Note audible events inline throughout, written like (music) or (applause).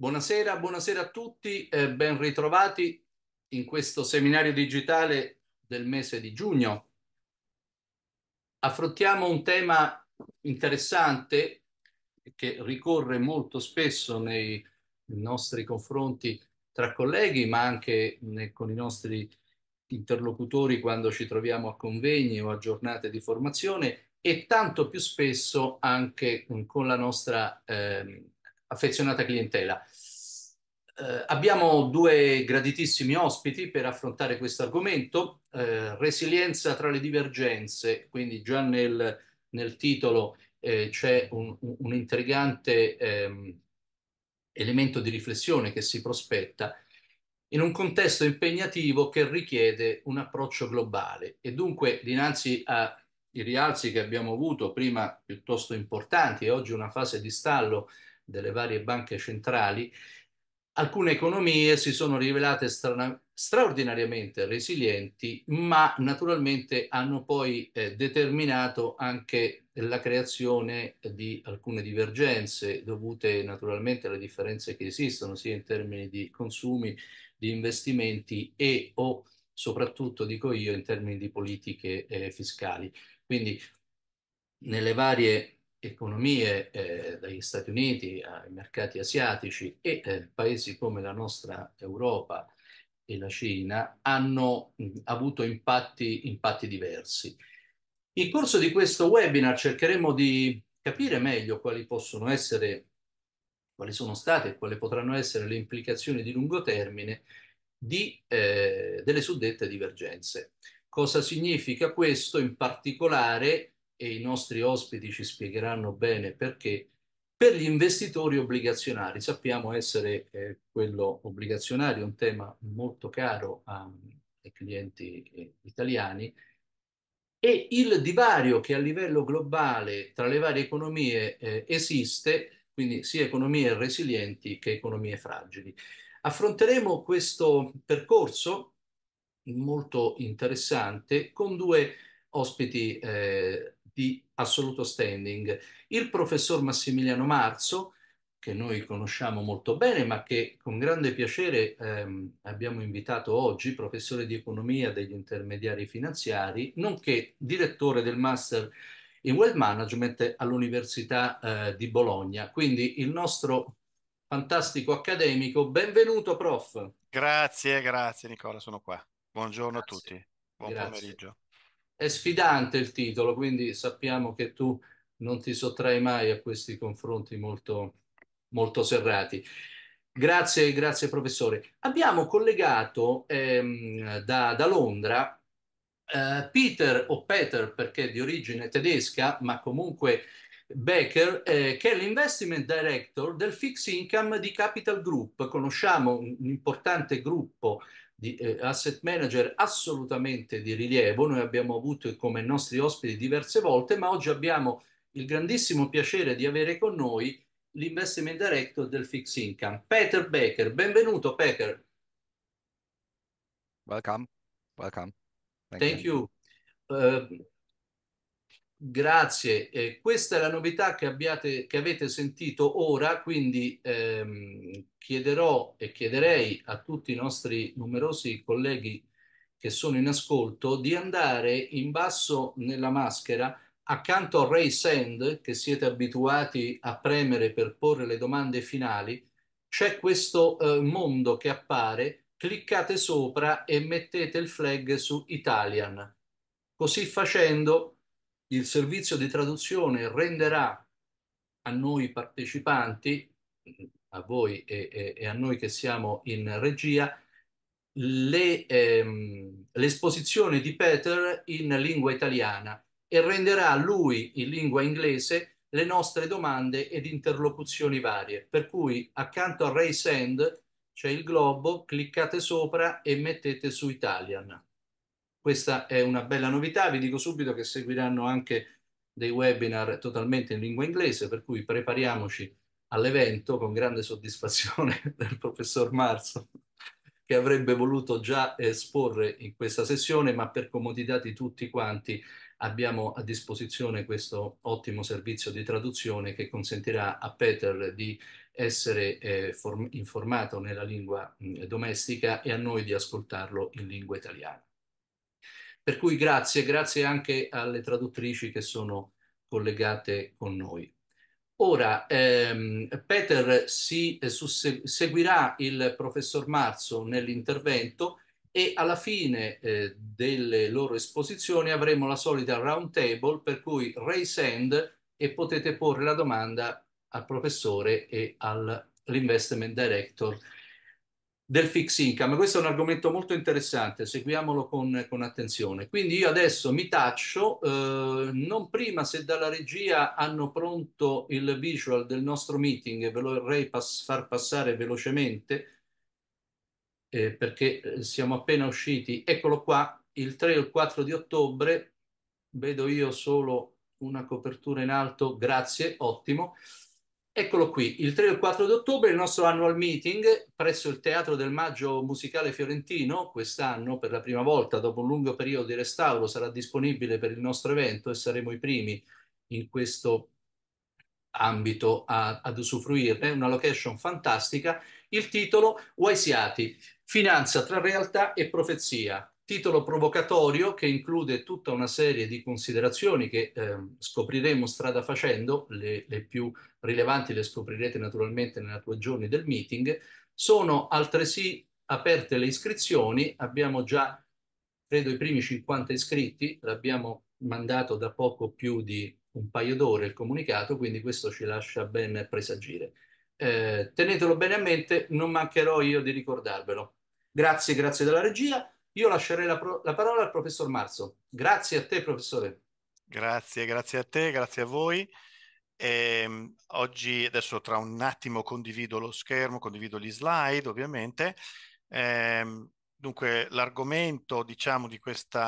Buonasera, buonasera a tutti e ben ritrovati in questo seminario digitale del mese di giugno. Affrontiamo un tema interessante che ricorre molto spesso nei nostri confronti tra colleghi, ma anche con i nostri interlocutori quando ci troviamo a convegni o a giornate di formazione e tanto più spesso anche con la nostra eh, affezionata clientela. Eh, abbiamo due graditissimi ospiti per affrontare questo argomento, eh, resilienza tra le divergenze, quindi già nel, nel titolo eh, c'è un, un intrigante ehm, elemento di riflessione che si prospetta in un contesto impegnativo che richiede un approccio globale e dunque dinanzi ai rialzi che abbiamo avuto prima piuttosto importanti e oggi una fase di stallo delle varie banche centrali, alcune economie si sono rivelate stra straordinariamente resilienti, ma naturalmente hanno poi eh, determinato anche la creazione di alcune divergenze dovute naturalmente alle differenze che esistono sia in termini di consumi, di investimenti e o soprattutto, dico io, in termini di politiche eh, fiscali. Quindi nelle varie economie eh, dagli Stati Uniti ai mercati asiatici e eh, paesi come la nostra Europa e la Cina hanno mh, mm, avuto impatti, impatti diversi. In corso di questo webinar cercheremo di capire meglio quali possono essere, quali sono state e quali potranno essere le implicazioni di lungo termine di, eh, delle suddette divergenze. Cosa significa questo in particolare e i nostri ospiti ci spiegheranno bene perché, per gli investitori obbligazionari. Sappiamo essere eh, quello obbligazionario un tema molto caro a, mm, ai clienti eh, italiani e il divario che a livello globale tra le varie economie eh, esiste, quindi sia economie resilienti che economie fragili. Affronteremo questo percorso molto interessante con due ospiti eh, di assoluto standing. Il professor Massimiliano Marzo, che noi conosciamo molto bene, ma che con grande piacere ehm, abbiamo invitato oggi, professore di economia degli intermediari finanziari, nonché direttore del Master in Wealth Management all'Università eh, di Bologna. Quindi il nostro fantastico accademico. Benvenuto, prof. Grazie, grazie Nicola, sono qua. Buongiorno grazie. a tutti. Buon grazie. pomeriggio. È sfidante il titolo, quindi sappiamo che tu non ti sottrai mai a questi confronti molto, molto serrati. Grazie, grazie professore. Abbiamo collegato ehm, da, da, Londra eh, Peter o Peter perché di origine tedesca, ma comunque Becker, eh, che è l'investment director del Fixed Income di Capital Group. Conosciamo un importante gruppo di eh, asset manager assolutamente di rilievo. Noi abbiamo avuto come nostri ospiti diverse volte, ma oggi abbiamo il grandissimo piacere di avere con noi l'investment director del Fix Income, Peter Becker. Benvenuto Peter. Welcome, welcome. Thank, Thank you. you. Uh, Grazie, eh, questa è la novità che, abbiate, che avete sentito ora, quindi ehm, chiederò e chiederei a tutti i nostri numerosi colleghi che sono in ascolto di andare in basso nella maschera accanto a Ray Sand che siete abituati a premere per porre le domande finali, c'è questo eh, mondo che appare, cliccate sopra e mettete il flag su Italian. Così facendo il servizio di traduzione renderà a noi partecipanti, a voi e, e, e a noi che siamo in regia, l'esposizione le, ehm, di Peter in lingua italiana e renderà a lui in lingua inglese le nostre domande ed interlocuzioni varie. Per cui accanto a Ray Sand c'è il globo, cliccate sopra e mettete su Italian. Questa è una bella novità, vi dico subito che seguiranno anche dei webinar totalmente in lingua inglese, per cui prepariamoci all'evento con grande soddisfazione (laughs) del professor Marzo, che avrebbe voluto già esporre in questa sessione, ma per comodità di tutti quanti abbiamo a disposizione questo ottimo servizio di traduzione che consentirà a Peter di essere eh, informato nella lingua mh, mm, domestica e a noi di ascoltarlo in lingua italiana. Per cui grazie, grazie anche alle traduttrici che sono collegate con noi. Ora, ehm, Peter si eh, seguirà il professor Marzo nell'intervento e alla fine eh, delle loro esposizioni avremo la solita round table per cui raise hand e potete porre la domanda al professore e all'investment director del fix income. Questo è un argomento molto interessante, seguiamolo con, con attenzione. Quindi io adesso mi taccio, eh, non prima se dalla regia hanno pronto il visual del nostro meeting, ve lo vorrei pass far passare velocemente, eh, perché eh, siamo appena usciti, eccolo qua, il 3 o il 4 di ottobre, vedo io solo una copertura in alto, grazie, ottimo. Eccolo qui, il 3 e il 4 di ottobre, il nostro annual meeting presso il Teatro del Maggio Musicale Fiorentino, quest'anno per la prima volta dopo un lungo periodo di restauro sarà disponibile per il nostro evento e saremo i primi in questo ambito a, ad usufruirne, una location fantastica. Il titolo Waisiati, finanza tra realtà e profezia, titolo provocatorio che include tutta una serie di considerazioni che eh, scopriremo strada facendo, le, le, più rilevanti le scoprirete naturalmente nei due giorni del meeting, sono altresì aperte le iscrizioni, abbiamo già credo i primi 50 iscritti, l'abbiamo mandato da poco più di un paio d'ore il comunicato, quindi questo ci lascia ben presagire. Eh, tenetelo bene a mente, non mancherò io di ricordarvelo. Grazie, grazie della regia. Io lascerei la, pro- la parola al professor Marzo. Grazie a te, professore. Grazie, grazie a te, grazie a voi. E ehm, oggi, adesso tra un attimo condivido lo schermo, condivido gli slide ovviamente. Ehm, dunque, l'argomento diciamo di questo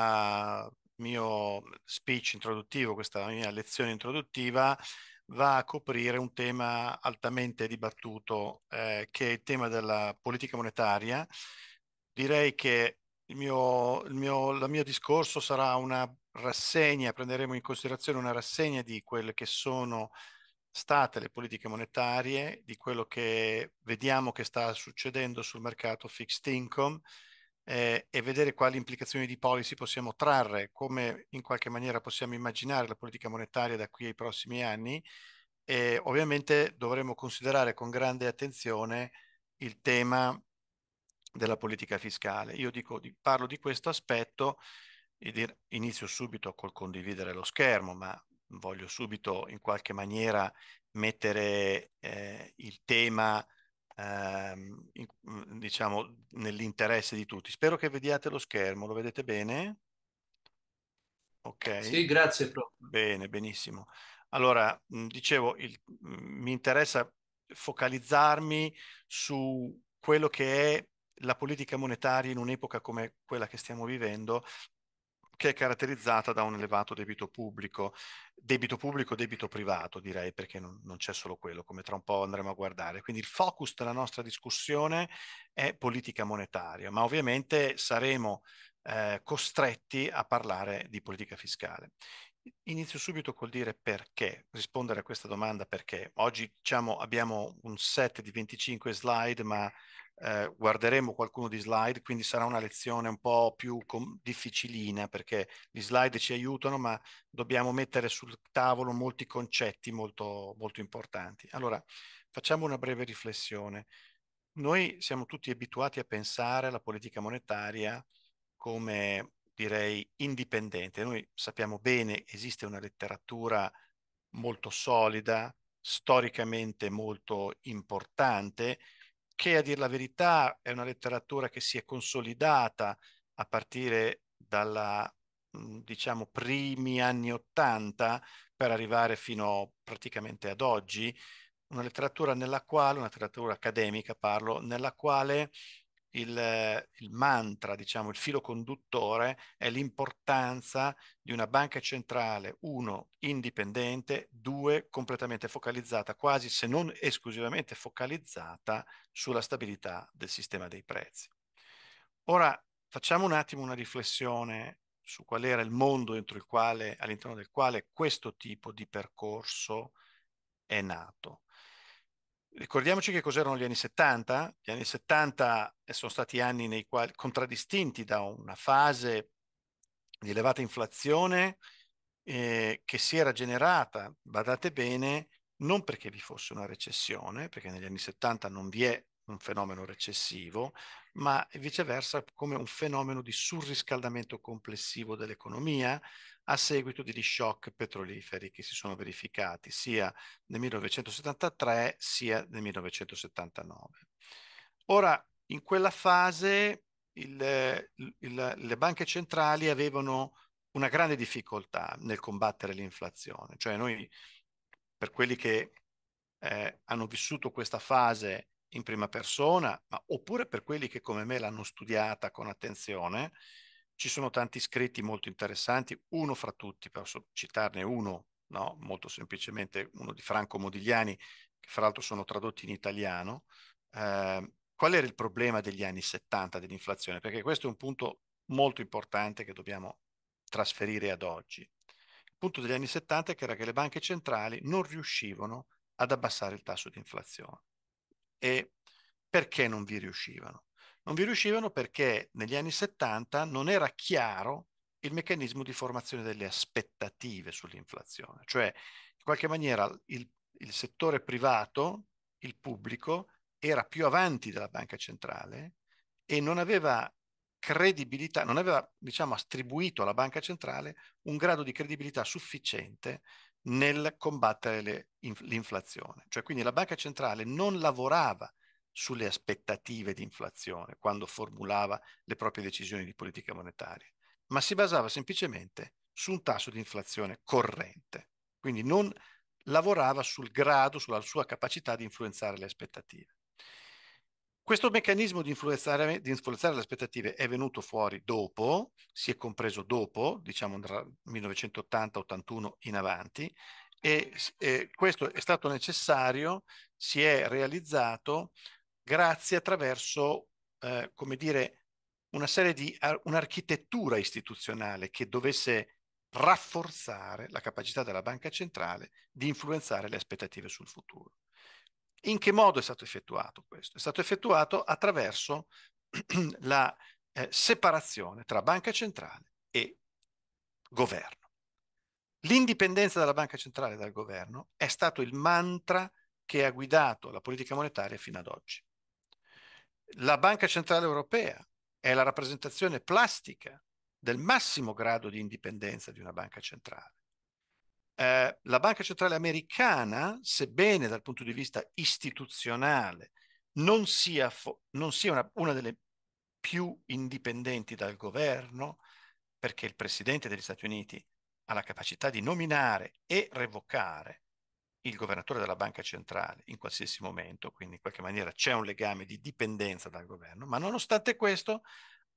mio speech introduttivo, questa mia lezione introduttiva, va a coprire un tema altamente dibattuto, eh, che è il tema della politica monetaria. Direi che il mio, il mio, la mio discorso sarà una rassegna, prenderemo in considerazione una rassegna di quelle che sono state le politiche monetarie, di quello che vediamo che sta succedendo sul mercato fixed income eh, e vedere quali implicazioni di policy possiamo trarre, come in qualche maniera possiamo immaginare la politica monetaria da qui ai prossimi anni e ovviamente dovremo considerare con grande attenzione il tema della politica fiscale. Io dico, di, parlo di questo aspetto e dir, inizio subito col condividere lo schermo, ma voglio subito in qualche maniera mettere eh, il tema ehm, in, mm, diciamo nell'interesse di tutti. Spero che vediate lo schermo, lo vedete bene? Ok. Sì, grazie prof. Bene, benissimo. Allora, mm, dicevo, il, mm, mi interessa focalizzarmi su quello che è la politica monetaria in un'epoca come quella che stiamo vivendo, che è caratterizzata da un elevato debito pubblico, debito pubblico, debito privato direi, perché non, non c'è solo quello, come tra un po' andremo a guardare. Quindi il focus della nostra discussione è politica monetaria, ma ovviamente saremo eh, costretti a parlare di politica fiscale. Inizio subito col dire perché, rispondere a questa domanda perché. Oggi diciamo, abbiamo un set di 25 slide, ma eh, guarderemo qualcuno di slide, quindi sarà una lezione un po' più com- difficilina perché gli slide ci aiutano, ma dobbiamo mettere sul tavolo molti concetti molto, molto importanti. Allora, facciamo una breve riflessione. Noi siamo tutti abituati a pensare alla politica monetaria come direi indipendente. Noi sappiamo bene, esiste una letteratura molto solida, storicamente molto importante, che a dir la verità è una letteratura che si è consolidata a partire dalla mm, diciamo primi anni 80 per arrivare fino praticamente ad oggi, una letteratura nella quale, una letteratura accademica parlo, nella quale il, il mantra, diciamo, il filo conduttore è l'importanza di una banca centrale, uno, indipendente, due, completamente focalizzata, quasi se non esclusivamente focalizzata sulla stabilità del sistema dei prezzi. Ora facciamo un attimo una riflessione su qual era il mondo il quale, all'interno del quale questo tipo di percorso è nato. Ricordiamoci che cos'erano gli anni 70. Gli anni 70 eh, sono stati anni nei quali, contraddistinti da una fase di elevata inflazione eh, che si era generata, badate bene, non perché vi fosse una recessione, perché negli anni 70 non vi è un fenomeno recessivo, ma viceversa come un fenomeno di surriscaldamento complessivo dell'economia, a seguito degli shock petroliferi che si sono verificati sia nel 1973 sia nel 1979. Ora, in quella fase il, il, le banche centrali avevano una grande difficoltà nel combattere l'inflazione, cioè noi per quelli che eh, hanno vissuto questa fase in prima persona, ma, oppure per quelli che come me l'hanno studiata con attenzione, ci sono tanti scritti molto interessanti, uno fra tutti, posso citarne uno, no? molto semplicemente uno di Franco Modigliani, che fra l'altro sono tradotti in italiano. Eh, qual era il problema degli anni 70 dell'inflazione? Perché questo è un punto molto importante che dobbiamo trasferire ad oggi. Il punto degli anni 70 era che le banche centrali non riuscivano ad abbassare il tasso di inflazione. E perché non vi riuscivano? Non vi riuscivano perché negli anni 70 non era chiaro il meccanismo di formazione delle aspettative sull'inflazione, cioè in qualche maniera il, il settore privato, il pubblico, era più avanti della banca centrale e non aveva credibilità, non aveva diciamo, attribuito alla banca centrale un grado di credibilità sufficiente nel combattere le, l'inflazione. Cioè quindi la banca centrale non lavorava sulle aspettative di inflazione quando formulava le proprie decisioni di politica monetaria, ma si basava semplicemente su un tasso di inflazione corrente, quindi non lavorava sul grado, sulla sua capacità di influenzare le aspettative. Questo meccanismo di influenzare, di influenzare, le aspettative è venuto fuori dopo, si è compreso dopo, diciamo tra 1980-81 in avanti, e, e questo è stato necessario, si è realizzato grazie attraverso, eh, come dire, una serie di ar- un'architettura istituzionale che dovesse rafforzare la capacità della banca centrale di influenzare le aspettative sul futuro. In che modo è stato effettuato questo? È stato effettuato attraverso (clears throat) la eh, separazione tra banca centrale e governo. L'indipendenza della banca centrale dal governo è stato il mantra che ha guidato la politica monetaria fino ad oggi la Banca Centrale Europea è la rappresentazione plastica del massimo grado di indipendenza di una banca centrale. Eh, la Banca Centrale Americana, sebbene dal punto di vista istituzionale non sia, fo- non sia una, una delle più indipendenti dal governo, perché il Presidente degli Stati Uniti ha la capacità di nominare e revocare il governatore della banca centrale in qualsiasi momento, quindi in qualche maniera c'è un legame di dipendenza dal governo, ma nonostante questo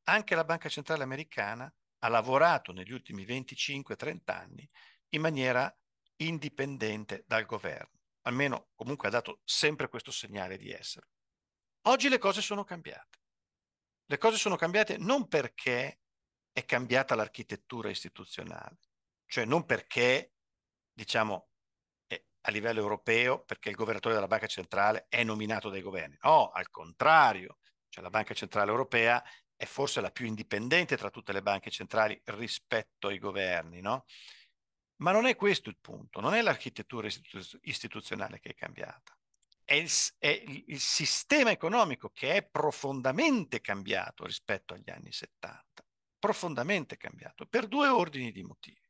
anche la banca centrale americana ha lavorato negli ultimi 25-30 anni in maniera indipendente dal governo, almeno comunque ha dato sempre questo segnale di essere. Oggi le cose sono cambiate. Le cose sono cambiate non perché è cambiata l'architettura istituzionale, cioè non perché diciamo a livello europeo perché il governatore della banca centrale è nominato dai governi. No, al contrario, cioè la banca centrale europea è forse la più indipendente tra tutte le banche centrali rispetto ai governi, no? Ma non è questo il punto, non è l'architettura istitu- istituzionale che è cambiata, è il, è il, sistema economico che è profondamente cambiato rispetto agli anni 70, profondamente cambiato, per due ordini di motivi.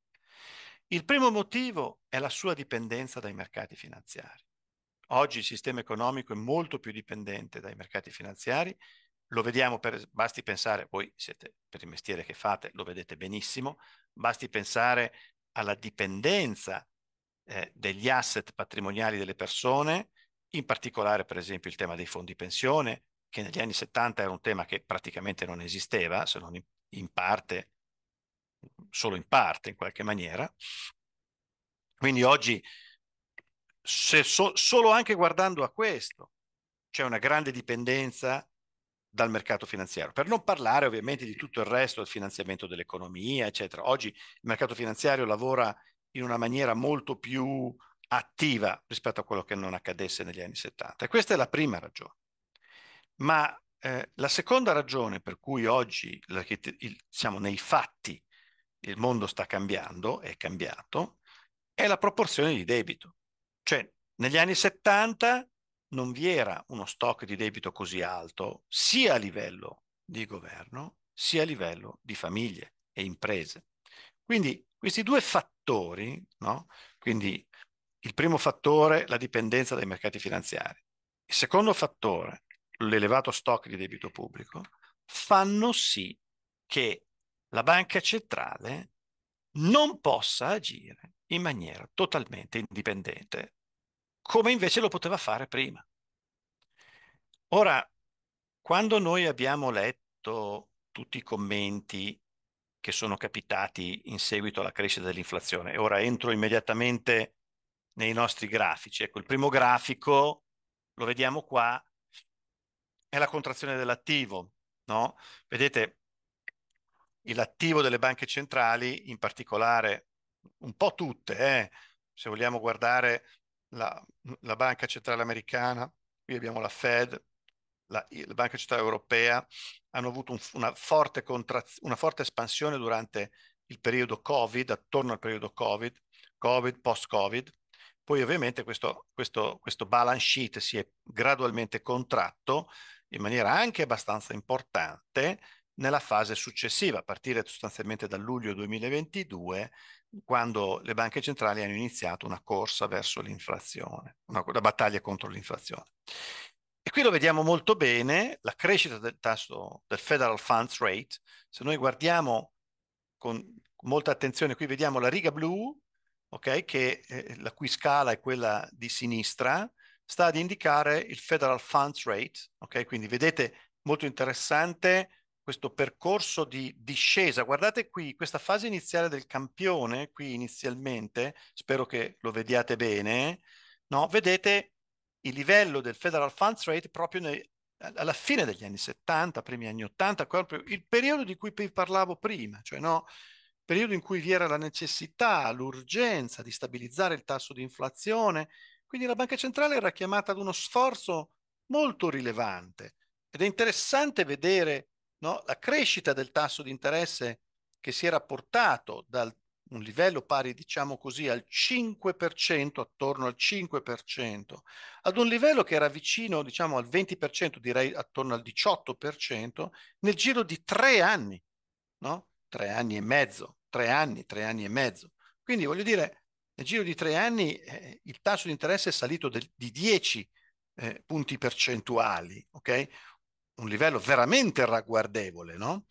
Il primo motivo è la sua dipendenza dai mercati finanziari. Oggi il sistema economico è molto più dipendente dai mercati finanziari, lo vediamo, per, basti pensare, voi siete per il mestiere che fate, lo vedete benissimo, basti pensare alla dipendenza eh, degli asset patrimoniali delle persone, in particolare per esempio il tema dei fondi pensione, che negli anni 70 era un tema che praticamente non esisteva, se non in, in parte solo in parte in qualche maniera. Quindi oggi, se so, solo anche guardando a questo, c'è una grande dipendenza dal mercato finanziario, per non parlare ovviamente di tutto il resto, del finanziamento dell'economia, eccetera. Oggi il mercato finanziario lavora in una maniera molto più attiva rispetto a quello che non accadesse negli anni 70. E questa è la prima ragione. Ma eh, la seconda ragione per cui oggi siamo nei fatti il mondo sta cambiando, è cambiato, è la proporzione di debito. Cioè, negli anni 70 non vi era uno stock di debito così alto, sia a livello di governo, sia a livello di famiglie e imprese. Quindi questi due fattori, no? quindi il primo fattore, la dipendenza dai mercati finanziari, il secondo fattore, l'elevato stock di debito pubblico, fanno sì che la banca centrale non possa agire in maniera totalmente indipendente, come invece lo poteva fare prima. Ora, quando noi abbiamo letto tutti i commenti che sono capitati in seguito alla crescita dell'inflazione, e ora entro immediatamente nei nostri grafici, ecco il primo grafico lo vediamo qua, è la contrazione dell'attivo, no? Vedete, l'attivo delle banche centrali, in particolare un po' tutte, eh, se vogliamo guardare la, la, Banca Centrale Americana, qui abbiamo la Fed, la, la Banca Centrale Europea, hanno avuto un, una, forte una forte espansione durante il periodo Covid, attorno al periodo Covid, Covid, post-Covid. Poi ovviamente questo, questo, questo balance sheet si è gradualmente contratto in maniera anche abbastanza importante, nella fase successiva, a partire sostanzialmente da luglio 2022, quando le banche centrali hanno iniziato una corsa verso l'inflazione, una, una battaglia contro l'inflazione. E qui lo vediamo molto bene, la crescita del tasso del federal funds rate, se noi guardiamo con molta attenzione, qui vediamo la riga blu, okay, che, eh, la cui scala è quella di sinistra, sta ad indicare il federal funds rate, okay? quindi vedete molto interessante questo percorso di discesa. Guardate qui, questa fase iniziale del campione, qui inizialmente, spero che lo vediate bene, no? vedete il livello del federal funds rate proprio nei, alla fine degli anni 70, primi anni 80, proprio il periodo di cui vi parlavo prima, cioè no, periodo in cui vi era la necessità, l'urgenza di stabilizzare il tasso di inflazione, quindi la Banca Centrale era chiamata ad uno sforzo molto rilevante ed è interessante vedere no? la crescita del tasso di interesse che si era portato da un livello pari, diciamo così, al 5%, attorno al 5%, ad un livello che era vicino, diciamo, al 20%, direi attorno al 18%, nel giro di tre anni, no? Tre anni e mezzo, tre anni, tre anni e mezzo. Quindi voglio dire, nel giro di tre anni eh, il tasso di interesse è salito del, di 10 eh, punti percentuali, ok? un livello veramente ragguardevole, no?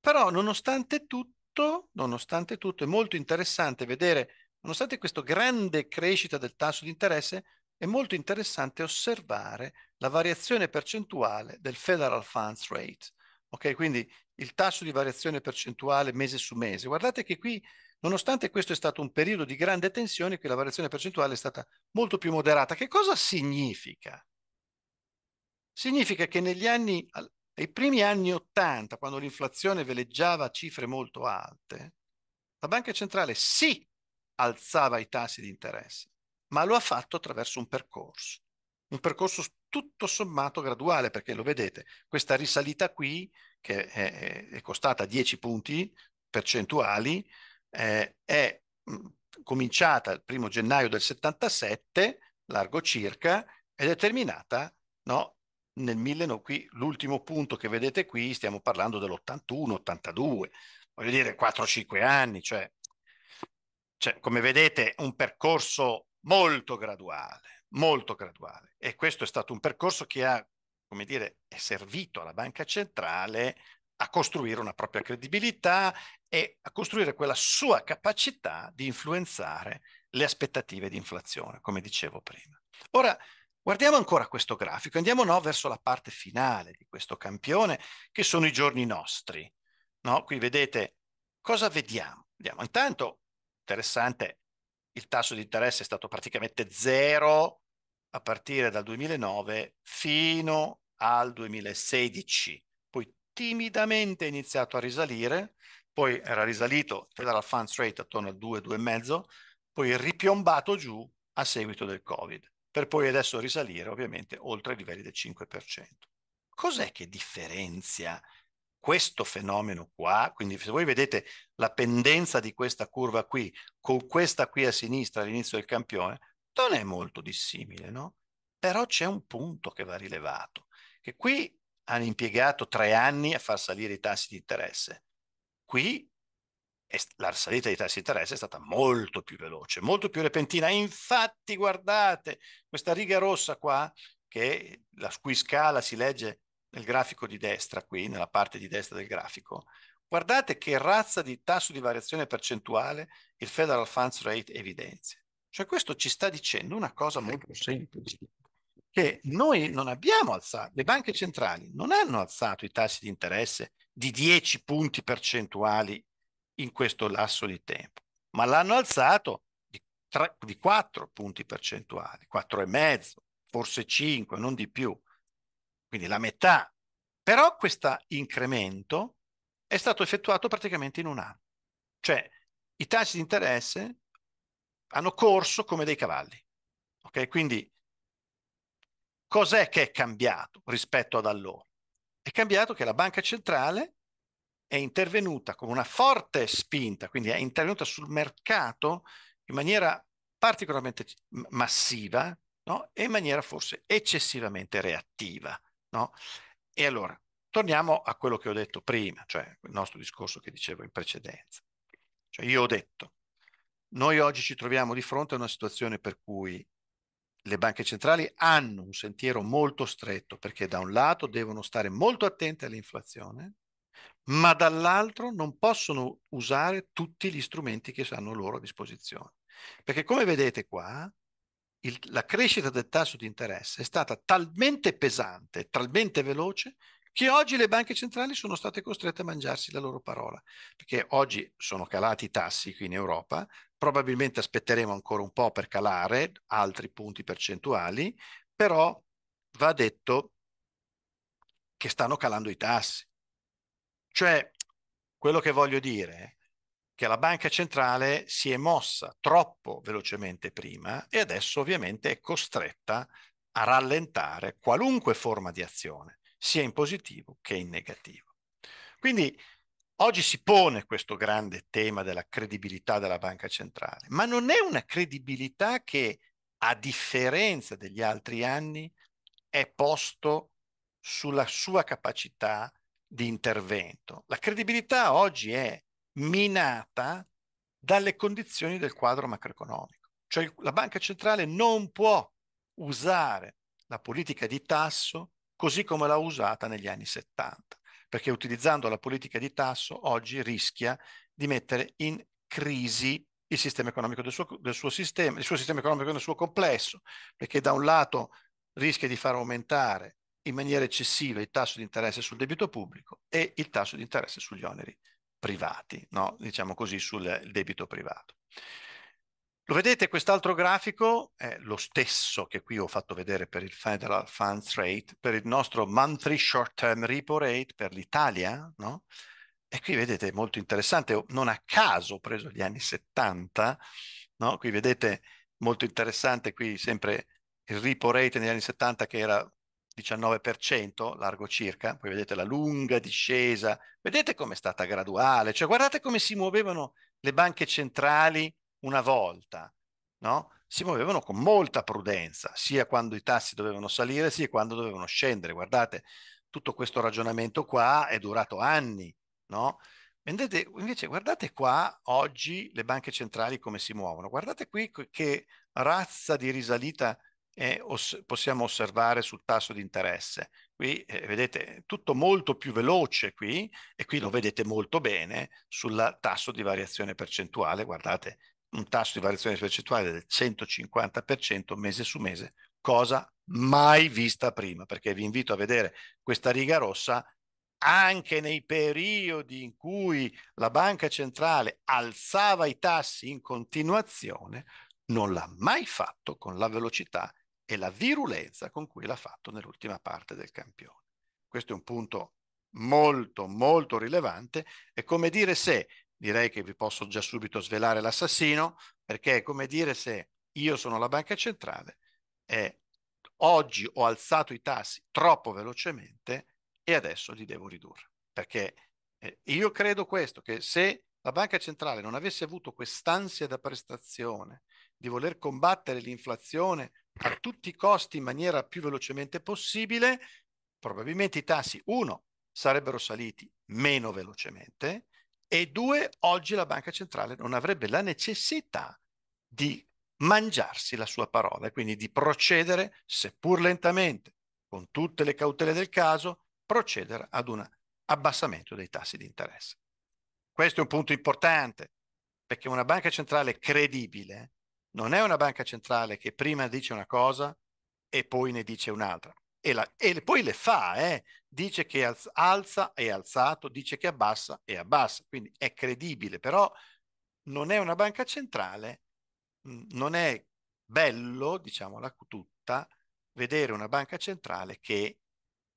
Però nonostante tutto, nonostante tutto, è molto interessante vedere, nonostante questa grande crescita del tasso di interesse, è molto interessante osservare la variazione percentuale del Federal Funds Rate. Ok, quindi il tasso di variazione percentuale mese su mese. Guardate che qui, nonostante questo è stato un periodo di grande tensione, qui la variazione percentuale è stata molto più moderata. Che cosa significa? Significa che negli anni, ai primi anni 80, quando l'inflazione veleggiava a cifre molto alte, la banca centrale sì alzava i tassi di interesse, ma lo ha fatto attraverso un percorso, un percorso tutto sommato graduale, perché lo vedete, questa risalita qui, che è, è costata 10 punti percentuali, eh, è mh, mm, cominciata il primo gennaio del 77, largo circa, ed è terminata no, nel 1900, qui, l'ultimo punto che vedete qui, stiamo parlando dell'81-82, voglio dire 4-5 anni, cioè, cioè, come vedete un percorso molto graduale, molto graduale. E questo è stato un percorso che ha, come dire, è servito alla banca centrale a costruire una propria credibilità e a costruire quella sua capacità di influenzare le aspettative di inflazione, come dicevo prima. Ora, Guardiamo ancora questo grafico, andiamo no, verso la parte finale di questo campione, che sono i giorni nostri. No? Qui vedete cosa vediamo. vediamo. Intanto, interessante, il tasso di interesse è stato praticamente zero a partire dal 2009 fino al 2016. Poi timidamente è iniziato a risalire, poi era risalito, federal funds rate attorno al 2-2,5, poi ripiombato giù a seguito del Covid per poi adesso risalire ovviamente oltre i livelli del 5%. Cos'è che differenzia questo fenomeno qua? Quindi se voi vedete la pendenza di questa curva qui con questa qui a sinistra all'inizio del campione, non è molto dissimile, no? Però c'è un punto che va rilevato, che qui hanno impiegato tre anni a far salire i tassi di interesse. Qui la salita dei tassi di interesse è stata molto più veloce, molto più repentina. Infatti, guardate questa riga rossa qua, che la cui scala si legge nel grafico di destra, qui nella parte di destra del grafico, guardate che razza di tasso di variazione percentuale il Federal Funds Rate evidenzia. Cioè questo ci sta dicendo una cosa ecco, molto semplice, che noi non abbiamo alzato, le banche centrali non hanno alzato i tassi di interesse di 10 punti percentuali in questo lasso di tempo, ma l'hanno alzato di, 3, di 4 punti percentuali, 4,5, forse 5, non di più, quindi la metà. Però questo incremento è stato effettuato praticamente in un anno. Cioè i tassi di interesse hanno corso come dei cavalli. Ok? Quindi cos'è che è cambiato rispetto ad allora? È cambiato che la banca centrale è intervenuta con una forte spinta, quindi è intervenuta sul mercato in maniera particolarmente massiva no? e in maniera forse eccessivamente reattiva. No? E allora, torniamo a quello che ho detto prima, cioè il nostro discorso che dicevo in precedenza. Cioè io ho detto, noi oggi ci troviamo di fronte a una situazione per cui le banche centrali hanno un sentiero molto stretto perché da un lato devono stare molto attente all'inflazione, ma dall'altro non possono usare tutti gli strumenti che hanno loro a disposizione. Perché come vedete qua, il, la crescita del tasso di interesse è stata talmente pesante, talmente veloce, che oggi le banche centrali sono state costrette a mangiarsi la loro parola, perché oggi sono calati i tassi qui in Europa, probabilmente aspetteremo ancora un po' per calare altri punti percentuali, però va detto che stanno calando i tassi. Cioè, quello che voglio dire è che la banca centrale si è mossa troppo velocemente prima e adesso ovviamente è costretta a rallentare qualunque forma di azione, sia in positivo che in negativo. Quindi oggi si pone questo grande tema della credibilità della banca centrale, ma non è una credibilità che, a differenza degli altri anni, è posto sulla sua capacità di intervento. La credibilità oggi è minata dalle condizioni del quadro macroeconomico, cioè la banca centrale non può usare la politica di tasso così come l'ha usata negli anni 70, perché utilizzando la politica di tasso oggi rischia di mettere in crisi il sistema economico del suo, del suo sistema, il suo sistema economico nel suo complesso, perché da un lato rischia di far aumentare in maniera eccessiva il tasso di interesse sul debito pubblico e il tasso di interesse sugli oneri privati, no? diciamo così, sul debito privato. Lo vedete, quest'altro grafico è lo stesso che qui ho fatto vedere per il Federal Funds Rate, per il nostro monthly short term repo rate per l'Italia, no? E qui vedete, è molto interessante, non a caso ho preso gli anni 70, no? Qui vedete, molto interessante, qui sempre il repo rate negli anni 70 che era 19%, largo circa, poi vedete la lunga discesa, vedete com'è stata graduale, cioè guardate come si muovevano le banche centrali una volta, no? Si muovevano con molta prudenza, sia quando i tassi dovevano salire, sia quando dovevano scendere. Guardate, tutto questo ragionamento qua è durato anni, no? Vedete, invece guardate qua oggi le banche centrali come si muovono, guardate qui che razza di risalita eh, os- possiamo osservare sul tasso di interesse. Qui eh, vedete tutto molto più veloce qui e qui lo vedete molto bene sul tasso di variazione percentuale. Guardate un tasso di variazione percentuale del 150% mese su mese, cosa mai vista prima, perché vi invito a vedere questa riga rossa anche nei periodi in cui la banca centrale alzava i tassi in continuazione, non l'ha mai fatto con la velocità e la virulenza con cui l'ha fatto nell'ultima parte del campione. Questo è un punto molto molto rilevante, è come dire se, direi che vi posso già subito svelare l'assassino, perché è come dire se io sono la banca centrale e oggi ho alzato i tassi troppo velocemente e adesso li devo ridurre. Perché eh, io credo questo, che se la banca centrale non avesse avuto quest'ansia da prestazione di voler combattere l'inflazione a tutti i costi in maniera più velocemente possibile, probabilmente i tassi, uno, sarebbero saliti meno velocemente e due, oggi la banca centrale non avrebbe la necessità di mangiarsi la sua parola e quindi di procedere, seppur lentamente, con tutte le cautele del caso, procedere ad un abbassamento dei tassi di interesse. Questo è un punto importante, perché una banca centrale credibile non è una banca centrale che prima dice una cosa e poi ne dice un'altra. E, la, e poi le fa, eh? dice che alza e alzato, dice che abbassa e abbassa, quindi è credibile, però non è una banca centrale, mm, non è bello, diciamola tutta, vedere una banca centrale che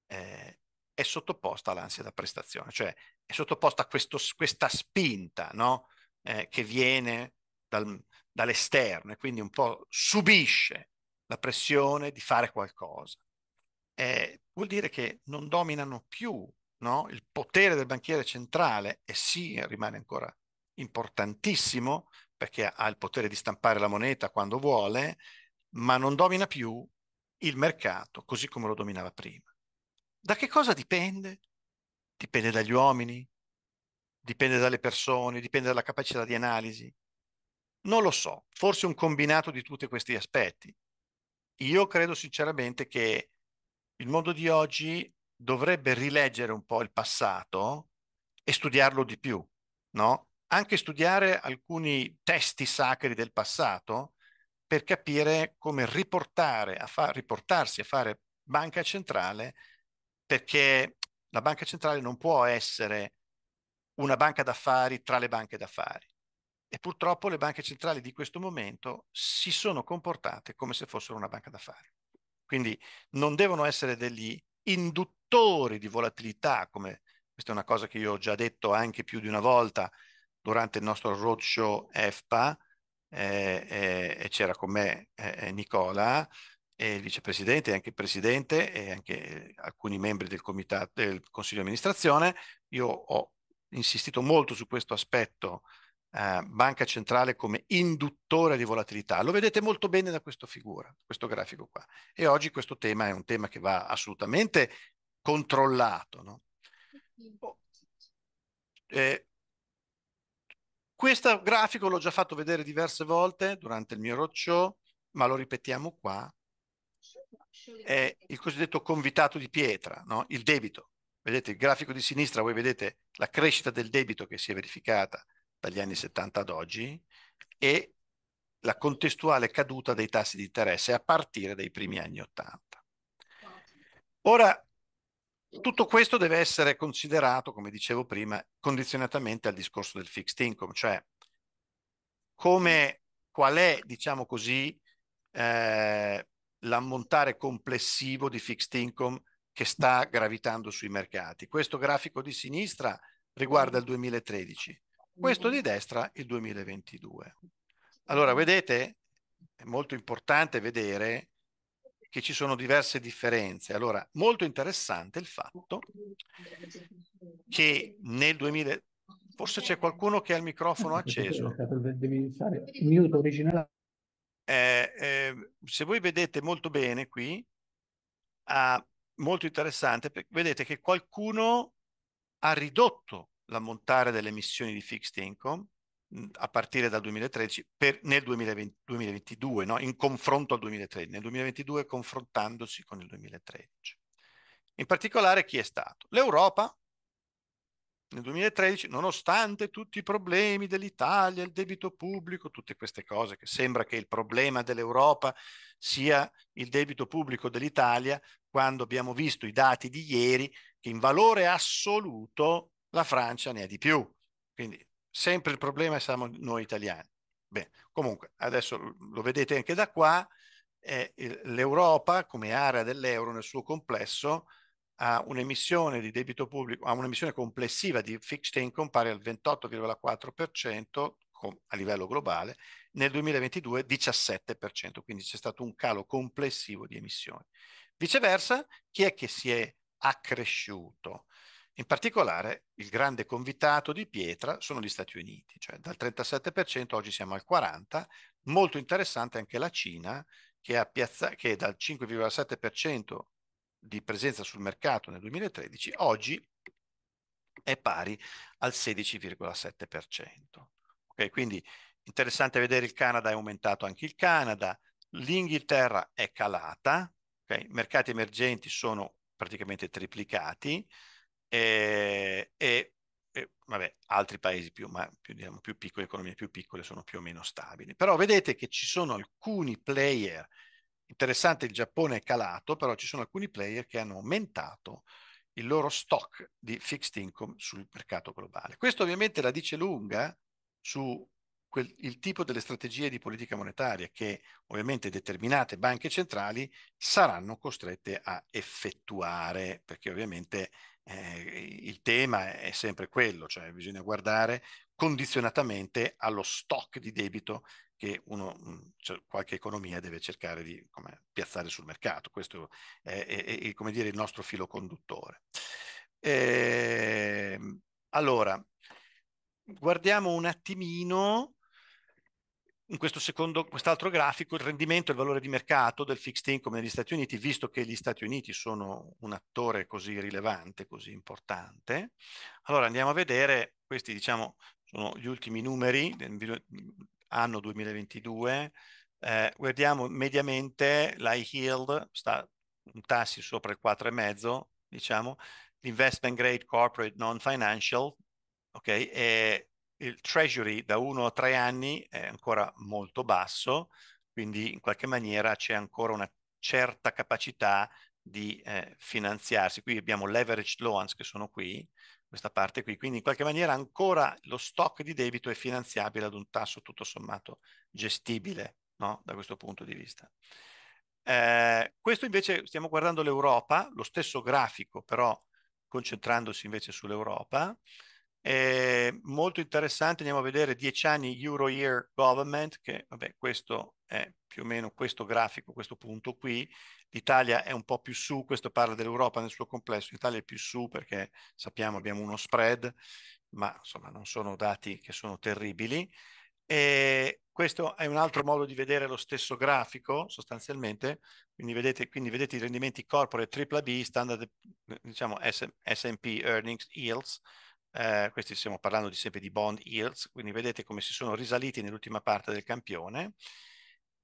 eh, è sottoposta all'ansia da prestazione, cioè è sottoposta a questo, questa spinta no? eh, che viene dal, dall'esterno e quindi un po' subisce la pressione di fare qualcosa. Eh, vuol dire che non dominano più no? il potere del banchiere centrale e sì, rimane ancora importantissimo perché ha il potere di stampare la moneta quando vuole, ma non domina più il mercato così come lo dominava prima. Da che cosa dipende? Dipende dagli uomini, dipende dalle persone, dipende dalla capacità di analisi, non lo so, forse un combinato di tutti questi aspetti. Io credo sinceramente che il mondo di oggi dovrebbe rileggere un po' il passato e studiarlo di più, no? Anche studiare alcuni testi sacri del passato per capire come riportare, a fa- riportarsi a fare banca centrale, perché la banca centrale non può essere una banca d'affari tra le banche d'affari e purtroppo le banche centrali di questo momento si sono comportate come se fossero una banca d'affari. Quindi non devono essere degli induttori di volatilità, come questa è una cosa che io ho già detto anche più di una volta durante il nostro roadshow EFPA, eh, eh, e c'era con me eh, eh Nicola, il vicepresidente, anche il presidente e anche alcuni membri del, comitato, del consiglio di amministrazione. Io ho insistito molto su questo aspetto eh, banca centrale come induttore di volatilità. Lo vedete molto bene da questa figura, questo grafico qua. E oggi questo tema è un tema che va assolutamente controllato. No? Oh, eh, questo grafico l'ho già fatto vedere diverse volte durante il mio roccio, ma lo ripetiamo qua. È il cosiddetto convitato di pietra, no? il debito. Vedete il grafico di sinistra, voi vedete la crescita del debito che si è verificata dagli anni 70 ad oggi e la contestuale caduta dei tassi di interesse a partire dai primi anni 80. Ora, tutto questo deve essere considerato, come dicevo prima, condizionatamente al discorso del fixed income, cioè come, qual è, diciamo così, eh, l'ammontare complessivo di fixed income che sta gravitando sui mercati. Questo grafico di sinistra riguarda il 2013 questo mm. di destra il 2022. Allora, vedete, è molto importante vedere che ci sono diverse differenze. Allora, molto interessante il fatto che nel 2000 forse c'è qualcuno che ha il microfono acceso. Mute originale. Eh, eh, se voi vedete molto bene qui, ah, molto interessante, vedete che qualcuno ha ridotto l'ammontare delle emissioni di fixed income mhmm, a partire dal 2013 per, nel 2020, 2022, no? in confronto al 2013, nel 2022 confrontandosi con il 2013. In particolare chi è stato? L'Europa nel 2013, nonostante tutti i problemi dell'Italia, il debito pubblico, tutte queste cose che sembra che il problema dell'Europa sia il debito pubblico dell'Italia, quando abbiamo visto i dati di ieri che in valore assoluto la Francia ne ha di più. Quindi sempre il problema siamo noi italiani. Bene, comunque adesso lo vedete anche da qua, eh, l'Europa come area dell'euro nel suo complesso ha un'emissione di debito pubblico, ha un'emissione complessiva di fixed income pari al 28,4% a livello globale, nel 2022 17%, quindi c'è stato un calo complessivo di emissioni. Viceversa, chi è che si è accresciuto? In particolare, il grande convitato di pietra sono gli Stati Uniti, cioè dal 37% oggi siamo al 40%, molto interessante anche la Cina, che, ha piazza- che dal 5,7% di presenza sul mercato nel 2013, oggi è pari al 16,7%. Okay, quindi interessante vedere il Canada, è aumentato anche il Canada, l'Inghilterra è calata, okay? mercati emergenti sono praticamente triplicati, Ehm, e, e, vabbè, altri paesi più, ma più, diciamo, più piccole, economie più piccole sono più o meno stabili. Però vedete che ci sono alcuni player, interessante il Giappone è calato, però ci sono alcuni player che hanno aumentato il loro stock di fixed income sul mercato globale. Questo ovviamente la dice lunga su quel, il tipo delle strategie di politica monetaria che ovviamente determinate banche centrali saranno costrette a effettuare, perché ovviamente eh, il tema è sempre quello, cioè bisogna guardare condizionatamente allo stock di debito che uno, mm, cioè, qualche economia deve cercare di come, piazzare sul mercato. Questo è, è, è come dire, il nostro filo conduttore. E, ehm, allora, guardiamo un attimino in questo secondo, quest'altro grafico il rendimento e il valore di mercato del fixed income negli Stati Uniti, visto che gli Stati Uniti sono un attore così rilevante, così importante. Allora andiamo a vedere, questi diciamo sono gli ultimi numeri anno 2022, eh, guardiamo mediamente l'high yield, sta un tassi sopra il 4,5, diciamo, l'investment grade corporate non financial, ok, e il treasury da 1 a 3 anni è ancora molto basso, quindi in qualche maniera c'è ancora una certa capacità di eh, finanziarsi. Qui abbiamo leveraged loans che sono qui, questa parte qui, quindi in qualche maniera ancora lo stock di debito è finanziabile ad un tasso tutto sommato gestibile no? da questo punto di vista. Eh, questo invece stiamo guardando l'Europa, lo stesso grafico però concentrandosi invece sull'Europa. Eh, molto interessante, andiamo a vedere 10 anni Euro Year Government, che vabbè, questo è più o meno questo grafico, questo punto qui. L'Italia è un po' più su, questo parla dell'Europa nel suo complesso, l'Italia è più su perché sappiamo abbiamo uno spread, ma insomma non sono dati che sono terribili. E questo è un altro modo di vedere lo stesso grafico sostanzialmente, quindi vedete, quindi vedete i rendimenti corporate AAA, standard diciamo S&P earnings yields, eh, questi stiamo parlando di sempre di bond yields, quindi vedete come si sono risaliti nell'ultima parte del campione.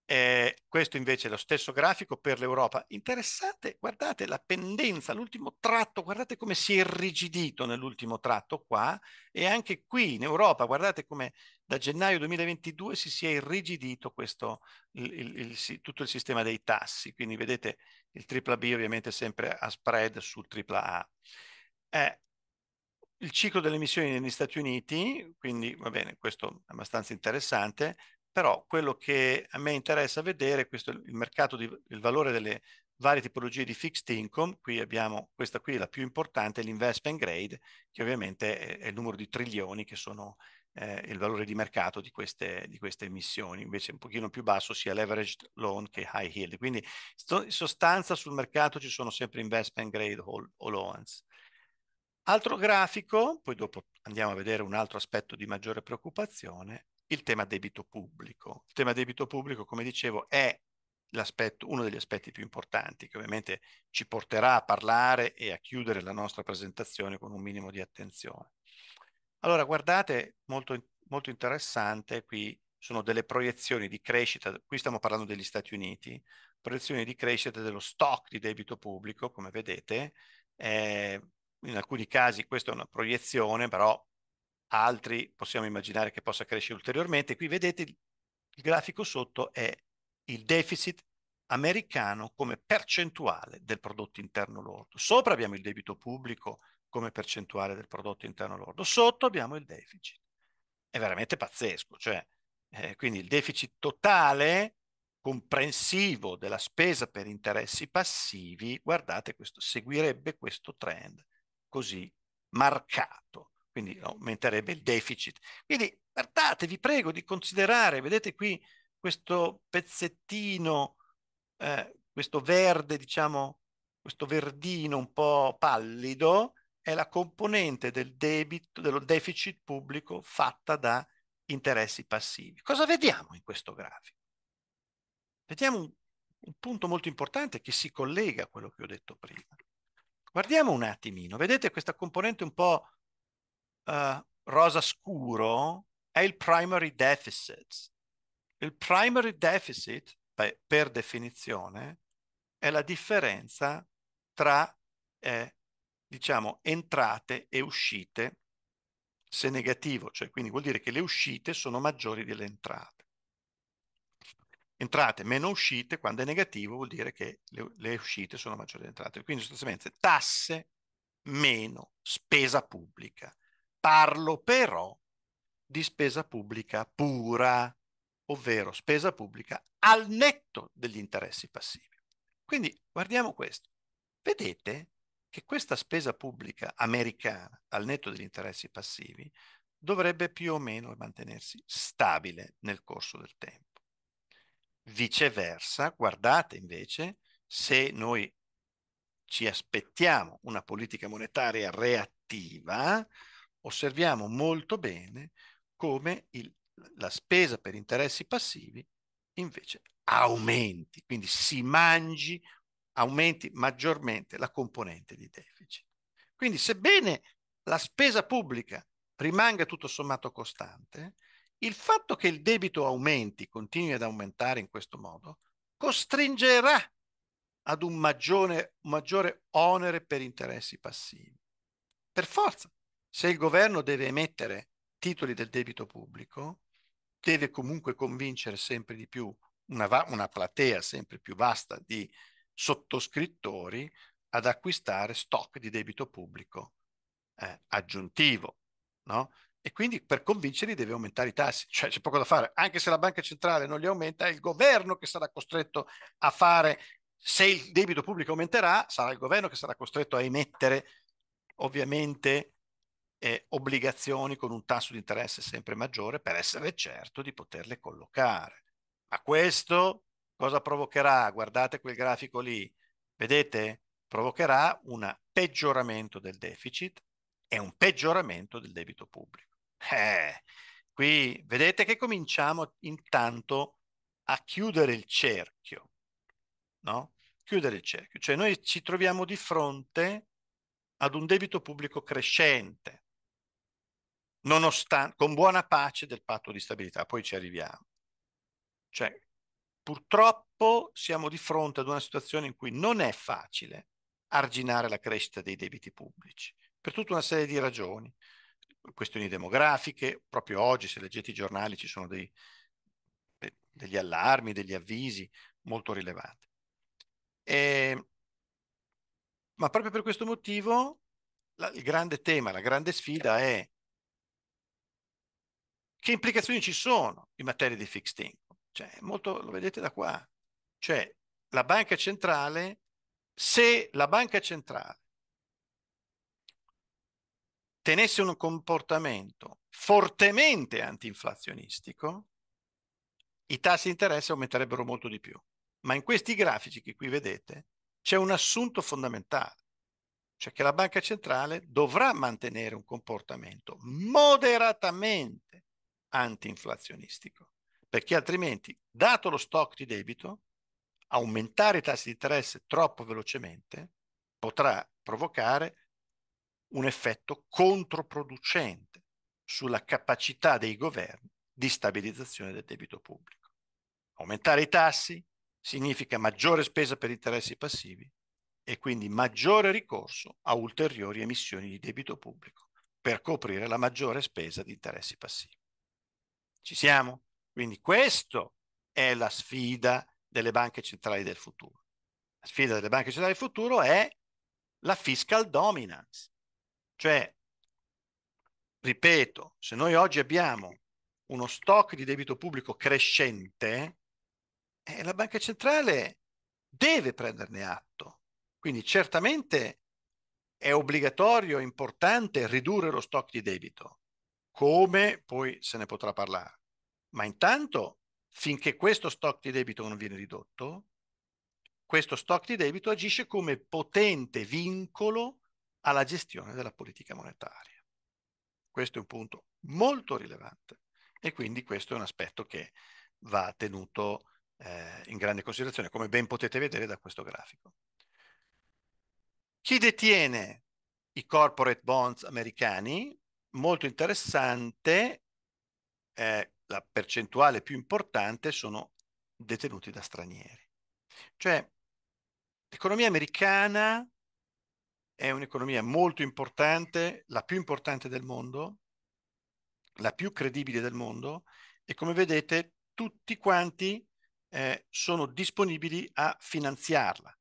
Eh, questo invece è lo stesso grafico per l'Europa. Interessante, guardate la pendenza, l'ultimo tratto, guardate come si è irrigidito nell'ultimo tratto qua e anche qui in Europa, guardate come da gennaio 2022 si sia irrigidito questo, il, il, il, tutto il sistema dei tassi, quindi vedete il tripla ovviamente sempre a spread sul AAA. Eh, il ciclo delle emissioni negli Stati Uniti, quindi va bene, questo è abbastanza interessante, però quello che a me interessa vedere questo è il mercato, di, il valore delle varie tipologie di fixed income, qui abbiamo questa qui, la più importante, l'investment grade, che ovviamente è, è il numero di trilioni che sono eh, il valore di mercato di queste, di queste emissioni, invece un pochino più basso sia leveraged loan che high yield. Quindi sto, in sostanza sul mercato ci sono sempre investment grade o loans. Altro grafico, poi dopo andiamo a vedere un altro aspetto di maggiore preoccupazione, il tema debito pubblico. Il tema debito pubblico, come dicevo, è uno degli aspetti più importanti che ovviamente ci porterà a parlare e a chiudere la nostra presentazione con un minimo di attenzione. Allora, guardate, molto, molto interessante, qui sono delle proiezioni di crescita, qui stiamo parlando degli Stati Uniti, proiezioni di crescita dello stock di debito pubblico, come vedete, eh, in alcuni casi questa è una proiezione, però altri possiamo immaginare che possa crescere ulteriormente. Qui vedete il grafico sotto è il deficit americano come percentuale del prodotto interno lordo. Sopra abbiamo il debito pubblico come percentuale del prodotto interno lordo, sotto abbiamo il deficit. È veramente pazzesco, cioè, eh, quindi il deficit totale comprensivo della spesa per interessi passivi, guardate questo, seguirebbe questo trend così marcato, quindi aumenterebbe il deficit. Quindi guardate, vi prego di considerare, vedete qui questo pezzettino, eh, questo verde, diciamo, questo verdino un po' pallido, è la componente del debito, dello deficit pubblico fatta da interessi passivi. Cosa vediamo in questo grafico? Vediamo un, un punto molto importante che si collega a quello che ho detto prima. Guardiamo un attimino, vedete questa componente un po' uh, rosa scuro è il primary deficit. Il primary deficit, beh, per definizione, è la differenza tra, eh, diciamo, entrate e uscite, se negativo, cioè quindi vuol dire che le uscite sono maggiori delle entrate entrate meno uscite, quando è negativo vuol dire che le, le uscite sono maggiori delle entrate. Quindi sostanzialmente tasse meno spesa pubblica. Parlo però di spesa pubblica pura, ovvero spesa pubblica al netto degli interessi passivi. Quindi guardiamo questo. Vedete che questa spesa pubblica americana al netto degli interessi passivi dovrebbe più o meno mantenersi stabile nel corso del tempo. Viceversa, guardate invece, se noi ci aspettiamo una politica monetaria reattiva, osserviamo molto bene come il, la spesa per interessi passivi invece aumenti, quindi si mangi, aumenti maggiormente la componente di deficit. Quindi sebbene la spesa pubblica rimanga tutto sommato costante, il fatto che il debito aumenti, continui ad aumentare in questo modo, costringerà ad un maggiore, maggiore onere per interessi passivi. Per forza, se il governo deve emettere titoli del debito pubblico, deve comunque convincere sempre di più una, una, platea sempre più vasta di sottoscrittori ad acquistare stock di debito pubblico eh, aggiuntivo. No? e quindi per convincerli deve aumentare i tassi, cioè c'è poco da fare, anche se la banca centrale non li aumenta, è il governo che sarà costretto a fare, se il debito pubblico aumenterà, sarà il governo che sarà costretto a emettere ovviamente eh, obbligazioni con un tasso di interesse sempre maggiore per essere certo di poterle collocare. Ma questo cosa provocherà? Guardate quel grafico lì, vedete? Provocherà un peggioramento del deficit e un peggioramento del debito pubblico. Eh, qui vedete che cominciamo intanto a chiudere il cerchio, no? Chiudere il cerchio, cioè noi ci troviamo di fronte ad un debito pubblico crescente, nonostante, con buona pace del patto di stabilità, poi ci arriviamo. Cioè, purtroppo siamo di fronte ad una situazione in cui non è facile arginare la crescita dei debiti pubblici, per tutta una serie di ragioni questioni demografiche, proprio oggi se leggete i giornali ci sono dei, degli allarmi, degli avvisi molto rilevanti. E, ehm, ma proprio per questo motivo la, il grande tema, la grande sfida è che implicazioni ci sono in materia di fixed income. Cioè, molto, lo vedete da qua. Cioè, la banca centrale, se la banca centrale tenesse un comportamento fortemente antinflazionistico, i tassi di interesse aumenterebbero molto di più. Ma in questi grafici che qui vedete c'è un assunto fondamentale, cioè che la banca centrale dovrà mantenere un comportamento moderatamente antinflazionistico, perché altrimenti, dato lo stock di debito, aumentare i tassi di interesse troppo velocemente potrà provocare un effetto controproducente sulla capacità dei governi di stabilizzazione del debito pubblico. Aumentare i tassi significa maggiore spesa per interessi passivi e quindi maggiore ricorso a ulteriori emissioni di debito pubblico per coprire la maggiore spesa di interessi passivi. Ci siamo? Quindi questa è la sfida delle banche centrali del futuro. La sfida delle banche centrali del futuro è la fiscal dominance, cioè, ripeto, se noi oggi abbiamo uno stock di debito pubblico crescente, eh, la banca centrale deve prenderne atto. Quindi certamente è obbligatorio, è importante ridurre lo stock di debito, come poi se ne potrà parlare. Ma intanto, finché questo stock di debito non viene ridotto, questo stock di debito agisce come potente vincolo alla gestione della politica monetaria. Questo è un punto molto rilevante e quindi questo è un aspetto che va tenuto eh, in grande considerazione, come ben potete vedere da questo grafico. Chi detiene i corporate bonds americani, molto interessante, eh, la percentuale più importante sono detenuti da stranieri. Cioè, l'economia americana è un'economia molto importante, la più importante del mondo, la più credibile del mondo e come vedete tutti quanti eh, sono disponibili a finanziarla.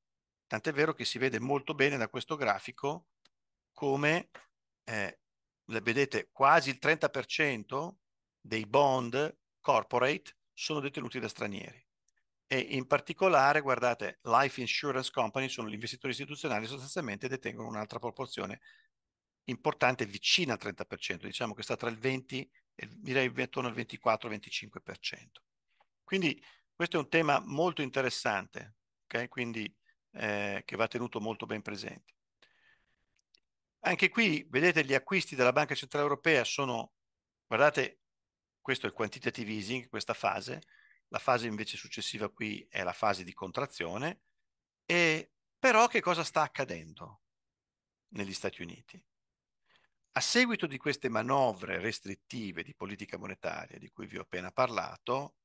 Tant'è vero che si vede molto bene da questo grafico come, eh, vedete, quasi il 30% dei bond corporate sono detenuti da stranieri e in particolare, guardate, life insurance company sono gli investitori istituzionali sostanzialmente detengono un'altra proporzione importante vicina al 30%, diciamo che sta tra il 20 e direi intorno al 24-25%. Quindi questo è un tema molto interessante, okay? Quindi eh, che va tenuto molto ben presente. Anche qui, vedete, gli acquisti della Banca Centrale Europea sono, guardate, questo è il quantitative easing, questa fase, la fase invece successiva qui è la fase di contrazione. E però che cosa sta accadendo negli Stati Uniti? A seguito di queste manovre restrittive di politica monetaria di cui vi ho appena parlato,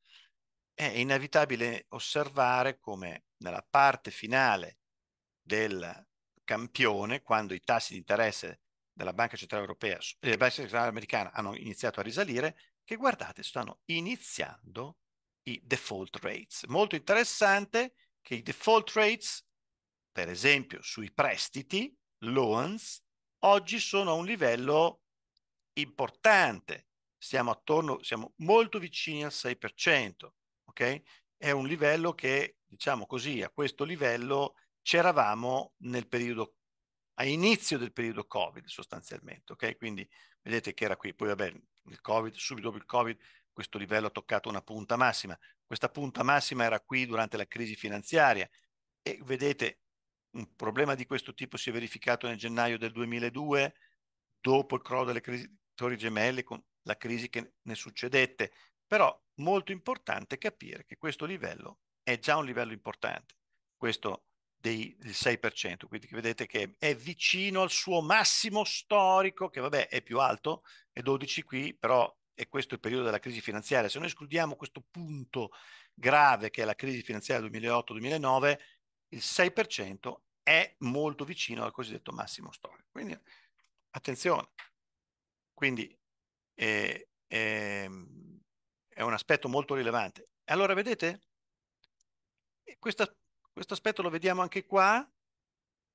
è inevitabile osservare come nella parte finale del campione, quando i tassi di interesse della Banca Centrale Europea e eh, della Banca Centrale Americana hanno iniziato a risalire, che guardate, stanno iniziando a i default rates. Molto interessante che i default rates, per esempio sui prestiti, loans, oggi sono a un livello importante. Siamo attorno, siamo molto vicini al 6%, ok? È un livello che, diciamo così, a questo livello c'eravamo nel periodo a inizio del periodo Covid sostanzialmente, ok? Quindi vedete che era qui, poi vabbè, il Covid, subito dopo il Covid questo livello ha toccato una punta massima. Questa punta massima era qui durante la crisi finanziaria e vedete un problema di questo tipo si è verificato nel gennaio del 2002 dopo il crollo delle crisi Torri Gemelle con la crisi che ne succedette, però molto importante capire che questo livello è già un livello importante, questo dei, del 6%, quindi vedete che è vicino al suo massimo storico che vabbè è più alto, è 12 qui, però e questo è il periodo della crisi finanziaria, se noi escludiamo questo punto grave che è la crisi finanziaria 2008-2009, il 6% è molto vicino al cosiddetto massimo storico. Quindi attenzione, quindi eh, eh, è un aspetto molto rilevante. Allora vedete, questo aspetto lo vediamo anche qua,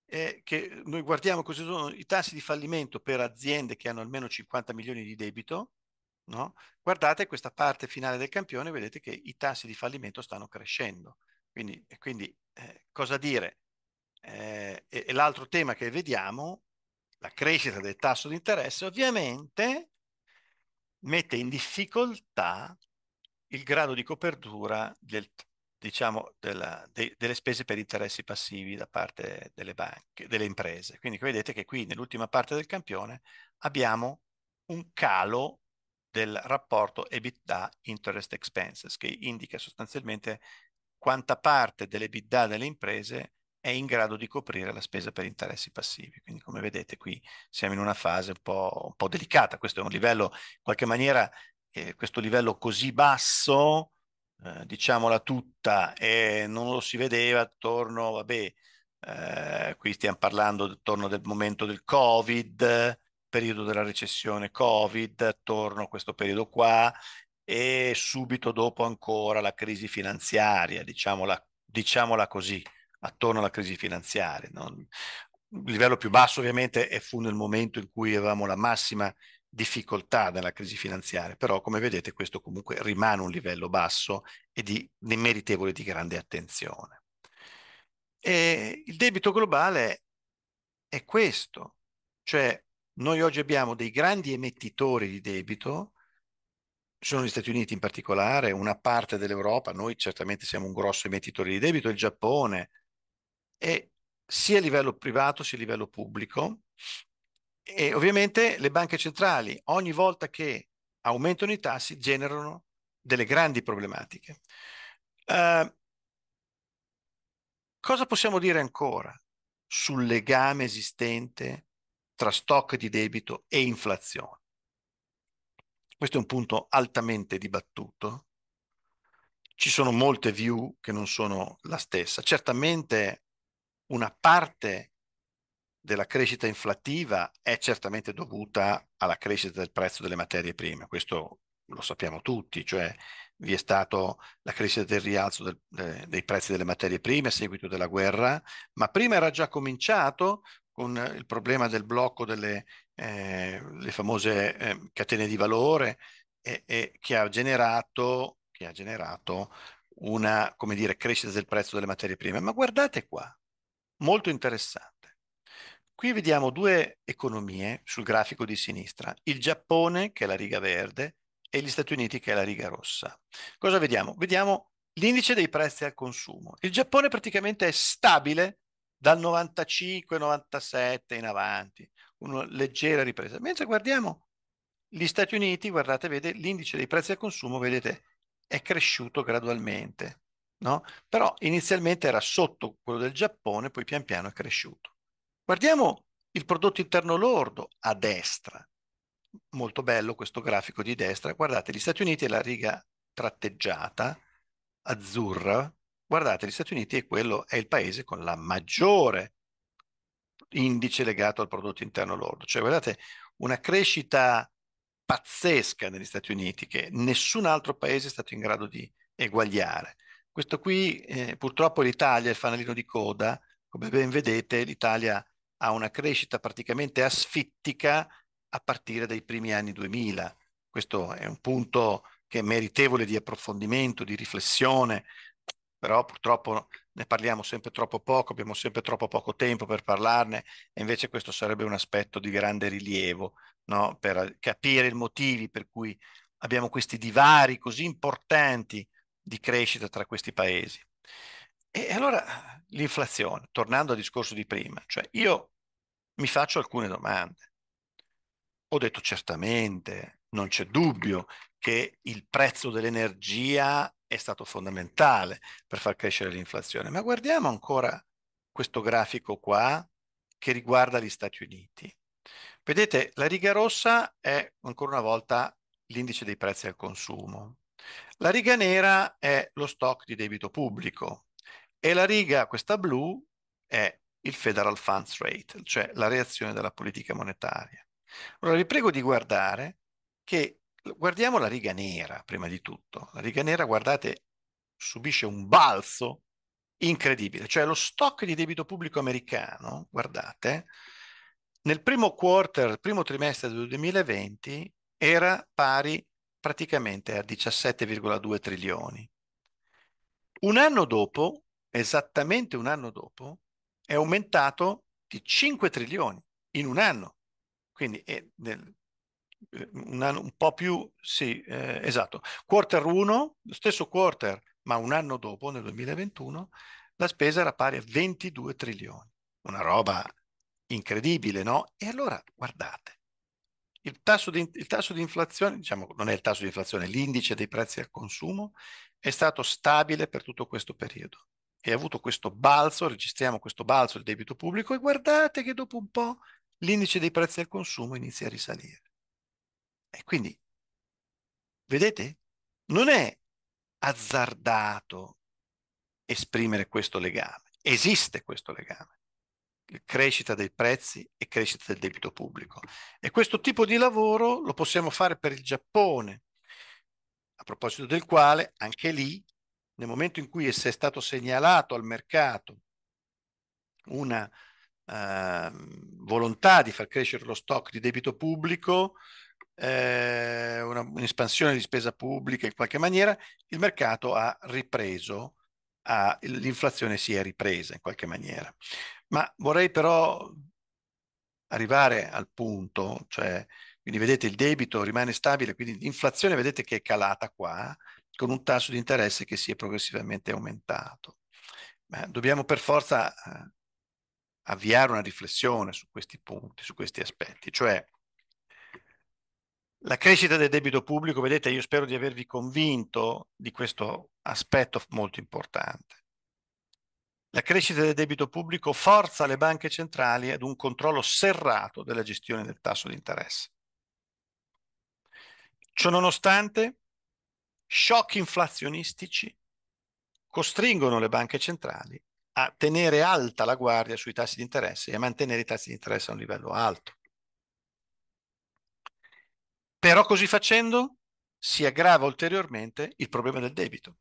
eh, che noi guardiamo cosa sono i tassi di fallimento per aziende che hanno almeno 50 milioni di debito, No? Guardate questa parte finale del campione, vedete che i tassi di fallimento stanno crescendo. Quindi, quindi eh, cosa dire? Eh, e, e l'altro tema che vediamo, la crescita del tasso di interesse, ovviamente mette in difficoltà il grado di copertura del, diciamo, della, de, delle spese per interessi passivi da parte delle banche, delle imprese. Quindi vedete che qui nell'ultima parte del campione abbiamo un calo del rapporto EBITDA interest expenses, che indica sostanzialmente quanta parte dell'EBITDA delle imprese è in grado di coprire la spesa per interessi passivi. Quindi come vedete qui siamo in una fase un po', un po delicata, questo è un livello, in qualche maniera, eh, questo livello così basso, eh, diciamola tutta, e eh, non lo si vedeva attorno, vabbè, eh, qui stiamo parlando attorno del momento del Covid, periodo della recessione Covid, attorno a questo periodo qua e subito dopo ancora la crisi finanziaria, diciamola, diciamola così, attorno alla crisi finanziaria. No? Il livello più basso ovviamente fu nel momento in cui avevamo la massima difficoltà nella crisi finanziaria, però come vedete questo comunque rimane un livello basso e di, di meritevole di grande attenzione. E il debito globale è questo, cioè noi oggi abbiamo dei grandi emettitori di debito, sono gli Stati Uniti in particolare, una parte dell'Europa, noi certamente siamo un grosso emettitore di debito, il Giappone, e sia a livello privato sia a livello pubblico. E ovviamente le banche centrali, ogni volta che aumentano i tassi, generano delle grandi problematiche. Uh, cosa possiamo dire ancora sul legame esistente tra stock di debito e inflazione. Questo è un punto altamente dibattuto. Ci sono molte view che non sono la stessa. Certamente una parte della crescita inflattiva è certamente dovuta alla crescita del prezzo delle materie prime, questo lo sappiamo tutti, cioè vi è stata la crescita del rialzo del, eh, dei prezzi delle materie prime a seguito della guerra, ma prima era già cominciato con il problema del blocco delle eh, famose eh, catene di valore e, e che, ha generato, che ha generato una dire, crescita del prezzo delle materie prime. Ma guardate qua, molto interessante. Qui vediamo due economie sul grafico di sinistra, il Giappone che è la riga verde e gli Stati Uniti che è la riga rossa. Cosa vediamo? Vediamo l'indice dei prezzi al consumo. Il Giappone praticamente è stabile dal 95-97 in avanti, una leggera ripresa. Mentre guardiamo gli Stati Uniti, guardate, vede l'indice dei prezzi al consumo, vedete, è cresciuto gradualmente, no? Però inizialmente era sotto quello del Giappone, poi pian piano è cresciuto. Guardiamo il prodotto interno lordo a destra. Molto bello questo grafico di destra. Guardate, gli Stati Uniti è la riga tratteggiata azzurra Guardate, gli Stati Uniti è, quello, è il paese con la maggiore indice legato al prodotto interno lordo, cioè guardate una crescita pazzesca negli Stati Uniti che nessun altro paese è stato in grado di eguagliare. Questo qui eh, purtroppo l'Italia è il fanalino di coda, come ben vedete l'Italia ha una crescita praticamente asfittica a partire dai primi anni 2000. Questo è un punto che è meritevole di approfondimento, di riflessione, però purtroppo ne parliamo sempre troppo poco, abbiamo sempre troppo poco tempo per parlarne e invece questo sarebbe un aspetto di grande rilievo no? per capire i motivi per cui abbiamo questi divari così importanti di crescita tra questi paesi. E allora l'inflazione, tornando al discorso di prima, cioè io mi faccio alcune domande. Ho detto certamente, non c'è dubbio che il prezzo dell'energia è stato fondamentale per far crescere l'inflazione. Ma guardiamo ancora questo grafico qua che riguarda gli Stati Uniti. Vedete, la riga rossa è ancora una volta l'indice dei prezzi al consumo. La riga nera è lo stock di debito pubblico e la riga, questa blu, è il Federal Funds Rate, cioè la reazione della politica monetaria. Allora vi prego di guardare che Guardiamo la riga nera, prima di tutto. La riga nera, guardate, subisce un balzo incredibile, cioè lo stock di debito pubblico americano, guardate, nel primo quarter, primo trimestre del 2020 era pari praticamente a 17,2 trilioni. Un anno dopo, esattamente un anno dopo, è aumentato di 5 trilioni in un anno. Quindi è eh, nel un, anno, un po' più, sì, eh, esatto. Quarter 1, stesso quarter, ma un anno dopo, nel 2021, la spesa era pari a 22 trilioni. Una roba incredibile, no? E allora guardate, il tasso, di, il tasso di, inflazione, diciamo non è il tasso di inflazione, l'indice dei prezzi al consumo è stato stabile per tutto questo periodo e ha avuto questo balzo, registriamo questo balzo del debito pubblico e guardate che dopo un po' l'indice dei prezzi al consumo inizia a risalire. E quindi, vedete, non è azzardato esprimere questo legame, esiste questo legame crescita dei prezzi e crescita del debito pubblico. E questo tipo di lavoro lo possiamo fare per il Giappone, a proposito del quale anche lì, nel momento in cui è stato segnalato al mercato una eh, volontà di far crescere lo stock di debito pubblico, eh, una, un'espansione di spesa pubblica in qualche maniera, il mercato ha ripreso, ha, l'inflazione si è ripresa in qualche maniera. Ma vorrei però arrivare al punto, cioè, quindi vedete il debito rimane stabile, quindi l'inflazione vedete che è calata qua, con un tasso di interesse che si è progressivamente aumentato. Ma dobbiamo per forza eh, avviare una riflessione su questi punti, su questi aspetti, cioè la crescita del debito pubblico, vedete, io spero di avervi convinto di questo aspetto molto importante. La crescita del debito pubblico forza le banche centrali ad un controllo serrato della gestione del tasso di interesse. Ciononostante, shock inflazionistici costringono le banche centrali a tenere alta la guardia sui tassi di interesse e a mantenere i tassi di interesse a un livello alto. Però così facendo si aggrava ulteriormente il problema del debito,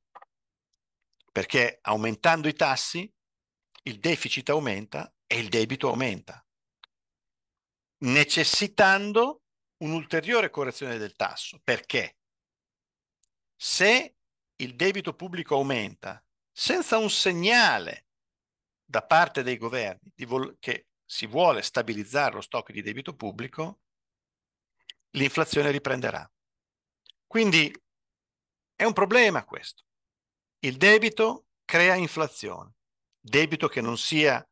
perché aumentando i tassi il deficit aumenta e il debito aumenta, necessitando un'ulteriore correzione del tasso. Perché? Se il debito pubblico aumenta senza un segnale da parte dei governi che si vuole stabilizzare lo stock di debito pubblico, l'inflazione riprenderà. Quindi è un problema questo. Il debito crea inflazione, debito che non sia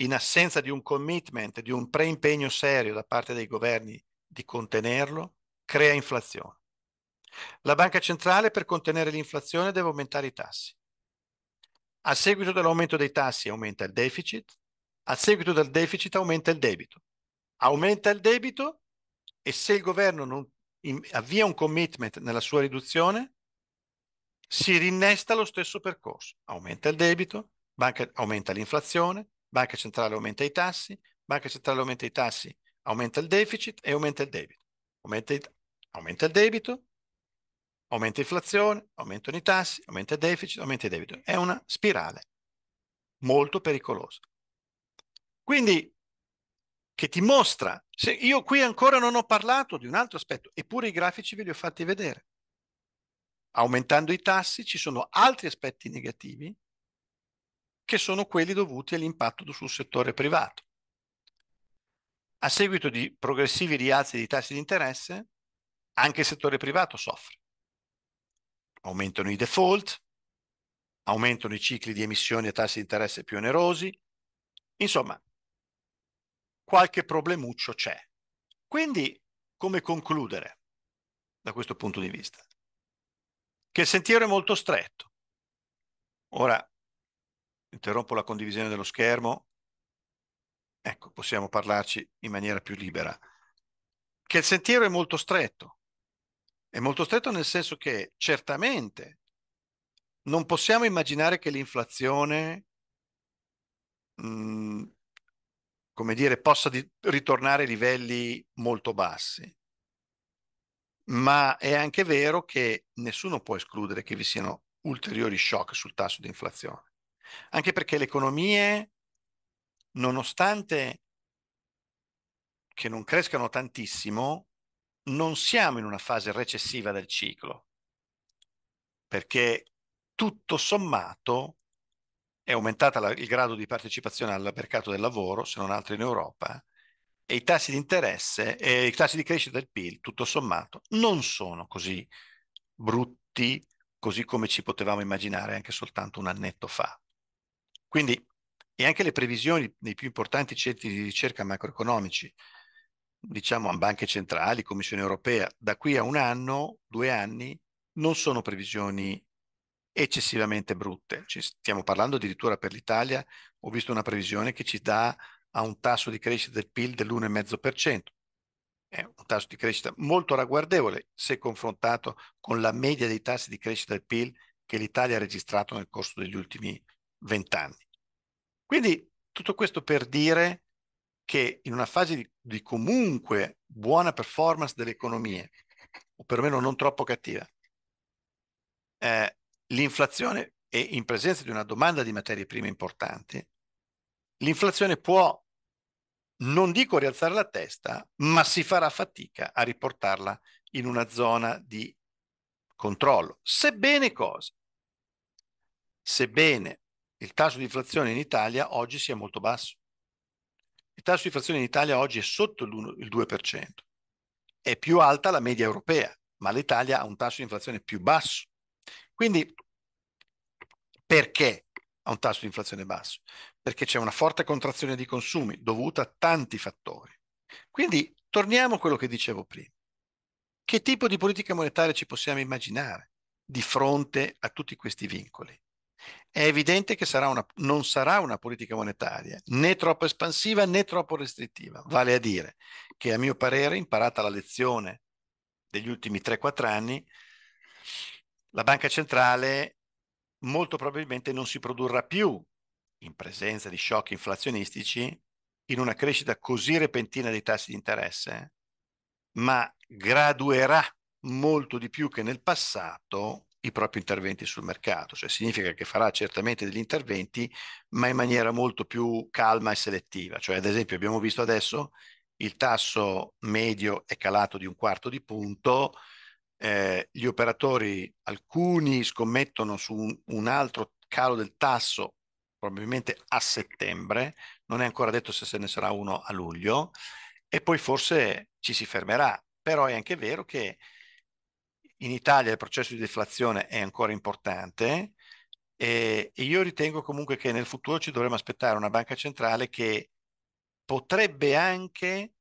in assenza di un commitment, di un preimpegno serio da parte dei governi di contenerlo, crea inflazione. La banca centrale per contenere l'inflazione deve aumentare i tassi. A seguito dell'aumento dei tassi aumenta il deficit, a seguito del deficit aumenta il debito. Aumenta il debito, e se il governo non avvia un commitment nella sua riduzione, si rinnesta lo stesso percorso. Aumenta il debito, banca, aumenta l'inflazione, banca centrale aumenta i tassi, banca centrale aumenta i tassi, aumenta il deficit e aumenta il debito. Aumenta, aumenta il debito, aumenta l'inflazione, aumentano i tassi, aumenta il deficit, aumenta il debito. È una spirale molto pericolosa. Quindi che ti mostra. Se io qui ancora non ho parlato di un altro aspetto, eppure i grafici ve li ho fatti vedere. Aumentando i tassi ci sono altri aspetti negativi che sono quelli dovuti all'impatto sul settore privato. A seguito di progressivi rialzi dei tassi di interesse, anche il settore privato soffre. Aumentano i default, aumentano i cicli di emissioni a tassi di interesse più onerosi. Insomma, qualche problemuccio c'è. Quindi, come concludere da questo punto di vista? Che il sentiero è molto stretto. Ora, interrompo la condivisione dello schermo. Ecco, possiamo parlarci in maniera più libera. Che il sentiero è molto stretto. È molto stretto nel senso che certamente non possiamo immaginare che l'inflazione mh, mm, come dire, possa di- ritornare a livelli molto bassi. Ma è anche vero che nessuno può escludere che vi siano ulteriori shock sul tasso di inflazione, anche perché le economie, nonostante che non crescano tantissimo, non siamo in una fase recessiva del ciclo, perché tutto sommato è aumentata la, il grado di partecipazione al mercato del lavoro, se non altro in Europa, eh, e i tassi di interesse e i tassi di crescita del PIL, tutto sommato, non sono così brutti così come ci potevamo immaginare anche soltanto un annetto fa. Quindi, e anche le previsioni dei più importanti centri di ricerca macroeconomici, diciamo banche centrali, Commissione europea, da qui a un anno, due anni, non sono previsioni eccessivamente brutte. Ci stiamo parlando addirittura per l'Italia, ho visto una previsione che ci dà a un tasso di crescita del PIL dell'1,5%. È un tasso di crescita molto ragguardevole se confrontato con la media dei tassi di crescita del PIL che l'Italia ha registrato nel corso degli ultimi vent'anni. Quindi tutto questo per dire che in una fase di, di comunque buona performance dell'economia, o perlomeno non troppo cattiva, eh, l'inflazione e in presenza di una domanda di materie prime importanti, l'inflazione può, non dico rialzare la testa, ma si farà fatica a riportarla in una zona di controllo. Sebbene cosa? Sebbene il tasso di inflazione in Italia oggi sia molto basso. Il tasso di inflazione in Italia oggi è sotto il 2%. È più alta la media europea, ma l'Italia ha un tasso di inflazione più basso quindi perché ha un tasso di inflazione basso? Perché c'è una forte contrazione di consumi dovuta a tanti fattori. Quindi torniamo a quello che dicevo prima. Che tipo di politica monetaria ci possiamo immaginare di fronte a tutti questi vincoli? È evidente che sarà una, non sarà una politica monetaria né troppo espansiva né troppo restrittiva, vale a dire che a mio parere, imparata la lezione degli ultimi 3-4 anni, la banca centrale molto probabilmente non si produrrà più, in presenza di shock inflazionistici, in una crescita così repentina dei tassi di interesse, ma graduerà molto di più che nel passato i propri interventi sul mercato, cioè significa che farà certamente degli interventi, ma in maniera molto più calma e selettiva. Cioè, ad esempio, abbiamo visto adesso il tasso medio è calato di un quarto di punto, eh, gli operatori, alcuni scommettono su un, un altro calo del tasso probabilmente a settembre, non è ancora detto se se ne sarà uno a luglio, e poi forse ci si fermerà. Però è anche vero che in Italia il processo di deflazione è ancora importante e, e io ritengo comunque che nel futuro ci dovremmo aspettare una banca centrale che potrebbe anche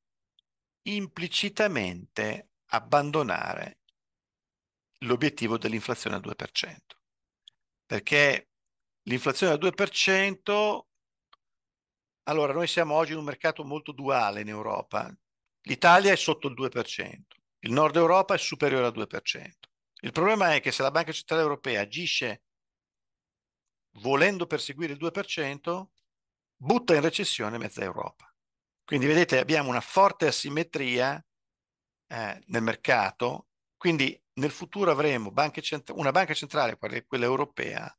implicitamente abbandonare l'obiettivo dell'inflazione al 2%, perché l'inflazione al 2%, allora noi siamo oggi in un mercato molto duale in Europa, l'Italia è sotto il 2%, il nord Europa è superiore al 2%. Il problema è che se la Banca Centrale Europea agisce volendo perseguire il 2%, butta in recessione mezza Europa. Quindi vedete abbiamo una forte asimmetria eh, nel mercato, quindi nel futuro avremo banche cent- una banca centrale, quella europea,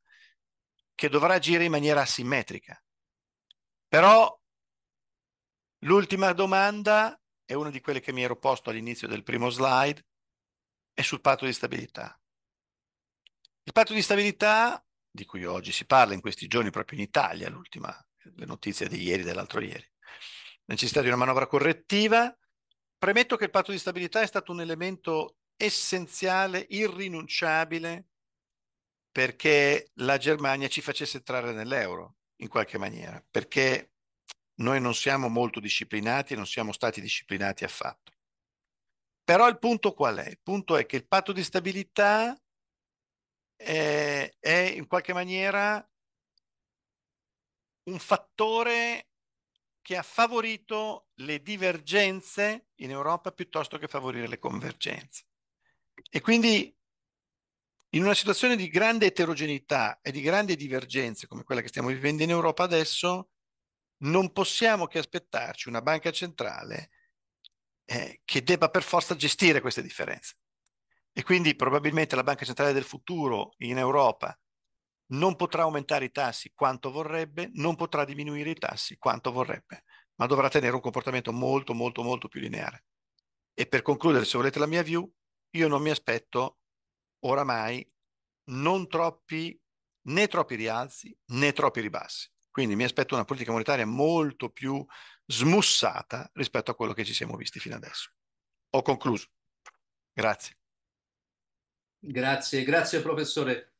che dovrà agire in maniera asimmetrica. Però l'ultima domanda è una di quelle che mi ero posto all'inizio del primo slide, è sul patto di stabilità. Il patto di stabilità, di cui oggi si parla in questi giorni proprio in Italia, l'ultima, le notizie di ieri e dell'altro ieri, necessità di una manovra correttiva. Premetto che il patto di stabilità è stato un elemento essenziale, irrinunciabile perché la Germania ci facesse entrare nell'euro in qualche maniera, perché noi non siamo molto disciplinati, non siamo stati disciplinati affatto. Però il punto qual è? Il punto è che il patto di stabilità è, eh, è in qualche maniera un fattore che ha favorito le divergenze in Europa piuttosto che favorire le convergenze. E quindi in una situazione di grande eterogeneità e di grande divergenze come quella che stiamo vivendo in Europa adesso, non possiamo che aspettarci una banca centrale eh, che debba per forza gestire queste differenze. E quindi probabilmente la banca centrale del futuro in Europa non potrà aumentare i tassi quanto vorrebbe, non potrà diminuire i tassi quanto vorrebbe, ma dovrà tenere un comportamento molto, molto, molto più lineare. E per concludere, se volete la mia view, io non mi aspetto oramai non troppi, né troppi rialzi né troppi ribassi. Quindi mi aspetto una politica monetaria molto più smussata rispetto a quello che ci siamo visti fino adesso. Ho concluso. Grazie. Grazie, grazie professore.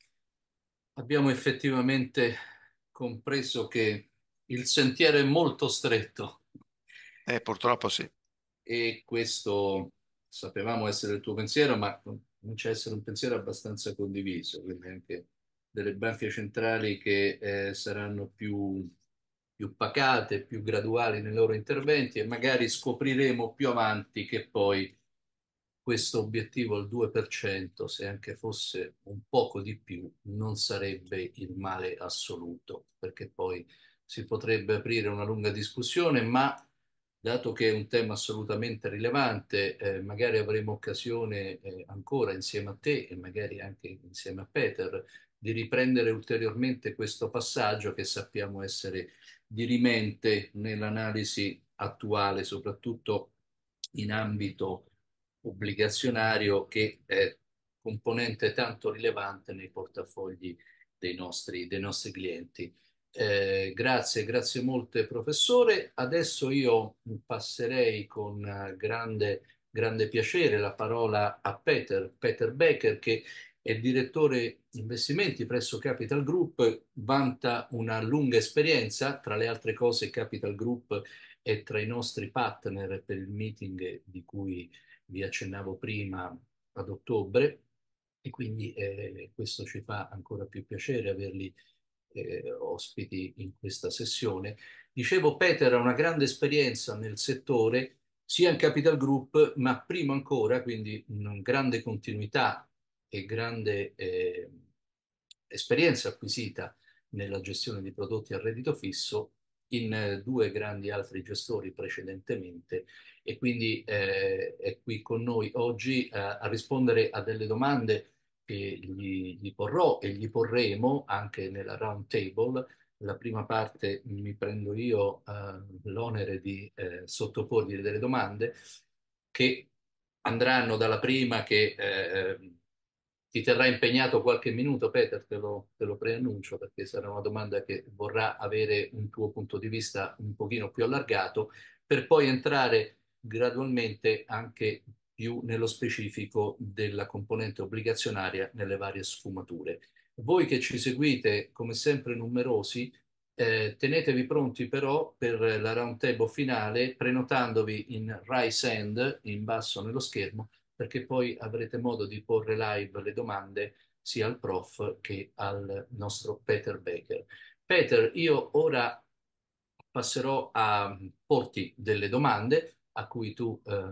Abbiamo effettivamente compreso che il sentiero è molto stretto. Eh, purtroppo sì. E questo sapevamo essere il tuo pensiero, ma comincia a essere un pensiero abbastanza condiviso, quindi anche delle banche centrali che eh, saranno più, più pacate, più graduali nei loro interventi e magari scopriremo più avanti che poi questo obiettivo al 2%, se anche fosse un poco di più, non sarebbe il male assoluto, perché poi si potrebbe aprire una lunga discussione, ma dato che è un tema assolutamente rilevante, eh, magari avremo occasione eh, ancora insieme a te e magari anche insieme a Peter di riprendere ulteriormente questo passaggio che sappiamo essere dirimente nell'analisi attuale, soprattutto in ambito obbligazionario che è componente tanto rilevante nei portafogli dei nostri, dei nostri clienti. Eh, grazie, grazie molte professore. Adesso io passerei con eh, grande, grande piacere la parola a Peter, Peter Becker che è direttore investimenti presso Capital Group, vanta una lunga esperienza, tra le altre cose Capital Group è tra i nostri partner per il meeting di cui vi accennavo prima ad ottobre e quindi eh, questo ci fa ancora più piacere averli eh, ospiti in questa sessione. Dicevo, Peter ha una grande esperienza nel settore, sia in Capital Group, ma prima ancora, quindi una grande continuità e grande eh, esperienza acquisita nella gestione di prodotti a reddito fisso in eh, due grandi altri gestori precedentemente e quindi eh, è qui con noi oggi eh, a rispondere a delle domande che gli, gli porrò e gli porremo anche nella round table. La prima parte mi prendo io eh, l'onere di eh, sottoporgli delle domande che andranno dalla prima che eh, ti terrà impegnato qualche minuto, Peter, te lo, te lo, preannuncio perché sarà una domanda che vorrà avere un tuo punto di vista un pochino più allargato, per poi entrare gradualmente anche più nello specifico della componente obbligazionaria nelle varie sfumature. Voi che ci seguite, come sempre numerosi, eh, tenetevi pronti però per la roundtable finale prenotandovi in Rise End in basso nello schermo perché poi avrete modo di porre live le domande sia al prof che al nostro Peter Baker. Peter, io ora passerò a porti delle domande a cui tu eh,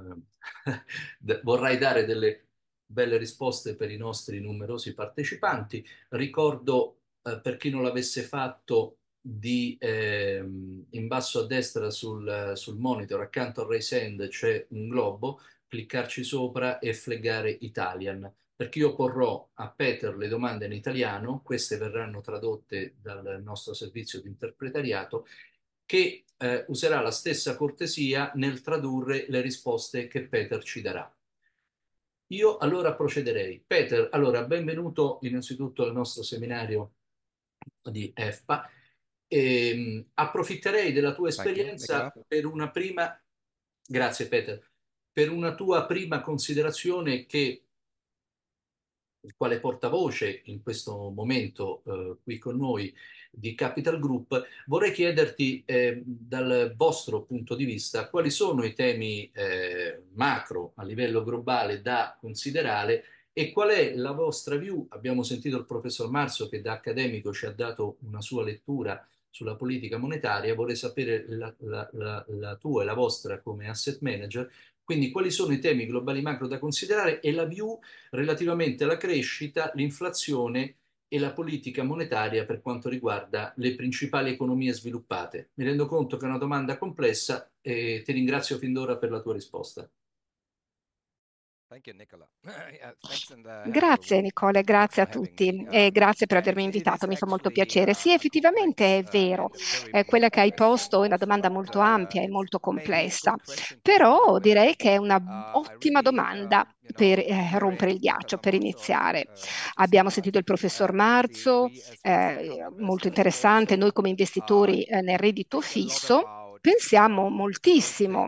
(laughs) vorrai dare delle belle risposte per i nostri numerosi partecipanti. Ricordo, eh, per chi non l'avesse fatto, di, eh, in basso a destra sul, sul monitor, accanto al raise hand c'è un globo, cliccarci sopra e fleggare Italian perché io porrò a Peter le domande in italiano, queste verranno tradotte dal nostro servizio di interpretariato, che eh, userà la stessa cortesia nel tradurre le risposte che Peter ci darà. Io allora procederei. Peter, allora benvenuto innanzitutto al nostro seminario di EFPA. E, ehm, approfitterei della tua esperienza per una prima, grazie Peter, per una tua prima considerazione che il quale portavoce in questo momento eh, qui con noi di Capital Group, vorrei chiederti eh, dal vostro punto di vista quali sono i temi eh, macro a livello globale da considerare e qual è la vostra view? Abbiamo sentito il professor Marzo che da accademico ci ha dato una sua lettura sulla politica monetaria, vorrei sapere la, la, la, la, tua e la vostra come asset manager quindi quali sono i temi globali macro da considerare e la view relativamente alla crescita, l'inflazione e la politica monetaria per quanto riguarda le principali economie sviluppate. Mi rendo conto che è una domanda complessa e ti ringrazio fin d'ora per la tua risposta. (laughs) Uh, grazie um, Nicole, grazie a tutti e um, grazie per avermi invitato, mi fa molto piacere. Sì, uh, effettivamente è uh, vero, eh, quella che hai posto è una domanda molto ampia e molto complessa, però direi che è un'ottima domanda per eh, rompere il ghiaccio, per iniziare. Abbiamo sentito il professor Marzo, eh, molto interessante, noi come investitori eh, nel reddito fisso pensiamo moltissimo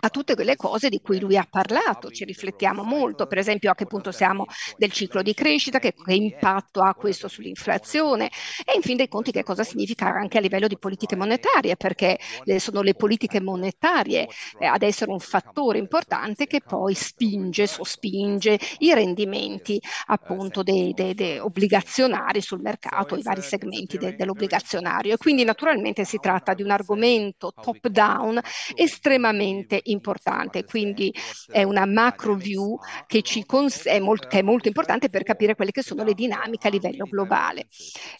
a tutte quelle cose di cui lui ha parlato, ci riflettiamo molto, per esempio a che punto siamo del ciclo di crescita, che, che impatto ha questo sull'inflazione e in fin dei conti che cosa significa anche a livello di politiche monetarie, perché eh, sono le politiche monetarie eh, ad essere un fattore importante che poi spinge, sospinge i rendimenti appunto dei, dei, dei obbligazionari sul mercato, i vari segmenti de, dell'obbligazionario. E quindi naturalmente si tratta di un argomento orientamento top down estremamente importante, quindi è una macro view che, cons- è molto, che, è molto importante per capire quelle che sono le dinamiche a livello globale.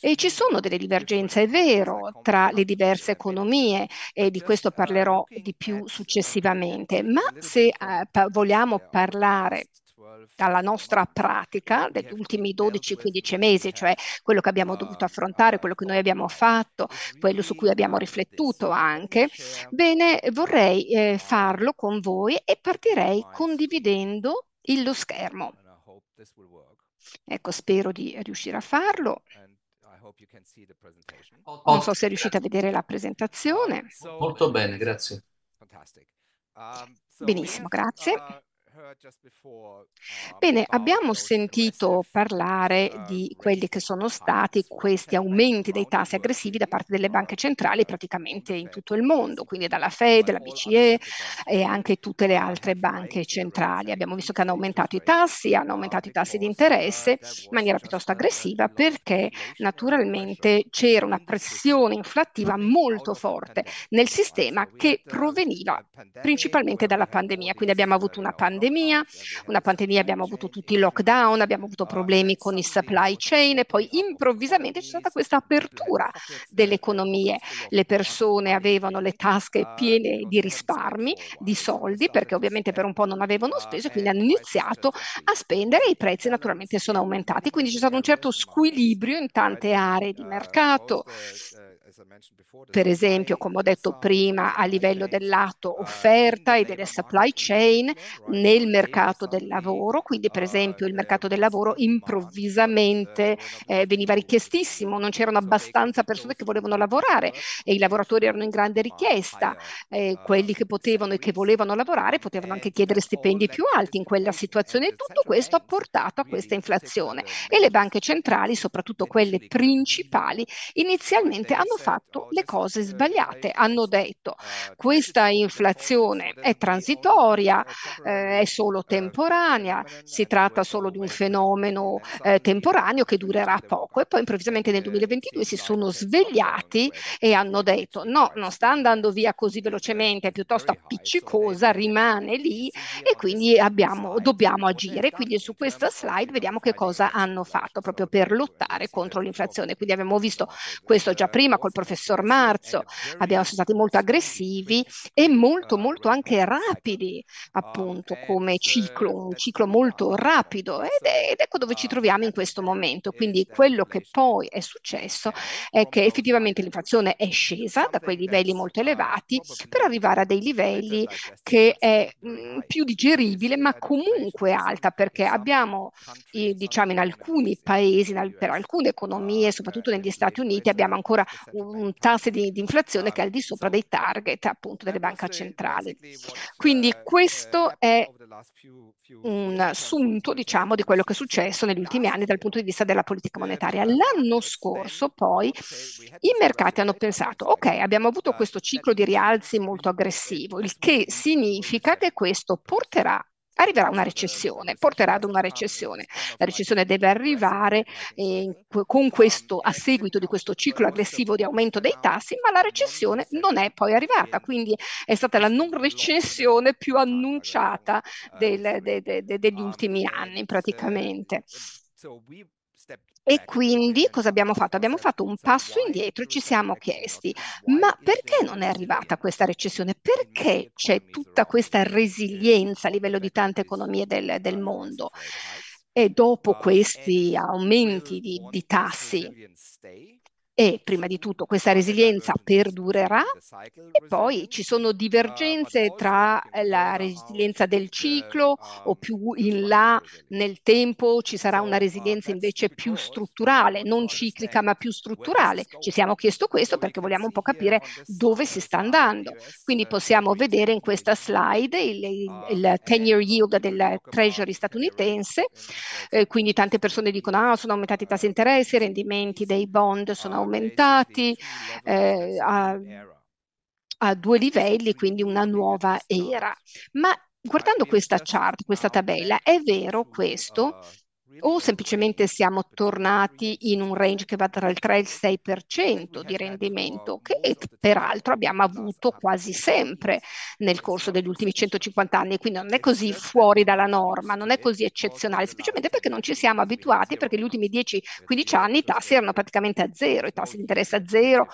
E ci sono delle divergenze, è vero, tra le diverse economie e di questo parlerò di più successivamente, ma se eh, pa- vogliamo parlare dalla nostra pratica degli ultimi 12-15 mesi, eh, cioè quello che abbiamo dovuto ah, affrontare, quello che noi abbiamo fatto, quello su cui abbiamo riflettuto anche, cioè bene, vorrei eh, farlo con voi e partirei condividendo lo schermo. Ecco, spero di riuscire a farlo. Non so se riuscite a vedere la presentazione. Molto bene, grazie. Um, Benissimo, grazie. Uh, Um, Bene, abbiamo sentito parlare uh, di quelli che sono stati questi aumenti dei tassi aggressivi da parte delle banche centrali praticamente in tutto il mondo, quindi dalla Fed, la BCE e anche tutte le altre banche centrali. Abbiamo visto che hanno aumentato i tassi, hanno uh, aumentato i tassi di uh, interesse in maniera piuttosto aggressiva perché naturalmente c'era una pressione inflattiva molto forte nel sistema che proveniva principalmente dalla pandemia, quindi abbiamo avuto una pandemia pandemia, una pandemia abbiamo avuto tutti i lockdown, abbiamo avuto problemi con i supply chain e poi improvvisamente c'è stata questa apertura delle economie. Le persone avevano le tasche ah, piene di risparmi, di soldi, perché ovviamente per un po' non avevano ah, speso e quindi hanno iniziato a spendere e i prezzi naturalmente sono aumentati. Quindi c'è stato un certo, certo squilibrio in tante eh, aree di eh, mercato eh, per esempio, come ho detto prima, a livello uh, del lato offerta e delle supply chain nel mercato del lavoro. Quindi, per uh, esempio, il mercato del lavoro uh, improvvisamente eh, veniva richiestissimo, non c'erano abbastanza persone che volevano lavorare e i lavoratori erano in grande richiesta. Eh, quelli che potevano e che volevano lavorare potevano anche chiedere stipendi più alti in quella situazione e tutto questo ha portato a questa inflazione. E le banche centrali, soprattutto quelle principali, inizialmente hanno fatto le cose sbagliate, hanno detto questa inflazione è transitoria, eh, è solo eh, temporanea, si tratta solo di un fenomeno eh, temporaneo che durerà poco e poi improvvisamente nel 2022 si sono svegliati e hanno detto no, eh, non sta andando via eh, così velocemente, è piuttosto appiccicosa, rimane lì e quindi abbiamo, dobbiamo agire. Quindi su questa slide vediamo che cosa hanno fatto proprio per lottare contro l'inflazione. Quindi abbiamo visto questo già prima col professor Marzo, abbiamo sono stati molto aggressivi e molto molto anche ecco. rapidi, appunto oh, come uh, ciclo, un ciclo molto rapido ed, è, ed ecco dove ci troviamo in questo momento. Quindi quello che poi è successo è che effettivamente l'inflazione è scesa da quei livelli molto elevati per arrivare a dei livelli che è mh, mm, più digeribile ma comunque alta perché abbiamo diciamo in alcuni paesi, per alcune economie, ah, soprattutto negli Stati Uniti, abbiamo ancora tassi di, di, inflazione che è al di sopra dei esatto. target appunto delle ecco, banche centrali. Cioè, Quindi eh, questo eh, è un assunto cioè, diciamo di quello che è successo negli ultimi anni dal punto di vista della politica eh, monetaria. L'anno scorso poi i mercati hanno pensato ok abbiamo avuto questo ciclo di rialzi molto aggressivo il che significa che questo porterà arriverà una recessione, porterà ad una recessione. La recessione deve arrivare eh, questo, a seguito di questo ciclo aggressivo di aumento dei tassi, ma la recessione non è poi arrivata, quindi è stata la non recessione più annunciata del, de, de, de, degli ultimi anni praticamente. E quindi cosa abbiamo fatto? Abbiamo fatto un passo indietro e ci siamo chiesti, ma perché non è arrivata questa recessione? Perché c'è tutta questa resilienza a livello di tante economie del, del mondo? E dopo questi aumenti di, di tassi, e prima di tutto questa resilienza perdurerà e poi ci sono divergenze tra la resilienza del ciclo o più in là nel tempo ci sarà una resilienza invece più strutturale, non ciclica ma più strutturale. Ci siamo chiesto questo perché vogliamo un po' capire dove si sta andando. Quindi possiamo vedere in questa slide il, il 10 yield del Treasury statunitense, eh, quindi tante persone dicono ah, sono aumentati i tassi di interesse, i rendimenti dei bond sono aumentati eh, a, a due livelli, quindi una nuova era. Ma guardando questa chart, questa tabella, è vero questo o semplicemente siamo tornati in un range che va tra il 3 e il 6% di rendimento, che peraltro abbiamo avuto quasi sempre nel corso degli ultimi 150 anni, quindi non è così fuori dalla norma, non è così eccezionale, semplicemente perché non ci siamo abituati, perché gli ultimi 10-15 anni i tassi erano praticamente a zero, i tassi di interesse a zero,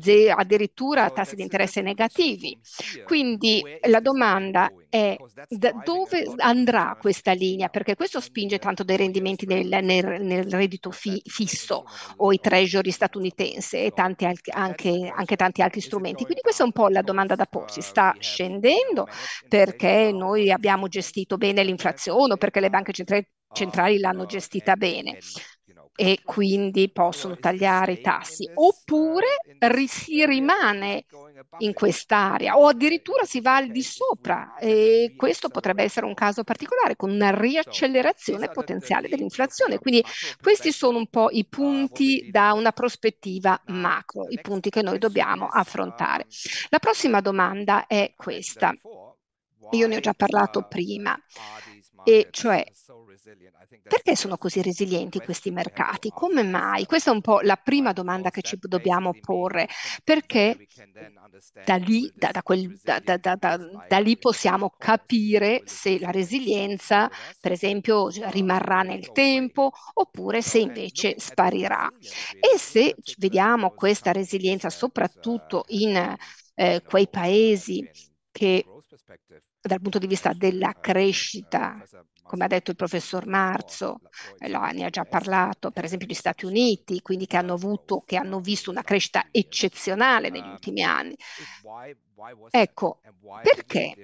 zero addirittura tassi di interesse negativi. Quindi la domanda è eh, da dove andrà questa linea, perché questo spinge tanto dei rendimenti nel, nel, nel reddito fi, fisso o i treasury statunitense e tanti, anche, anche tanti altri strumenti. Quindi questa è un po' la domanda da uh, porsi. Sta scendendo perché noi abbiamo gestito bene l'inflazione o perché le banche centrali centrali l'hanno uh, gestita bene e esatto. quindi possono tagliare i tassi, oppure si rimane in quest'area o addirittura si va al di sopra e questo potrebbe essere un caso particolare con una esatto. riaccelerazione potenziale dell'inflazione. Quindi questi sono un po' i ah, punti da una prospettiva ah, macro, i punti che noi dobbiamo affrontare. Um, La prossima domanda è questa. Io ne ho già parlato uh, prima. E cioè, perché sono così resilienti questi mercati? Come mai? Questa è un po' la prima domanda che ci dobbiamo porre, perché da lì, da, da quel, da, lì possiamo capire se la resilienza, per esempio, rimarrà nel tempo oppure se invece sparirà. E se vediamo questa resilienza uh, soprattutto in eh, quei paesi che dal punto di vista della crescita, come ha detto il professor Marzo, eh, ne ha già parlato, per esempio gli Stati Uniti, quindi che hanno, avuto, che hanno visto una crescita eccezionale negli ultimi anni. Ecco, perché?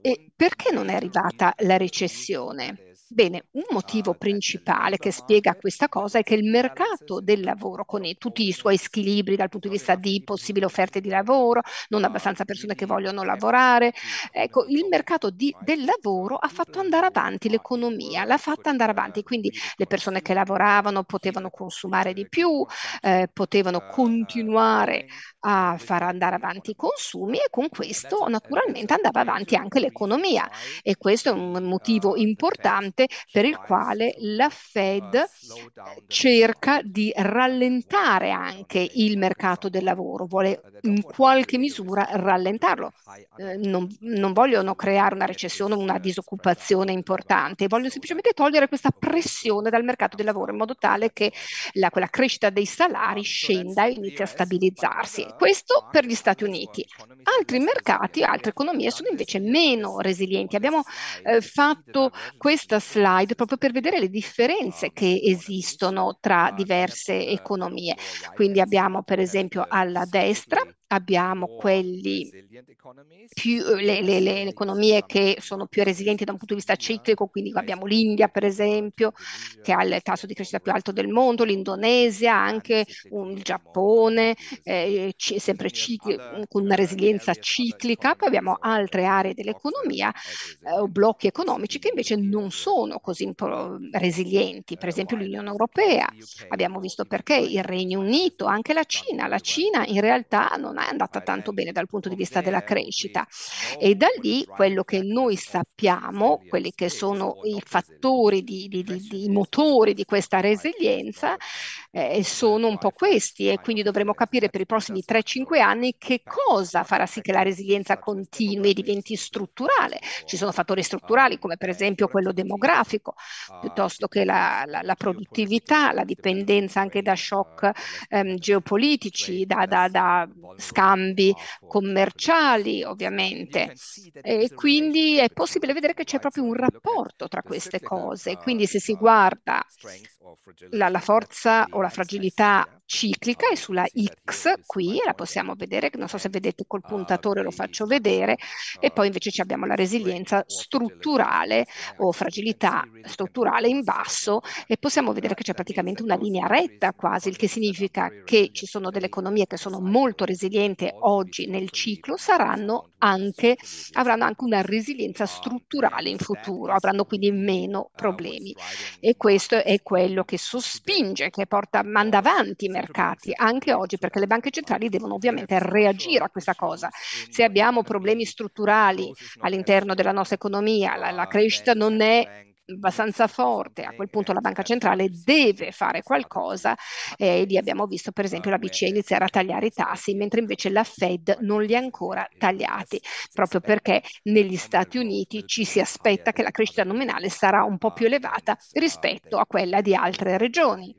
E perché non è arrivata la recessione? Bene, un motivo ah, principale che spiega questa cosa è che il mercato del lavoro, con tutti i suoi squilibri dal punto di vista di esatto. possibili offerte di lavoro, non ah, abbastanza persone che vogliono lavorare, ecco, il mercato di, del lavoro ha fatto andare avanti l'economia, l'ha fatta andare avanti, quindi le persone che lavoravano potevano consumare di più, esatto. eh, potevano eh, continuare a far andare avanti i consumi e con questo esatto, eh, naturalmente andava avanti anche l'economia e questo è un eh, motivo importante importante per il quale la Fed uh, eh, cerca di rallentare anche il mercato del lavoro, vuole in qualche misura rallentarlo. Eh, non, non vogliono creare una recessione, una uh, disoccupazione importante, vogliono semplicemente togliere questa pressione dal mercato del lavoro in modo tale che la, quella crescita dei salari um, scenda e inizi a stabilizzarsi. Questo per gli Stati Uniti. Altri mercati, altre economie sono invece meno resilienti. Abbiamo eh, fatto questa slide proprio per vedere le differenze esatto, che esistono tra diverse economie. Quindi abbiamo per esempio alla destra abbiamo quelli più, eh, le, le, le, economie che sono più resilienti da un punto di vista ciclico, quindi abbiamo l'India per esempio che ha il tasso di crescita più alto del mondo, l'Indonesia, anche un, il Giappone, eh, c- sempre cic- con una resilienza ciclica, poi abbiamo altre aree dell'economia eh, blocchi economici che invece non sono così impor- resilienti, per esempio l'Unione Europea, abbiamo visto perché il Regno Unito, anche la Cina, la Cina in realtà non ha è andata tanto eh, bene dal punto di vista della crescita. E da lì quello che noi sappiamo, quelli che sono i fattori, di, di, i motori di questa resilienza, eh, sono un po' questi e quindi dovremo capire per i prossimi 3-5 anni che cosa farà sì che la resilienza continui e diventi strutturale. Ci sono fattori strutturali come per esempio quello demografico, piuttosto che la, la, la produttività, la dipendenza anche da shock ehm, geopolitici, da, da, da, scambi commerciali ovviamente. E quindi è possibile vedere che c'è proprio un rapporto tra queste cose. Quindi se si guarda la, la forza o o la fragilità ciclica e sulla X qui la possiamo vedere, non so se vedete col puntatore lo faccio vedere, e poi invece abbiamo la resilienza strutturale o fragilità strutturale in basso e possiamo vedere che c'è praticamente una linea retta quasi, il che significa che ci sono delle economie che sono molto resilienti oggi nel ciclo, saranno anche, avranno anche una resilienza strutturale in futuro, avranno quindi meno problemi. E questo è quello che sospinge, che porta, manda avanti mercati, anche oggi, perché le banche centrali devono ovviamente reagire a questa cosa. Se abbiamo problemi strutturali all'interno della nostra economia, la, la crescita non è abbastanza forte, a quel punto la banca centrale deve fare qualcosa e lì abbiamo visto per esempio la BCE iniziare a tagliare i tassi, mentre invece la Fed non li ha ancora tagliati, proprio perché negli Stati Uniti ci si aspetta che la crescita nominale sarà un po' più elevata rispetto a quella di altre regioni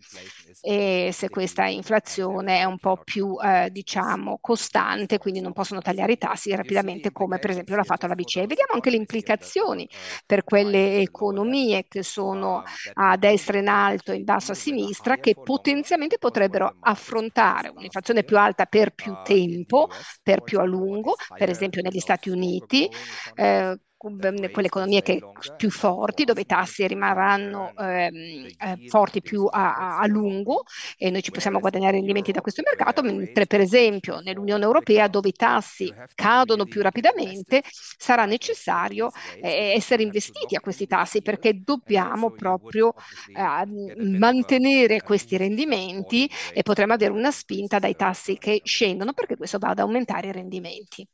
e se questa inflazione è un po' esatto. più eh, diciamo costante, quindi non possono tagliare i tassi rapidamente come per esempio l'ha fatto la BCE. Vediamo anche le implicazioni eh, per quelle economie che sono a destra in alto, in basso a sinistra, che potenzialmente potrebbero affrontare un'inflazione più alta per più tempo, per più a lungo, per esempio negli Stati Uniti. Eh, Mhmm, quelle economie che, più forti, dove i tassi rimarranno ehm, eh, forti più a, a, lungo e noi ci possiamo guadagnare rendimenti da questo mercato, mentre per esempio nell'Unione Europea dove i tassi cadono più rapidamente sarà necessario eh, eh, essere investiti a questi tassi perché dobbiamo proprio eh, mantenere questi rendimenti e potremo avere una spinta dai tassi che scendono perché questo va ad aumentare i rendimenti.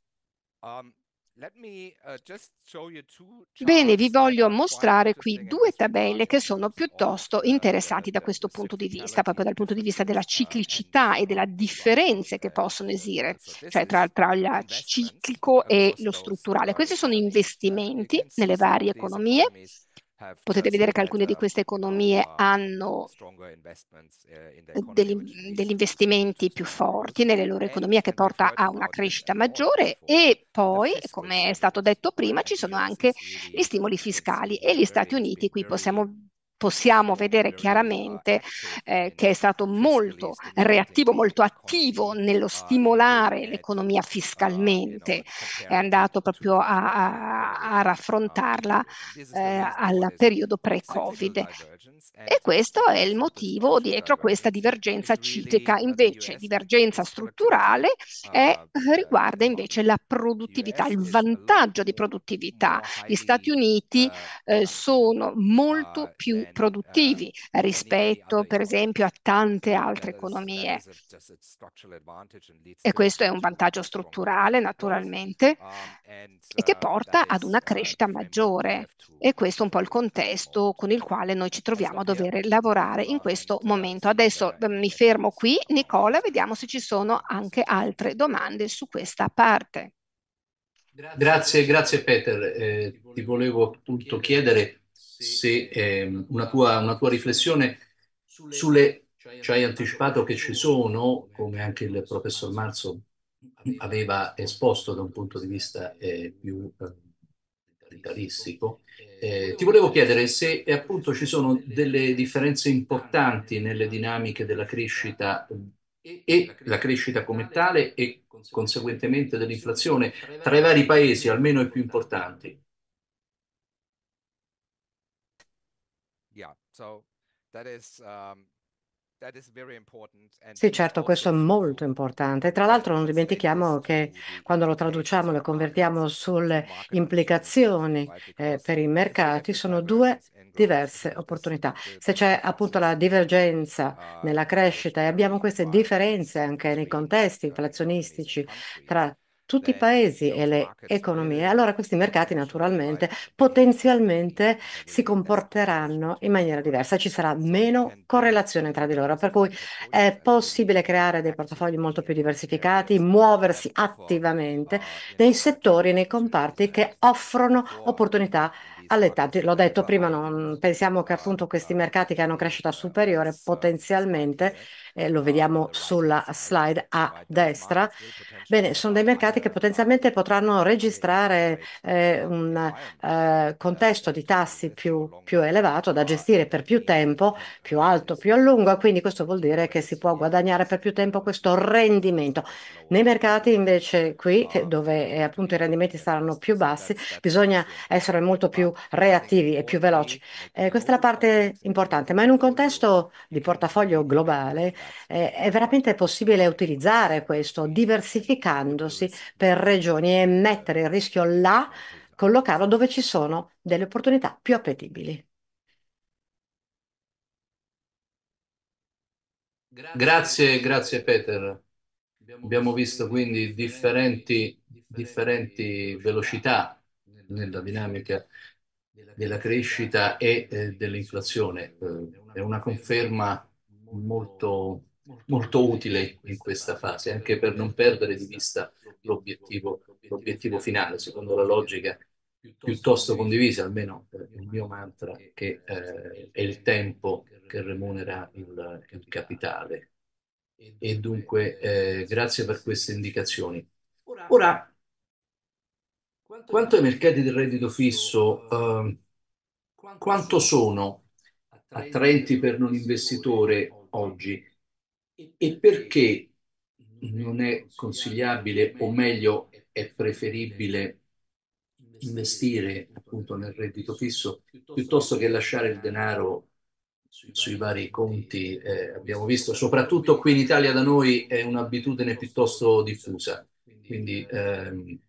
Um, Uh, Bene, vi voglio mostrare qui due tabelle che sono piuttosto uh, interessanti da questo punto di vista, proprio dal punto di vista della ciclicità e della differenza che possono esire, cioè tra, tra il ciclico e lo strutturale. Questi sono investimenti nelle varie economie Potete vedere che alcune di queste economie uh, hanno eh, degli, degli, investimenti più forti nelle loro economie che porta a una crescita maggiore e poi, come è stato detto prima, ci sono anche gli stimoli fiscali e gli Stati Uniti qui possiamo possiamo vedere chiaramente eh, che è stato molto reattivo, molto attivo nello stimolare l'economia fiscalmente, è andato proprio a, a, a raffrontarla eh, al periodo pre-Covid. Eh, eh, e certo, questo è il motivo dietro questa divergenza citica. Invece divergenza strutturale ah, è, ah, eh, certo, riguarda invece la produttività, il vantaggio di produttività. Gli Stati Uniti eh, eh ah, sono molto più produttivi rispetto per esempio a tante altre economie. E questo è un vantaggio strutturale naturalmente um, e che uh, porta ad una crescita maggiore. E questo è un po' il contesto con il quale noi ci troviamo troviamo a dover lavorare in questo momento. Adesso ehm, mi fermo qui, Nicola, vediamo se ci sono anche altre domande su questa parte. Grazie, grazie Peter. Eh, ti volevo appunto chiedere se eh, una, tua, una, tua, riflessione sulle... Ci hai anticipato che ci sono, come anche il professor Marzo aveva esposto da un punto di vista eh, più ehm, capitalistico. Eh, eh ti volevo chiedere se eh, appunto ci sono delle differenze importanti nelle dinamiche della crescita e la crescita come tale e conseguentemente dell'inflazione tra i vari paesi, almeno i più importanti. Yeah, so that is um, sì, certo, questo è molto importante. Tra l'altro non dimentichiamo che quando lo traduciamo e lo convertiamo sulle implicazioni eh, per i mercati sono due diverse opportunità. Se c'è appunto la divergenza uh, nella crescita e abbiamo queste differenze anche nei contesti inflazionistici tra tutti i paesi e le economie, allora questi mercati naturalmente potenzialmente si comporteranno in maniera diversa, ci sarà meno correlazione tra di loro, per cui è possibile creare dei portafogli molto più diversificati, muoversi attivamente nei settori nei comparti che offrono opportunità allettanti. L'ho detto prima, non pensiamo che appunto questi mercati che hanno crescita superiore potenzialmente eh, lo vediamo sulla slide a destra. Bene, sono dei mercati che potenzialmente potranno registrare eh, un eh, contesto di tassi più, più, elevato da gestire per più tempo, più alto, più a lungo, quindi questo vuol dire che si può guadagnare per più tempo questo rendimento. Nei mercati invece qui, dove eh, appunto i rendimenti saranno più bassi, bisogna essere molto più reattivi e più veloci. Eh, questa è la parte importante, ma in un contesto di portafoglio globale eh, è veramente possibile utilizzare questo, diversificandosi per regioni e mettere il rischio là, collocarlo dove ci sono delle opportunità più appetibili. Grazie, grazie Peter. Abbiamo visto quindi differenti, differenti velocità nella dinamica della crescita e eh, dell'inflazione. Eh, è una conferma molto, molto utile in questa fase, anche per non perdere di vista l'obiettivo, l'obiettivo finale, secondo la logica piuttosto condivisa, almeno il mio mantra, che eh, eh, è il tempo che remunera il, il capitale. E dunque eh, eh, grazie per queste indicazioni. Ora, quanto ai mercati del reddito fisso, ehm, eh, quanto sono attraenti per non investitore oggi e perché non è consigliabile o meglio è preferibile investire appunto nel reddito fisso piuttosto che lasciare il denaro sui vari conti eh, abbiamo visto soprattutto qui in Italia da noi è un'abitudine piuttosto diffusa quindi ehm,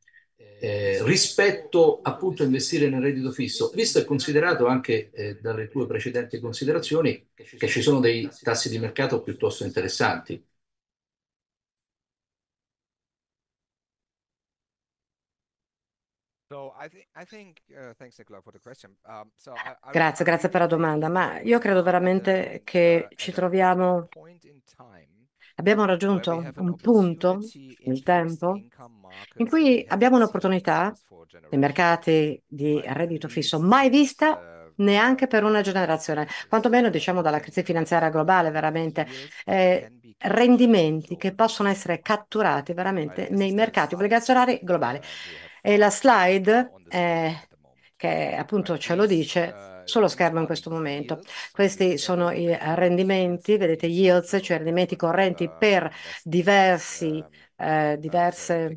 eh, rispetto appunto a investire nel reddito fisso, visto e considerato anche eh, dalle tue precedenti considerazioni che ci sono dei tassi di mercato piuttosto interessanti. Grazie, grazie per la domanda, ma io credo veramente che uh, ci troviamo Abbiamo raggiunto un punto nel tempo in cui abbiamo un'opportunità nei mercati di reddito fisso mai vista uh, neanche per una generazione, quantomeno diciamo dalla crisi finanziaria globale veramente. Eh, rendimenti che possono essere catturati veramente nei mercati obbligazionari globali. E la slide eh, che appunto ce lo dice uh, sullo schermo in questo momento. Questi sono i rendimenti, vedete yields, cioè rendimenti correnti per diversi, eh, diverse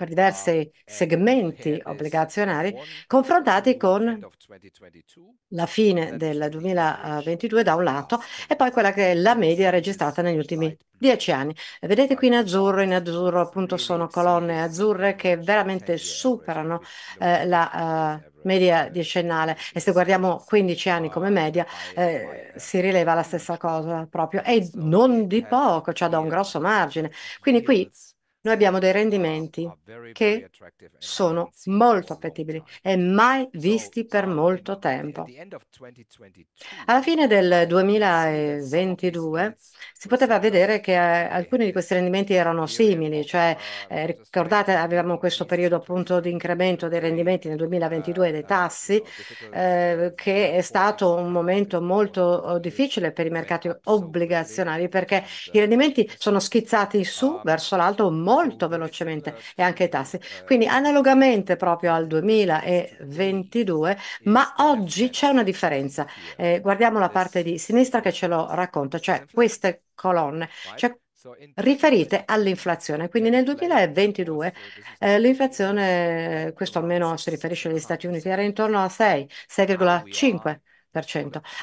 per diversi ah, eh, segmenti eh, eh, obbligazionari, confrontati con la fine del 2022 da un lato e poi quella che è la media registrata negli ultimi dieci anni. vedete qui in azzurro, in azzurro appunto sono colonne azzurre che veramente superano eh, la... Eh, media decennale e se guardiamo 15 anni come media eh, si rileva la stessa cosa proprio e non di poco, cioè da un grosso margine. Quindi qui noi abbiamo dei rendimenti che sono molto appetibili e mai visti per molto tempo. Alla fine del 2022 si poteva vedere che eh, alcuni di questi rendimenti erano simili, cioè eh, ricordate avevamo questo periodo appunto di incremento dei rendimenti nel 2022 dei tassi eh, che è stato un momento molto oh, difficile per i mercati obbligazionari perché i rendimenti sono schizzati su verso l'alto molto molto velocemente e anche i tassi. Eh, Quindi analogamente proprio al 2022, ma eh, oggi eh, c'è una differenza. Eh, guardiamo la parte di sinistra che ce lo racconta, cioè queste colonne. Cioè riferite all'inflazione. Quindi nel 2022 eh, l'inflazione, questo almeno si riferisce agli Stati Uniti, era intorno a 6, 6,5%.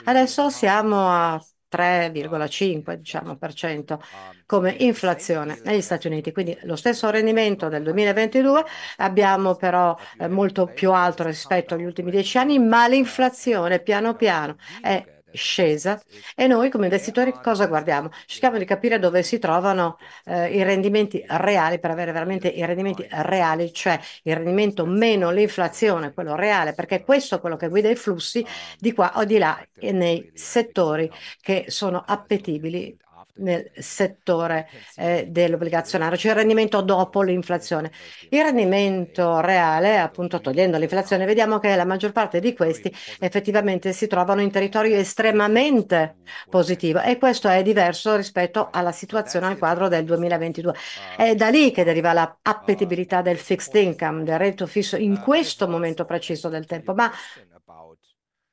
Adesso siamo a 3,5 diciamo, per cento come inflazione negli Stati Uniti. Quindi lo stesso rendimento del 2022 abbiamo però eh, molto più alto rispetto agli ultimi dieci anni, ma l'inflazione piano piano è scesa e noi come investitori cosa guardiamo? Cerchiamo di capire dove si trovano eh, i rendimenti reali per avere veramente i rendimenti reali, cioè il rendimento meno l'inflazione, quello reale, perché questo è quello che guida i flussi di qua o di là nei settori che sono appetibili nel settore eh, dell'obbligazionario, cioè il rendimento dopo l'inflazione. Il rendimento reale, appunto togliendo l'inflazione, vediamo che la maggior parte di questi effettivamente si trovano in territorio estremamente positivo e questo è diverso rispetto alla situazione al quadro del 2022. Ah. È da lì che deriva la ah. appetibilità del fixed income, del reddito fisso in ah, questo momento preciso del tempo. Ma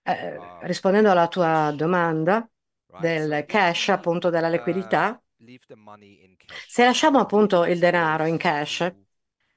eh, rispondendo alla tua domanda, del cash, appunto della liquidità, se lasciamo appunto il denaro in cash,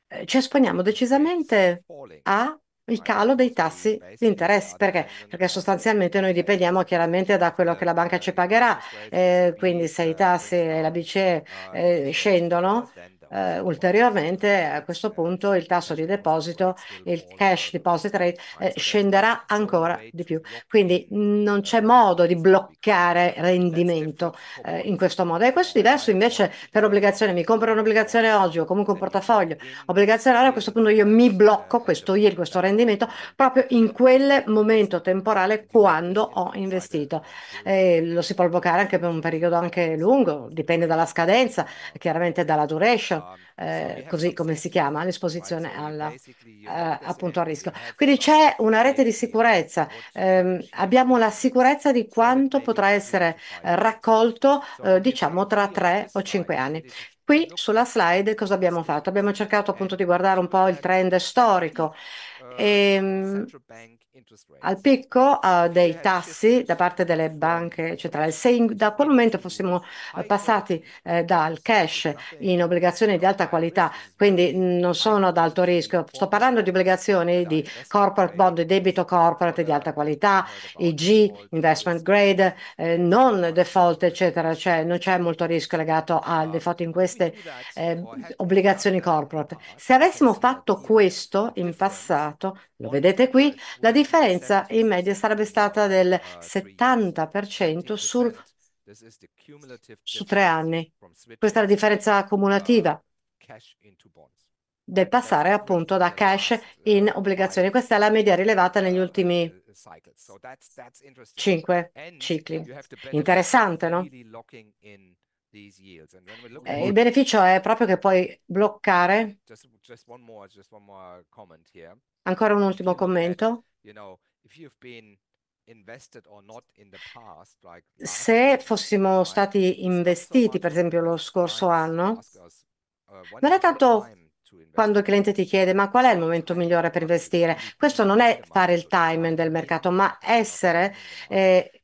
eh, ci esponiamo decisamente al calo dei tassi di interesse perché? perché sostanzialmente noi dipendiamo chiaramente da quello che la banca ci pagherà eh, quindi se i tassi e la BCE eh, scendono eh, ulteriormente a questo punto il tasso di deposito, il cash deposit rate eh, scenderà ancora di più. Quindi non c'è eh, modo di bloccare rendimento eh, in questo modo. E questo è diverso esatto. invece per obbligazione. Mi compro un'obbligazione oggi o comunque un portafoglio obbligazionario, a questo punto io mi eh, blocco questo yield, questo rendimento proprio in quel momento temporale quando ho investito. lo si può bloccare anche per un periodo anche lungo, dipende dalla scadenza, chiaramente dalla duration exposition, um, eh, così come si chiama, l'esposizione uh, alla, eh, appunto al rischio. Quindi c'è una rete di sicurezza, eh, abbiamo la sicurezza di quanto potrà essere eh, raccolto, eh, diciamo, tra tre o cinque anni. Qui sulla slide cosa abbiamo fatto? Abbiamo cercato appunto di guardare un po' il trend storico. E, al picco uh, dei tassi da parte delle banche, centrali. Se in, da quel momento fossimo eh, passati uh, dal cash in obbligazioni di alta qualità, quindi mm, non sono ad alto rischio, sto parlando di obbligazioni di corporate bond, debito corporate di alta qualità, IG, investment grade, eh, non default, eccetera, cioè non c'è molto rischio legato al default in queste eh, obbligazioni corporate. Se avessimo fatto questo in passato, lo vedete qui, la differenza differenza in media sarebbe stata del 70% sul, su tre anni. Questa è la differenza accumulativa del passare appunto da cash in obbligazioni. Questa è la media rilevata negli ultimi cinque cicli. Interessante, no? Eh, il beneficio è proprio che puoi bloccare. Ancora un ultimo commento. Se fossimo stati investiti, per esempio, lo scorso anno, uh, non è tanto quando il cliente ti chiede ma qual è il momento migliore per investire? Questo non è fare il timing del mercato, ma essere eh,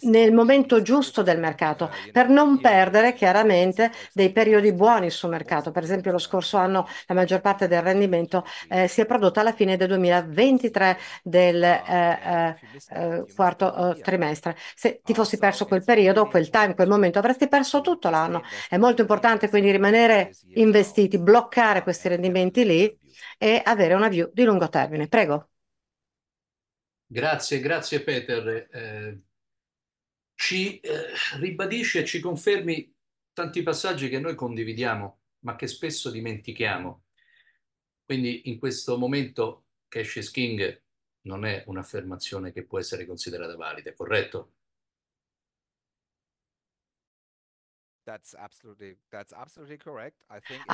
nel momento giusto del mercato, per non perdere chiaramente dei periodi buoni sul mercato. Per esempio lo scorso anno la maggior parte del rendimento eh, si è prodotta alla fine del 2023 del ah, eh, eh, eh quarto eh, trimestre. Se ti ah, fossi perso quel periodo, quel time, quel momento, avresti perso tutto l'anno. È molto importante quindi rimanere investiti, bloccare questi certo, rendimenti certo, lì e avere una view di lungo termine. Prego. Grazie, grazie Peter. Eh, ci eh, ribadisce e ci confermi tanti passaggi che noi condividiamo, ma che spesso dimentichiamo. Quindi in questo momento Cash is King non è un'affermazione che può essere considerata valida, corretto?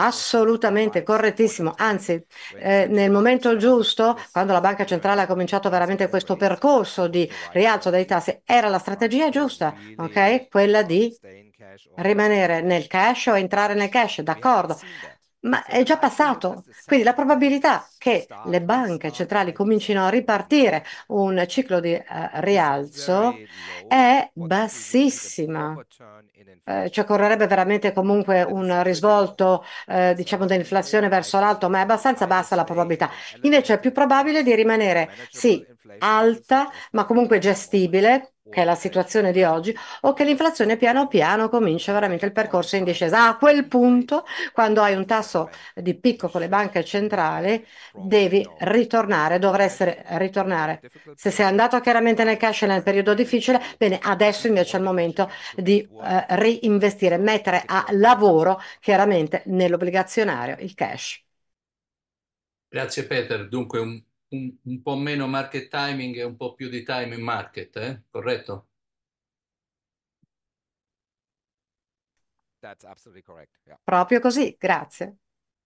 Assolutamente correttissimo, anzi eh, nel momento giusto, quando la banca centrale ha cominciato veramente questo percorso di rialzo dei tassi, era la strategia giusta, ok? Quella di rimanere nel cash o entrare nel cash, d'accordo? ma è già passato. Quindi la probabilità che le banche centrali comincino a ripartire un ciclo di eh, rialzo è bassissima. Eh, ci cioè, occorrerebbe veramente comunque un risvolto, eh, diciamo, dell'inflazione verso l'alto, ma è abbastanza bassa la probabilità. Invece è più probabile di rimanere, sì, alta, ma comunque gestibile che è la situazione di oggi, o che l'inflazione piano piano comincia veramente il percorso in discesa. A quel punto, quando hai un tasso di picco con le banche centrali, devi ritornare, dovresti ritornare. Se sei andato chiaramente nel cash nel periodo difficile, bene, adesso invece è il momento di eh, reinvestire, mettere a lavoro chiaramente nell'obbligazionario il cash. Grazie Peter, dunque un un, un, po' meno market timing e un po' più di time in market, eh? corretto? That's absolutely correct. Yeah. Proprio così, grazie.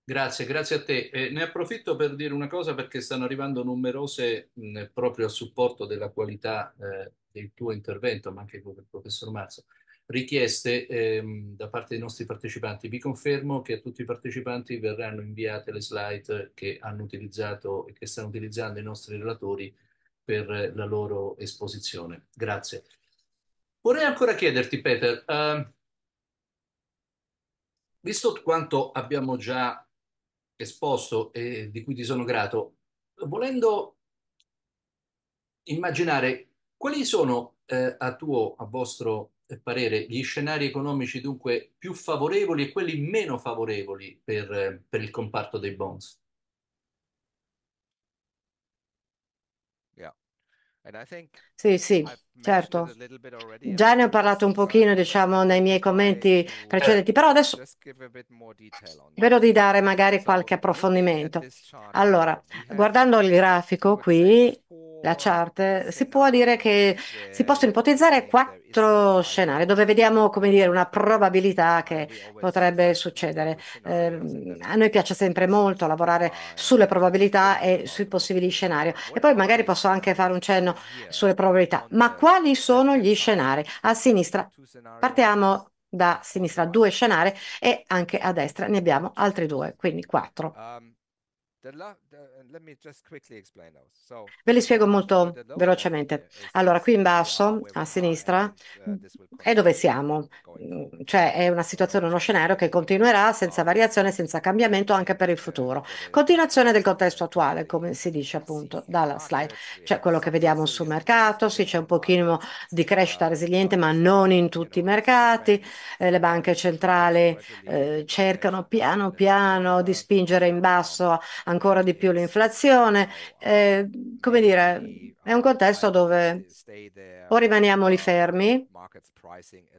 Grazie, grazie a te. Eh, ne approfitto per dire una cosa perché stanno arrivando numerose mh, proprio a supporto della qualità eh, del tuo intervento, ma anche quello del professor Marzo richieste ehm, da parte dei nostri partecipanti. Vi confermo che a tutti i partecipanti verranno inviate le slide che hanno utilizzato e che stanno utilizzando i nostri relatori per la loro esposizione. Grazie. Vorrei ancora chiederti, Peter, uh, visto quanto abbiamo già esposto e di cui ti sono grato, volendo immaginare quali sono eh, a tuo, a vostro eh, parere gli scenari economici dunque più favorevoli e quelli meno favorevoli per, eh, per il comparto dei bonds? Sì, sì, certo. Già ne ho parlato un pochino, diciamo, nei miei commenti precedenti, però adesso vedo di dare magari qualche approfondimento. Allora, guardando il grafico qui, la chart, si può dire che si possono ipotizzare quattro scenari dove vediamo come dire, una probabilità che potrebbe esatto. succedere. Eh, a noi piace sempre molto lavorare ah, sulle probabilità e sui possibili scenari e poi magari posso anche fare un cenno sulle probabilità. Ma quali sono gli scenari? A sinistra partiamo da sinistra due scenari e anche a destra ne abbiamo altri due, quindi quattro. Ehm, Ve li spiego molto velocemente. Allora, qui in basso, a sinistra, uh, mm, è dove siamo. Mm, cioè è una situazione, uno scenario che continuerà senza variazione, senza cambiamento anche per il futuro. Continuazione del contesto attuale, come si dice appunto dalla ah, slide. Cioè quello che vediamo sul mercato, sì, c'è un ah, pochino di ah, crescita resiliente, ma non in tutti i mercati. Eh, le banche centrali eh, cercano piano piano di spingere in basso ancora di più l'inflazione inflazione, eh, come dire, è un contesto dove o rimaniamo lì fermi,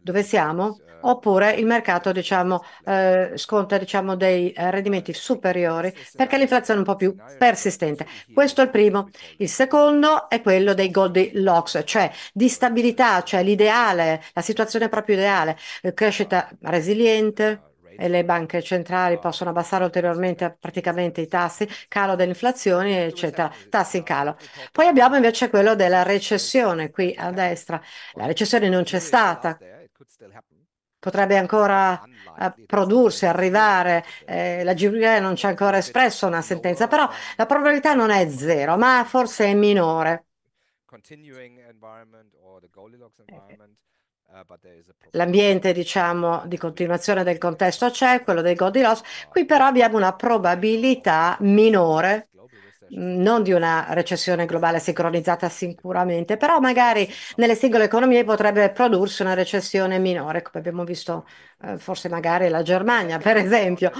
dove siamo, oppure il mercato diciamo, eh, sconta diciamo, dei eh, rendimenti superiori perché l'inflazione è un po' più persistente. Questo è il primo. Il secondo è quello dei Goldilocks, cioè di stabilità, cioè l'ideale, la situazione proprio ideale, crescita resiliente e le banche centrali ah. possono abbassare ulteriormente praticamente i tassi, calo dell'inflazione, eccetera, tassi in calo. Poi abbiamo invece quello della recessione qui a eh. destra. La recessione non c'è stata. Eh. Potrebbe ancora eh, prodursi, arrivare, eh, la giuria non ci ha ancora espresso una sentenza, però la probabilità non è zero, ma forse è minore eh, l'ambiente, diciamo, di continuazione del contesto c'è, quello dei Goldilocks. Qui però abbiamo una probabilità minore mm, non di una recessione globale sincronizzata sicuramente, però magari nelle singole economie potrebbe prodursi una recessione minore, come abbiamo visto eh, forse magari la Germania, per esempio.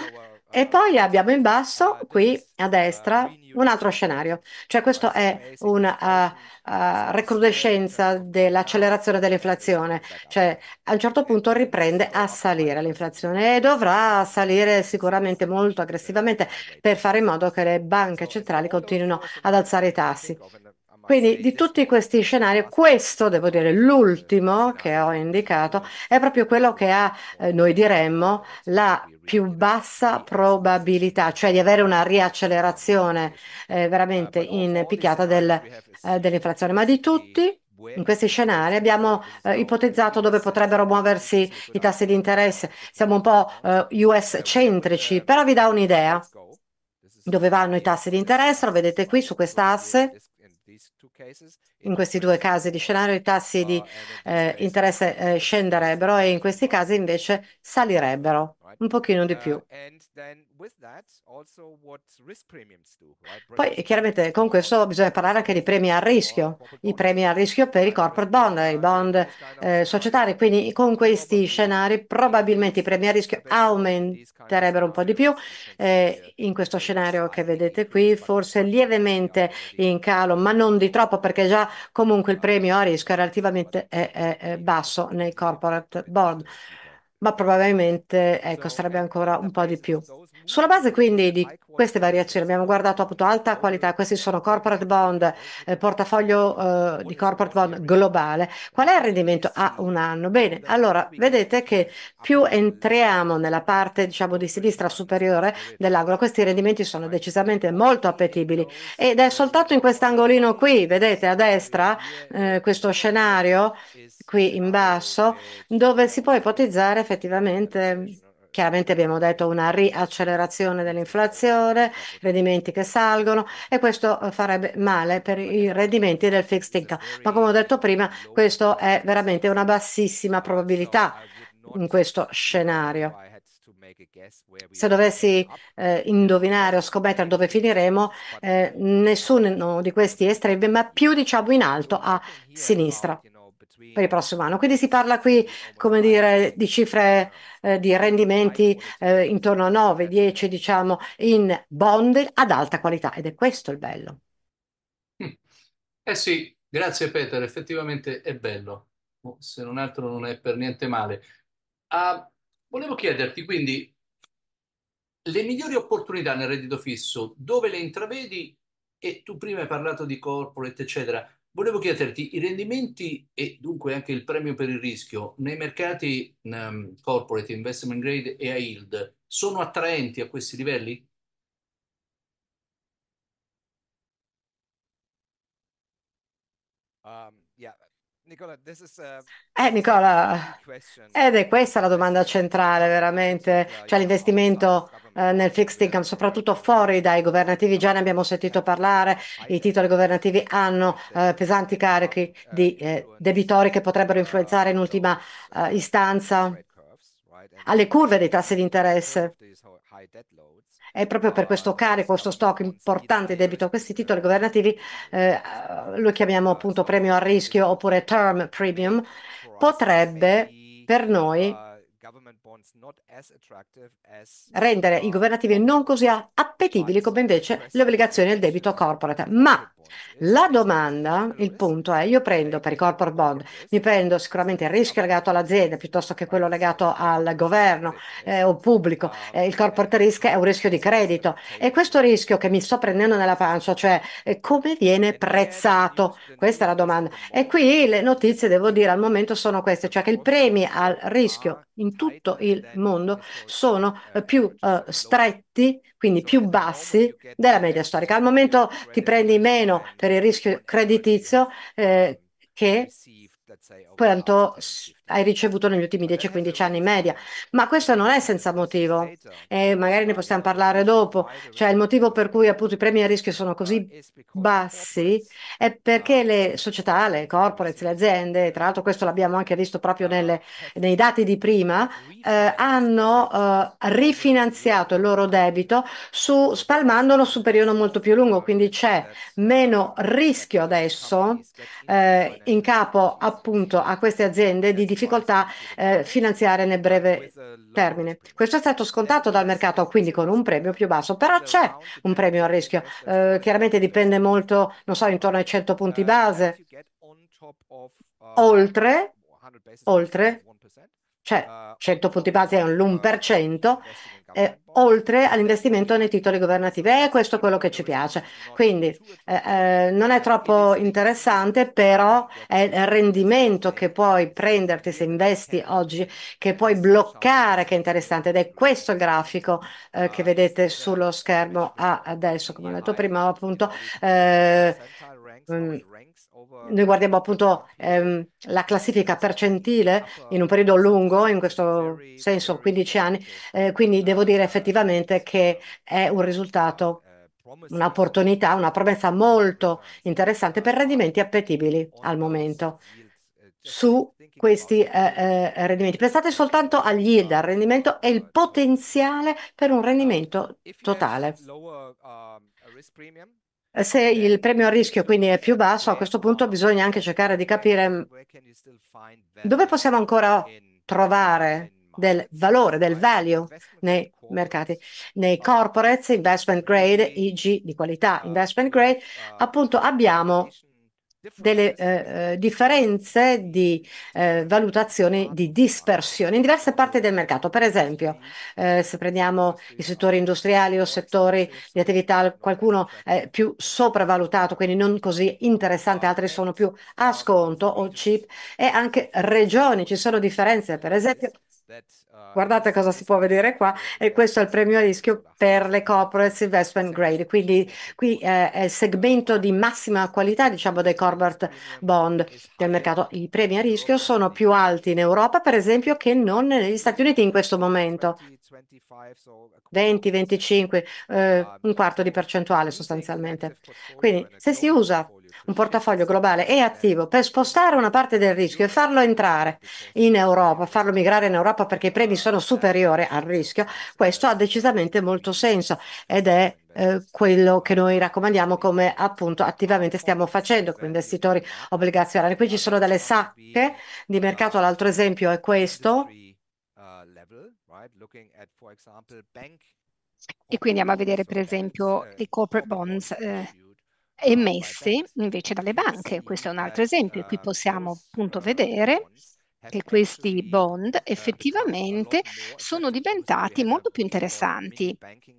E poi abbiamo in basso, qui a destra, un altro scenario, cioè questo è una uh, uh, recrudescenza dell'accelerazione dell'inflazione, cioè a un certo punto riprende a salire l'inflazione e dovrà salire sicuramente molto aggressivamente per fare in modo che le banche centrali continuino ad alzare i tassi. Quindi di tutti questi scenari, questo, devo dire, l'ultimo che ho indicato, è proprio quello che ha, eh, noi diremmo, la più bassa probabilità, cioè di avere una riaccelerazione eh, veramente in picchiata del, eh, dell'inflazione. Ma di tutti, in questi eh, scenari abbiamo eh, eh ipotizzato dove potrebbero muoversi i tassi di eh, interesse. Siamo un po' eh, US centrici, però vi dà un'idea dove vanno i tassi di interesse, lo vedete qui su quest'asse. In questi due casi di scenario i tassi di eh, eh interesse eh, scenderebbero e in questi casi invece salirebbero un pochino di più. Uh, Poi chiaramente con questo bisogna parlare anche di premi a rischio, i premi a rischio per i corporate bond, i bond eh, societari, quindi con questi scenari probabilmente i premi a rischio aumenterebbero un po' di più. Eh, in questo scenario che vedete qui forse lievemente in calo, ma non di troppo perché già comunque il premio a rischio è relativamente è, è, basso nei corporate bond ma probabilmente, ecco, sarebbe eh, ancora un po' di più. Sulla base quindi eh, di queste variazioni, abbiamo guardato appunto eh, alta qualità, questi sono corporate bond, eh, portafoglio eh, di corporate bond globale. Qual è il rendimento a un anno? Bene, allora vedete che più entriamo nella parte, diciamo, di sinistra superiore dell'angolo, questi rendimenti sono decisamente molto appetibili ed è soltanto in quest'angolino qui, vedete a destra, eh, questo scenario qui in basso, dove si può ipotizzare effettivamente eh. chiaramente abbiamo detto una riaccelerazione dell'inflazione, rendimenti che salgono e questo eh, farebbe male per i rendimenti del fixed income. Ma come ho detto prima, questo è veramente una bassissima probabilità in questo scenario. Se dovessi eh, indovinare o scommettere dove finiremo, eh, nessuno di questi estremi, ma più diciamo in alto a sinistra per il prossimo anno. Quindi si parla qui, come dire, di cifre eh, di rendimenti eh, intorno a 9-10, diciamo, in bond ad alta qualità ed è questo il bello. Eh sì, grazie Peter, effettivamente è bello, oh, se non altro non è per niente male. Ah, volevo chiederti quindi le migliori opportunità nel reddito fisso, dove le intravedi? E tu prima hai parlato di corporate, eccetera. Volevo chiederti, i rendimenti e dunque anche il premio per il rischio nei mercati um, corporate, investment grade e a yield sono attraenti a questi livelli? Um, eh, Nicola, ed è questa la domanda centrale, veramente, cioè l'investimento eh, nel fixed income, soprattutto fuori dai governativi, già ne abbiamo sentito parlare, i titoli governativi hanno eh, pesanti carichi eh, di eh, debitori che potrebbero influenzare in ultima eh, istanza alle curve dei tassi di interesse. E proprio per questo carico, questo stock importante di debito a questi titoli governativi, eh, lo chiamiamo appunto premio a rischio oppure term premium, potrebbe per noi rendere i governativi non così appetibili come invece le obbligazioni e debito corporate. Ma la domanda, il punto è, io prendo per i corporate bond, mi prendo sicuramente il rischio legato all'azienda piuttosto che quello legato al governo eh, o pubblico, ah, eh, il corporate risk è un rischio di credito e questo rischio che mi sto prendendo nella pancia, cioè eh, come viene prezzato? Questa è la domanda. E qui le notizie, devo dire, al momento sono queste, cioè che i premi al rischio in tutto il mondo sono eh, eh, più eh, stretti quindi più bassi della media storica. Al momento ti prendi meno per il rischio creditizio eh, che quanto hai ricevuto negli ultimi 10-15 anni in media. Ma questo non è senza motivo, e magari ne possiamo parlare dopo. Cioè, il motivo per cui appunto i premi a rischio sono così bassi è perché le società, le corporates, le aziende, tra l'altro questo l'abbiamo anche visto proprio nelle, nei dati di prima, eh, hanno eh, rifinanziato il loro debito su, spalmandolo su un periodo molto più lungo, quindi c'è meno rischio adesso eh, in capo appunto a queste aziende di differenza difficoltà eh, finanziarie nel breve termine. Questo è stato scontato dal mercato, quindi con un premio più basso, però c'è un premio a rischio. Eh, chiaramente dipende molto, non so, intorno ai 100 punti base. Oltre, oltre, cioè 100 punti base è un l'1%, eh, oltre all'investimento nei titoli governativi. E eh, questo è quello che ci piace. Quindi eh, eh, non è troppo interessante, però è il rendimento che puoi prenderti se investi oggi, che puoi bloccare, che è interessante. Ed è questo il grafico eh, che vedete sullo schermo adesso, come ho detto prima, appunto. Mh, eh, mm, noi guardiamo appunto ehm, la classifica percentile in un periodo lungo, in questo senso 15 anni, eh, quindi devo dire effettivamente che è un risultato, un'opportunità, una promessa molto interessante per rendimenti appetibili al momento su questi eh, eh, rendimenti. Pensate soltanto agli yield, al rendimento e il potenziale per un rendimento totale. Se il premio a rischio quindi è più basso, a questo punto bisogna anche cercare di capire mm, dove possiamo ancora trovare del valore, del value nei mercati, nei corporates, investment grade, IG di qualità, investment grade, appunto abbiamo delle eh, eh, differenze di eh, valutazione ah. di dispersione in diverse parti del mercato. Per esempio, eh, se prendiamo i settori industriali o settori di attività, qualcuno è più sopravvalutato, quindi non così interessante, altri sono più a sconto o cheap, e anche regioni, ci sono differenze, per esempio Uh, Guardate cosa si può vedere qua, e questo è il premio a rischio per le corporate investment grade, quindi qui eh, è il segmento di massima qualità, diciamo, dei corporate bond del mercato. I premi a rischio sono più alti in Europa, per esempio, che non negli Stati Uniti in questo momento. 20, 25, eh, un quarto di percentuale sostanzialmente. Quindi se si usa un portafoglio globale e attivo per spostare una parte del rischio e farlo entrare in Europa, farlo migrare in Europa perché i premi sono superiori al rischio, questo ha decisamente molto senso ed è eh, quello che noi raccomandiamo come appunto attivamente stiamo facendo con investitori obbligazionari. Qui ci sono delle sacche di mercato, l'altro esempio è questo. E qui andiamo a vedere per esempio i corporate bonds. Eh emesse invece dalle banche. Questo è un altro esempio. Qui eh, possiamo appunto vedere che questi bond eh, effettivamente sono diventati molto più interessanti.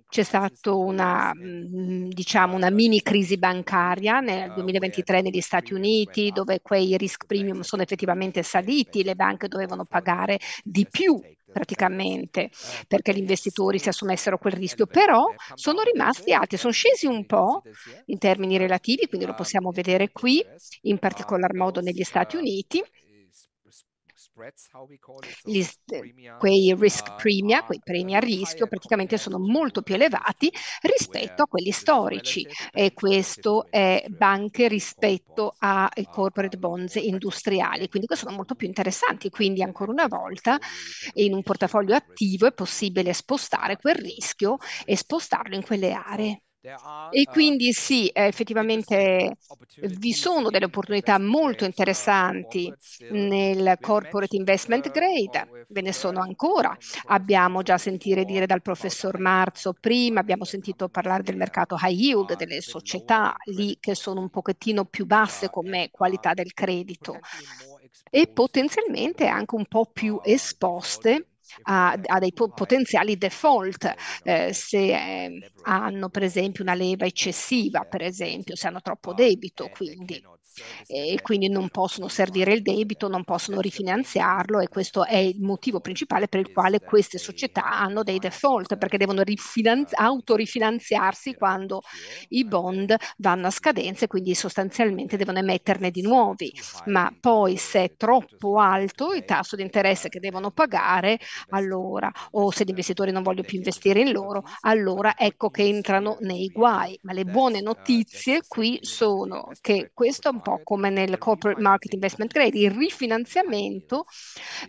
C'è stata una, diciamo, una mini crisi bancaria nel 2023 negli Stati Uniti dove quei risk premium sono effettivamente saliti, le banche dovevano pagare di più praticamente perché gli investitori si assumessero quel rischio, però eh, sono rimasti alti, sono scesi un po' eh. in termini relativi, quindi lo possiamo vedere qui, in particolar modo negli Stati Uniti, gli, quei risk uh, premia, quei premi a rischio praticamente sono molto più elevati rispetto a quelli storici e questo è banche rispetto a eh, uh, corporate bonds industriali, quindi questi sono molto più interessanti, quindi ancora una volta in un portafoglio attivo è possibile spostare uh, quel rischio e spostarlo in quelle aree. E uh, quindi sì, eh, effettivamente vi sono delle opportunità molto uh, interessanti nel corporate investment grade, ve ne sono ancora. Abbiamo già sentito dire dal professor Marzo prima, uh, abbiamo sentito parlare del mercato high yield, delle società lì che sono un pochettino più basse come qualità del credito e potenzialmente anche un po' più esposte ha, ha dei po- potenziali default eh, se eh, hanno per esempio una leva eccessiva, certo, per esempio se hanno troppo debito, eh, quindi e quindi non possono servire il debito, non possono eh, certo. rifinanziarlo e questo è il motivo principale per il quale queste società hanno dei default perché devono rifinanzi- autorifinanziarsi quando i bond vanno a scadenza e quindi sostanzialmente devono emetterne di nuovi, ma poi se è troppo alto il tasso di interesse che devono pagare, allora o se gli investitori non vogliono più investire in loro, allora ecco che entrano nei guai. Ma le buone ah, certo, notizie qui sono che questo è un un po' come nel corporate market investment grade, il rifinanziamento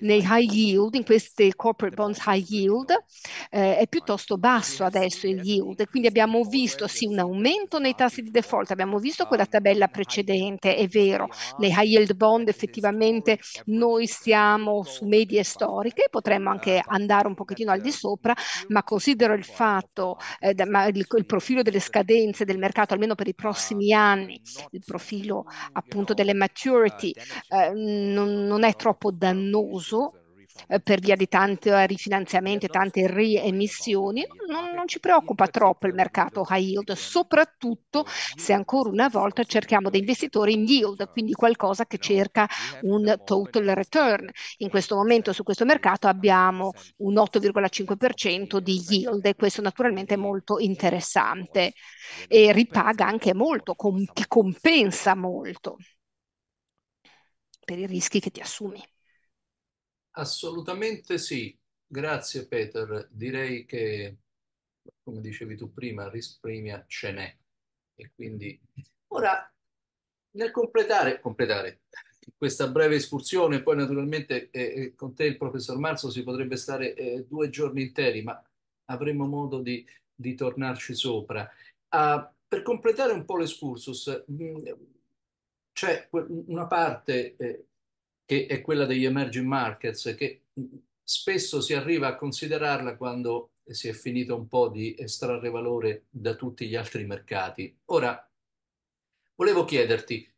nei high yield, in questi corporate bonds high yield, eh, è piuttosto basso adesso il yield, quindi abbiamo visto sì un aumento nei tassi di esatto. default, abbiamo visto quella esatto, tabella precedente, è vero, ah, nei high yield bond effettivamente noi siamo su medie storiche, potremmo anche esatto, andare un pochettino al di sopra, ma considero il fatto, eh, il, il profilo delle scadenze del mercato, almeno per i ah, prossimi anni, il profilo appunto delle maturity, eh, eh non, non, è troppo dannoso eh per via di tanti rifinanziamenti e tante riemissioni, non, non ci preoccupa troppo il mercato high yield, soprattutto se ancora una volta cerchiamo dei investitori in yield, quindi qualcosa che cerca un total return. In questo momento su questo mercato abbiamo un 8,5% di yield e questo naturalmente è molto interessante e ripaga anche molto, com- ti compensa molto per i rischi che ti assumi. Assolutamente sì, grazie Peter. Direi che, come dicevi tu prima, rispremia ce n'è. E quindi ora nel completare, completare questa breve escursione, poi naturalmente eh, eh, con te il professor Marzo si potrebbe stare eh, due giorni interi, ma avremo modo di, di tornarci sopra. Uh, per completare un po' l'escursus, mm, c'è una parte eh, che è quella degli emerging markets, che mm, spesso si arriva a considerarla quando si è finito un po' di estrarre valore da tutti gli altri mercati. Ora, volevo chiederti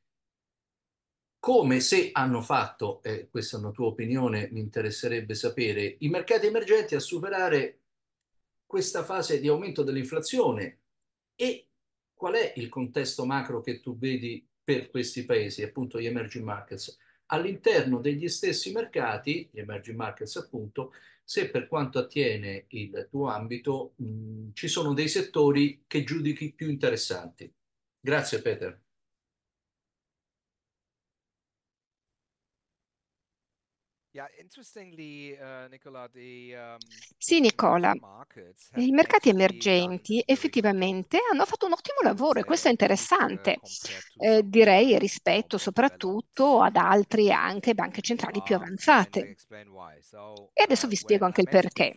come se hanno fatto, eh, questa è una tua opinione, mi interesserebbe sapere, i mercati emergenti a superare questa fase di aumento dell'inflazione e qual è il contesto macro che tu vedi per questi paesi, appunto gli emerging markets all'interno degli stessi mercati, gli emerging markets appunto, se per quanto attiene il tuo ambito mh, ci sono dei settori che giudichi più interessanti. Grazie Peter. Uh, um, sì, Nicola, i mercati emergenti effettivamente hanno fatto un ottimo lavoro e questo è uh, interessante, eh, direi rispetto soprattutto ad altri anche banche centrali più uh, avanzate. E adesso vi spiego anche il perché.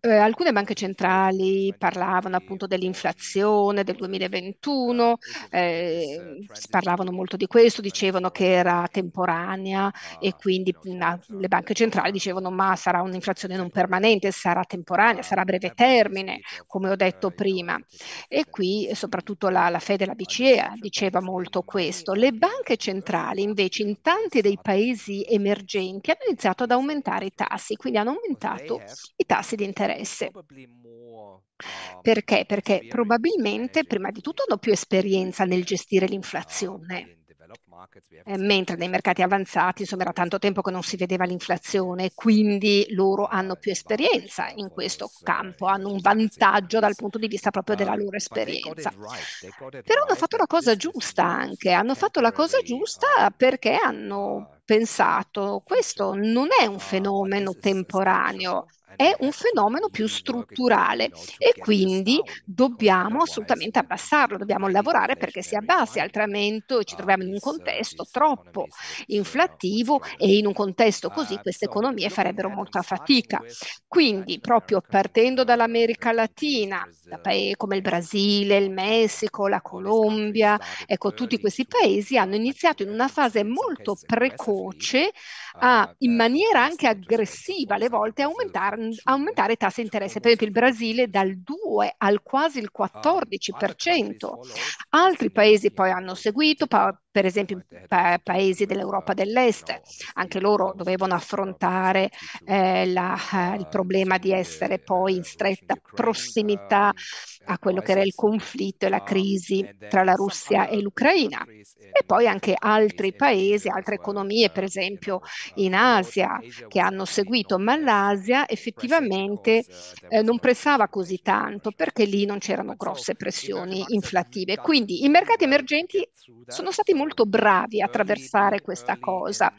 Eh, alcune banche centrali parlavano appunto dell'inflazione del 2021, eh, parlavano molto di questo, dicevano che era temporaneo temporanea e ah, quindi na, le banche centrali dicevano ma sarà un'inflazione non permanente, sarà temporanea, ah, sarà a breve eh, termine, certo, come ho detto prima. E qui soprattutto la, la Fed e la BCE diceva molto questo. Le banche centrali invece in tanti dei esatto. paesi emergenti hanno iniziato ad aumentare i tassi, quindi hanno aumentato i tassi di interesse. Um, Perché? Perché probabilmente certo. prima di tutto hanno più esperienza nel gestire ah, l'inflazione. Eh, mentre nei mercati avanzati insomma, era tanto tempo che non si vedeva l'inflazione, quindi loro hanno più esperienza in questo uh, campo, hanno un vantaggio dal punto di vista proprio della um, loro esperienza. Però hanno fatto la cosa giusta anche, hanno fatto la cosa giusta perché hanno pensato questo non è un uh, fenomeno temporaneo, eh, è un eh, fenomeno più strutturale e quindi dobbiamo assolutamente abbassarlo, dobbiamo lavorare perché si abbassi, altrimenti ci troviamo in un contesto troppo inflattivo e in un contesto così ah, queste economie farebbero molta fatica. Quindi proprio partendo dall'America Latina, da paesi come il eh, Brasile, il Messico, la Colombia, ecco tutti questi paesi hanno iniziato in una fase molto precoce a, in maniera anche aggressiva alle volte aumentare, aumentare i tassi di interesse. Per esempio il Brasile dal 2 al quasi il 14%. Altri paesi poi hanno seguito, pa- per esempio pa- paesi dell'Europa dell'Est, anche loro dovevano affrontare eh, la, il problema di essere poi in stretta prossimità a quello che era il conflitto e la crisi tra la Russia e l'Ucraina. E poi anche altri paesi, altre economie, per esempio in Asia che hanno seguito, ma l'Asia effettivamente eh, non pressava così tanto perché lì non c'erano grosse pressioni inflative. Quindi i mercati emergenti sono stati molto bravi a attraversare questa cosa,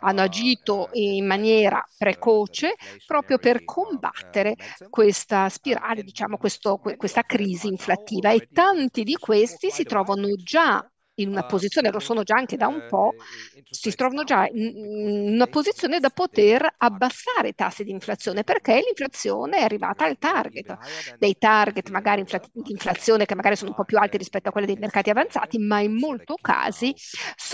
hanno agito in maniera precoce proprio per combattere questa spirale, diciamo questo, questa crisi inflattiva e tanti di questi si trovano già in una ah, posizione, lo sono già anche da un eh, po', si trovano già in una posizione da poter abbassare i tassi di inflazione perché l'inflazione è arrivata al target, dei target magari di esatto. inflazione che magari sono un po' più alti rispetto a quelli dei mercati avanzati, ma in molti casi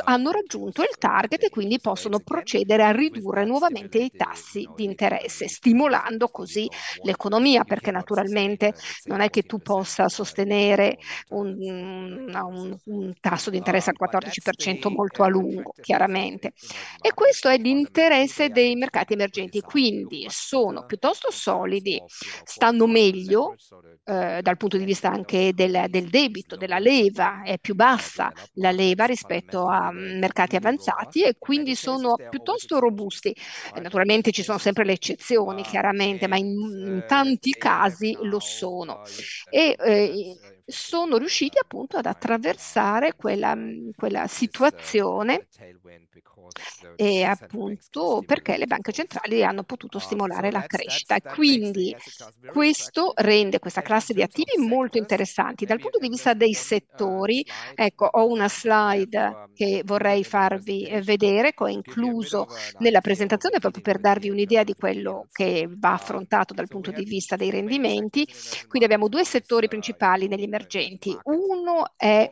hanno raggiunto il target e quindi possono procedere a ridurre nuovamente i tassi di interesse, stimolando così l'economia, perché naturalmente non è che tu esatto, possa sostenere esatto. un, un, un tasso di di interesse al 14% molto a lungo, chiaramente. E questo è l'interesse dei mercati emergenti, eh, quindi sono piuttosto solidi, stanno meglio eh, dal punto di vista anche del, del, debito, della leva, è più bassa la leva rispetto a mercati avanzati e quindi sono piuttosto robusti. Eh, naturalmente ci sono sempre le eccezioni, chiaramente, ma in, in eh, tanti casi lo sono. E, eh, sono riusciti appunto ad attraversare quella, quella situazione e appunto perché le banche centrali hanno potuto stimolare la crescita. Quindi questo rende questa classe di attivi molto interessanti. Dal punto di vista dei settori, ecco, ho una slide che vorrei farvi vedere, che ho incluso nella presentazione proprio per darvi un'idea di quello che va affrontato dal punto di vista dei rendimenti. Quindi abbiamo due settori principali negli emergenti. Uno è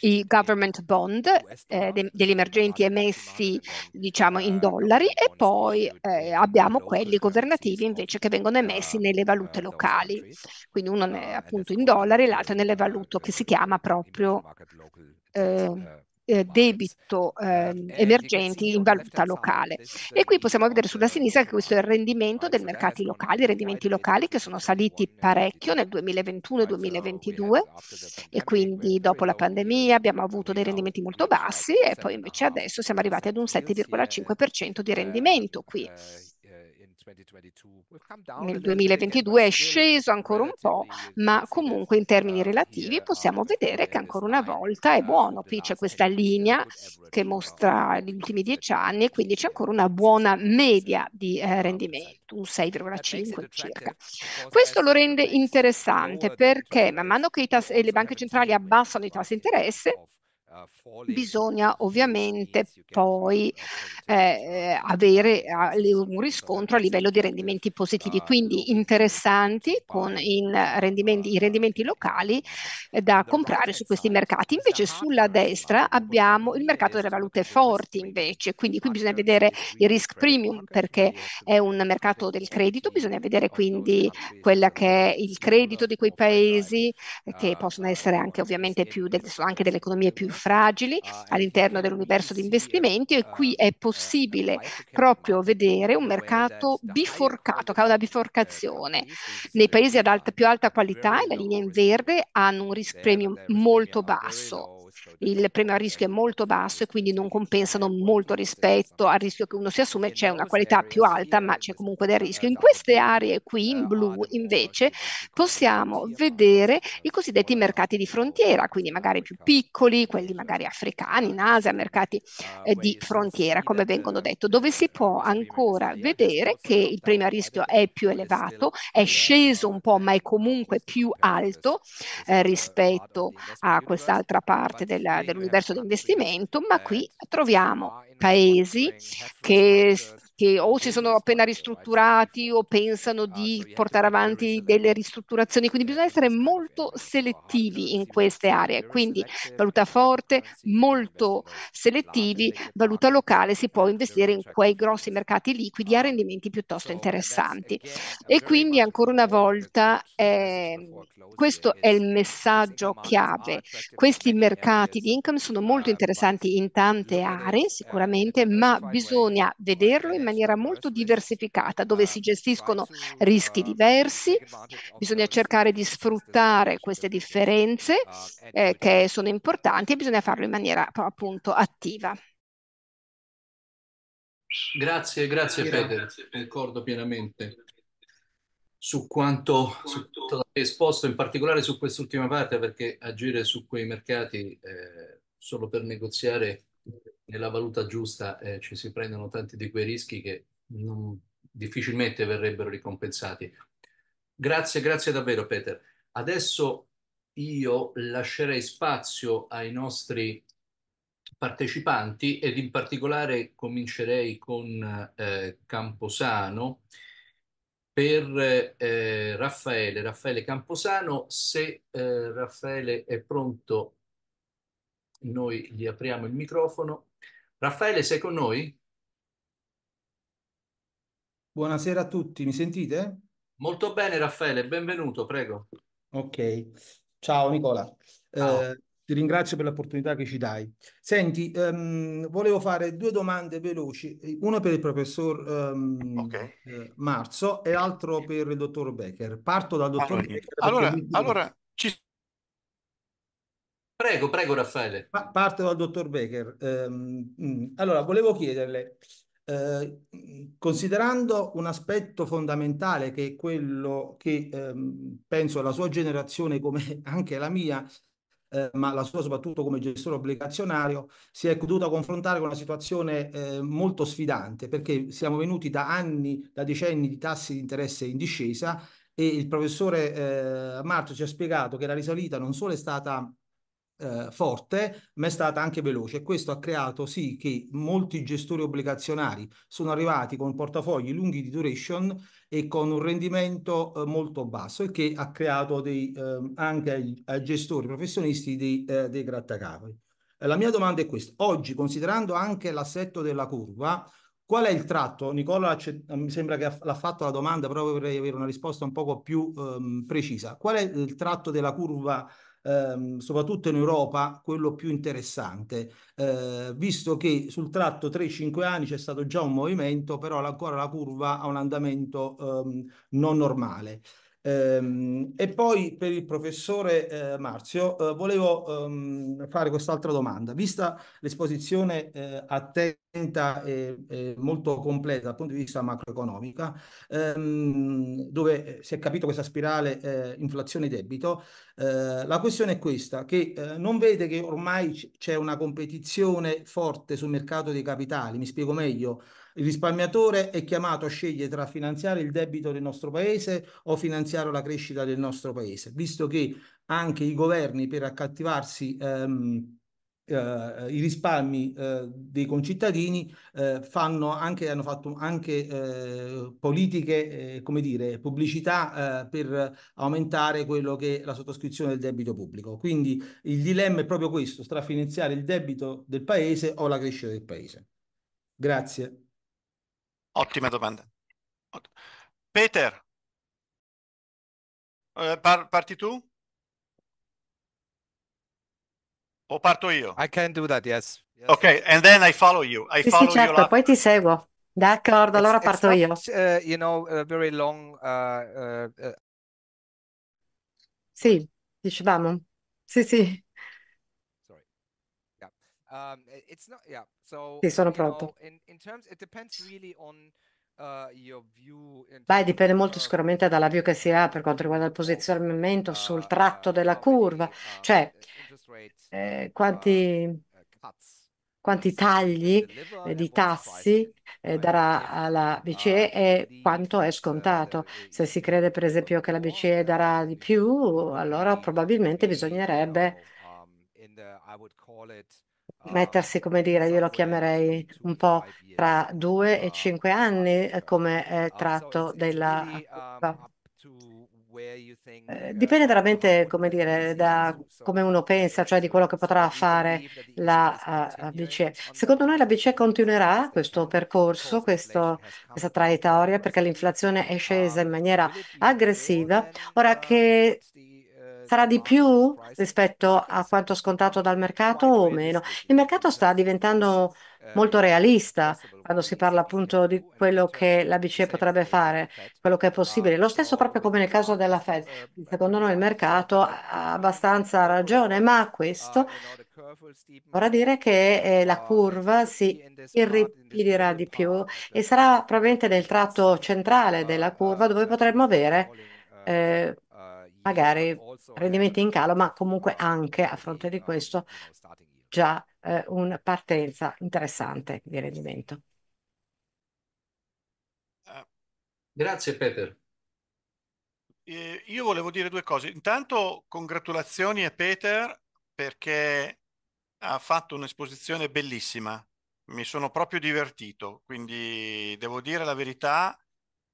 i government bond eh, de degli emergenti emessi diciamo in eh, dollari e poi eh, abbiamo quelli governativi invece che vengono emessi ah, nelle valute eh, locali, quindi uno ah, è appunto in dollari e l'altro nelle valute eh, che si chiama proprio eh, eh, debito eh, ehm, emergenti in valuta locale. E qui possiamo vedere sulla sinistra che questo è il rendimento dei mercati eh, locali, i rendimenti locali che sono saliti parecchio nel 2021 2022 e quindi dopo la pandemia abbiamo avuto dei rendimenti molto bassi e poi invece adesso siamo arrivati ad un 7,5% di eh, rendimento qui nel 2022 è sceso ancora un po', ma comunque in termini relativi possiamo vedere che ancora una volta è uh, buono. Qui c'è questa linea che mostra gli ultimi dieci anni, quindi c'è ancora una buona media di eh, rendimento, un 6,5 circa. Questo lo rende interessante perché man mano che tas- le banche centrali abbassano i tassi di interesse, Bisogna ovviamente poi eh, eh, avere un riscontro a livello di rendimenti positivi, quindi interessanti con rendimenti, i rendimenti locali eh, da comprare su questi mercati. Invece sulla destra abbiamo il mercato delle valute forti invece, quindi qui bisogna vedere il risk premium perché è un mercato del credito, bisogna vedere quindi quello che è il credito di quei paesi eh, che possono essere anche ovviamente più del, anche delle economie più forti fragili ah, ecco, all'interno dell'universo di investimenti e qui ah, è possibile proprio vedere un mercato cioè, biforcato, cauda biforcazione. Eh, Nei paesi ad alta, più alta qualità la linea in verde hanno un risk premium molto basso il premio a rischio è molto basso e quindi non compensano molto rispetto al rischio che uno si assume, c'è una qualità più alta ma c'è comunque del rischio. In queste aree qui in blu invece possiamo vedere i cosiddetti mercati di frontiera, quindi magari più piccoli, quelli magari africani, in Asia, mercati eh, di frontiera come vengono detto, dove si può ancora vedere che il premio a rischio è più elevato, è sceso un po' ma è comunque più alto eh, rispetto a quest'altra parte della, dell'universo esatto, di investimento, ma qui eh, troviamo paesi che che o si sono appena ristrutturati o pensano ah, di portare avanti delle ristrutturazioni, quindi bisogna eh, essere molto selettivi in queste aree, quindi valuta forte, molto selettivi, valuta locale, si può investire in quei grossi mercati liquidi a ah, rendimenti piuttosto interessanti. E quindi ancora una volta eh, questo è il messaggio chiave. Questi mercati di income sono molto ah, interessanti in tante aree eh, sicuramente, eh, ma bisogna vederlo in maniera molto diversificata, dove si gestiscono rischi diversi, bisogna cercare di sfruttare queste differenze eh, che sono importanti e bisogna farlo in maniera appunto attiva. Grazie, grazie Peter, concordo pienamente su quanto, su quanto esposto, in particolare su quest'ultima parte, perché agire su quei mercati eh, solo per negoziare nella valuta giusta eh, ci si prendono tanti di quei rischi che non, difficilmente verrebbero ricompensati. Grazie, grazie davvero Peter. Adesso io lascerei spazio ai nostri partecipanti ed in particolare comincerei con eh, Camposano per eh, Raffaele, Raffaele Camposano, se eh, Raffaele è pronto noi gli apriamo il microfono. Raffaele, sei con noi? Buonasera a tutti, mi sentite? Molto bene Raffaele, benvenuto, prego. Ok, ciao Nicola, ciao. Eh, ti ringrazio per l'opportunità che ci dai. Senti, ehm, volevo fare due domande veloci, una per il professor ehm, okay. eh, Marzo e l'altro per il dottor Becker. Parto dal dottor allora, Becker. Allora, mi... allora ci Prego, prego Raffaele. Pa- parto dal dottor Becker. Eh, allora, volevo chiederle, eh, considerando un aspetto fondamentale che è quello che eh, penso la sua generazione come (laughs) anche la mia, eh, ma la sua soprattutto come gestore obbligazionario, si è dovuta confrontare con una situazione eh, molto sfidante perché siamo venuti da anni, da decenni di tassi di interesse in discesa e il professore eh, Marto ci ha spiegato che la risalita non solo è stata eh, forte, ma è stata anche veloce. Questo ha creato sì che molti gestori obbligazionari sono arrivati con portafogli lunghi di duration e con un rendimento eh, molto basso e che ha creato dei, eh, anche ai, ai, gestori professionisti dei, eh, dei grattacapi. La mia domanda è questa. Oggi, considerando anche l'assetto della curva, Qual è il tratto? Nicola mi sembra che l'ha fatto la domanda, però vorrei avere una risposta un poco più ehm, precisa. Qual è il tratto della curva ehm, soprattutto in Europa, quello più interessante, eh, visto che sul tratto 3-5 anni c'è stato già un movimento, però ancora la curva ha un andamento ehm, non normale. Ehm, e poi per il professore eh, Marzio eh, volevo ehm, fare quest'altra domanda. Vista l'esposizione eh, attenta e, e, molto completa dal punto di vista macroeconomica, ehm, dove si è capito questa spirale eh, inflazione-debito, eh, la questione è questa, che eh, non vede che ormai c'è una competizione forte sul mercato dei capitali, mi spiego meglio, il risparmiatore è chiamato a scegliere tra finanziare il debito del nostro paese o finanziare la crescita del nostro paese, visto che anche i governi per accattivarsi ehm, eh, i risparmi eh, dei concittadini eh, fanno anche, hanno fatto anche eh, politiche, eh, come dire, pubblicità eh, per aumentare quello che è la sottoscrizione del debito pubblico. Quindi il dilemma è proprio questo, tra finanziare il debito del paese o la crescita del paese. Grazie. Ottima domanda. Peter, eh, par parti tu? O parto io? I can do that, yes. yes. Ok, and then I follow you. I sì, follow sì, certo, you poi ti seguo. D'accordo, allora parto io. uh, you know, uh, very long. Uh, uh, uh. sì, dicevamo. Sì, sì. Um, it's not, yeah. So, sì, sono pronto. Know, in, in terms, really on, uh, view, Beh, dipende molto sicuramente dalla view che si ha per quanto riguarda il oh, posizionamento uh, sul tratto della curva, cioè eh, quanti, quanti tagli eh, di tassi eh, darà alla uh, BCE e quanto è uh, scontato. Se si crede, per esempio, che la BCE darà di più, allora probabilmente bisognerebbe um, mettersi, come dire, io lo chiamerei un po' tra due e cinque anni eh, come tratto della curva. Eh, dipende veramente, come dire, da come uno pensa, cioè di quello che potrà fare la eh, BCE. Secondo noi la BCE continuerà questo percorso, questo, questa traiettoria, perché l'inflazione è scesa in maniera aggressiva. Ora che Sarà di più rispetto a quanto scontato dal mercato o meno? Il mercato sta diventando molto realista quando si parla appunto di quello che la BCE potrebbe fare, quello che è possibile. Lo stesso proprio come nel caso della Fed. Secondo noi il mercato ha abbastanza ragione, ma questo vorrà dire che eh, la curva si irripidirà di più e sarà probabilmente nel tratto centrale della curva dove potremmo avere eh, magari eh, rendimenti in calo, ma comunque anche a fronte di questo già eh, una partenza interessante di rendimento. Eh, grazie Peter. Eh, io volevo dire due cose. Intanto congratulazioni a Peter perché ha fatto un'esposizione bellissima. Mi sono proprio divertito, quindi devo dire la verità,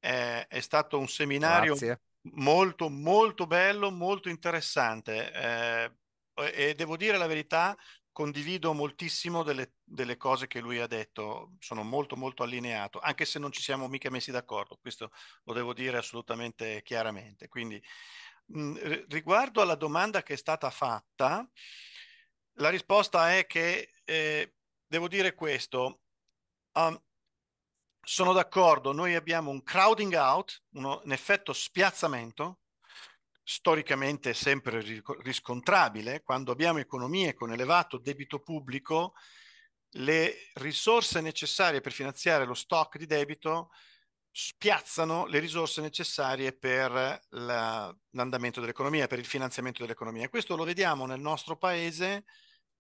eh, è stato un seminario Grazie molto molto bello, molto interessante eh, e devo dire la verità, condivido moltissimo delle, delle, cose che lui ha detto, sono molto molto allineato, anche se non ci siamo mica messi d'accordo, questo lo devo dire assolutamente chiaramente. Quindi mm, riguardo alla domanda che è stata fatta, la risposta è che eh, devo dire questo. Um, sono d'accordo, noi abbiamo un crowding out, uno, un effetto spiazzamento, storicamente sempre riscontrabile, quando abbiamo economie con elevato debito pubblico, le risorse necessarie per finanziare lo stock di debito spiazzano le risorse necessarie per l'andamento dell'economia, per il finanziamento dell'economia. Questo lo vediamo nel nostro paese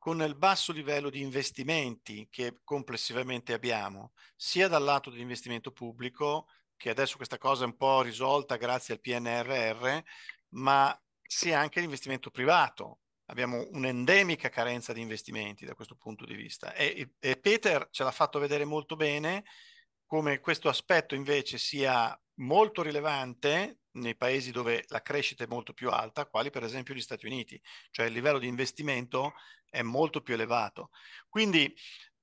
con il basso livello di investimenti che complessivamente abbiamo, sia dal lato dell'investimento pubblico, che adesso questa cosa è un po' risolta grazie al PNRR, ma sia anche l'investimento privato. Abbiamo un'endemica carenza di investimenti da questo punto di vista e, e Peter ce l'ha fatto vedere molto bene come questo aspetto invece sia molto rilevante nei paesi dove la crescita è molto più alta, quali per esempio gli Stati Uniti, cioè il livello di investimento è molto più elevato. Quindi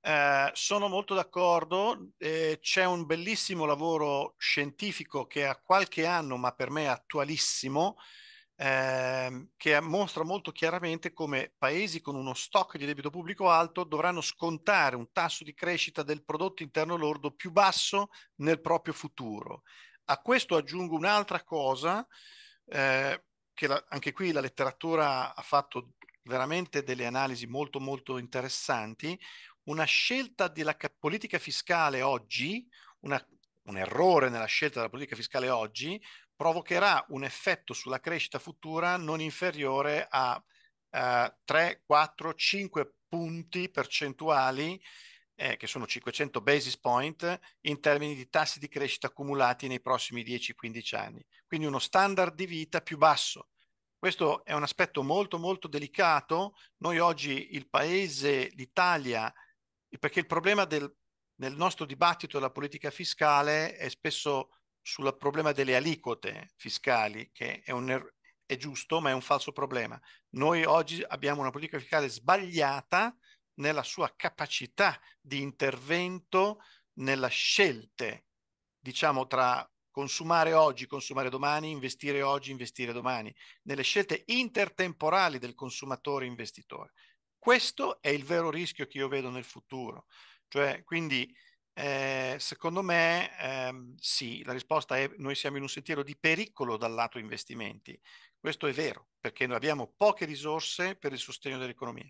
eh, sono molto d'accordo, eh, c'è un bellissimo lavoro scientifico che ha qualche anno, ma per me attualissimo, eh, che mostra molto chiaramente come paesi con uno stock di debito pubblico alto dovranno scontare un tasso di crescita del prodotto interno lordo più basso nel proprio futuro a questo aggiungo un'altra cosa, eh, che la, anche qui la letteratura ha fatto veramente delle analisi molto molto interessanti, una scelta della politica fiscale oggi, una, un errore nella scelta della politica fiscale oggi, provocherà un effetto sulla crescita futura non inferiore a eh, 3, 4, 5 punti percentuali eh, che sono 500 basis point in termini di tassi di crescita accumulati nei prossimi 10-15 anni. Quindi uno standard di vita più basso. Questo è un aspetto molto molto delicato. Noi oggi il paese, l'Italia, perché il problema del, nel nostro dibattito della politica fiscale è spesso sul problema delle aliquote fiscali, che è, un, er-, è giusto ma è un falso problema. Noi oggi abbiamo una politica fiscale sbagliata nella sua capacità di intervento nella scelte, diciamo, tra consumare oggi, consumare domani, investire oggi, investire domani, nelle scelte intertemporali del consumatore investitore. Questo è il vero rischio che io vedo nel futuro. Cioè, quindi, eh, secondo me, ehm, sì, la risposta è noi siamo in un sentiero di pericolo dal lato investimenti. Questo è vero, perché noi abbiamo poche risorse per il sostegno dell'economia.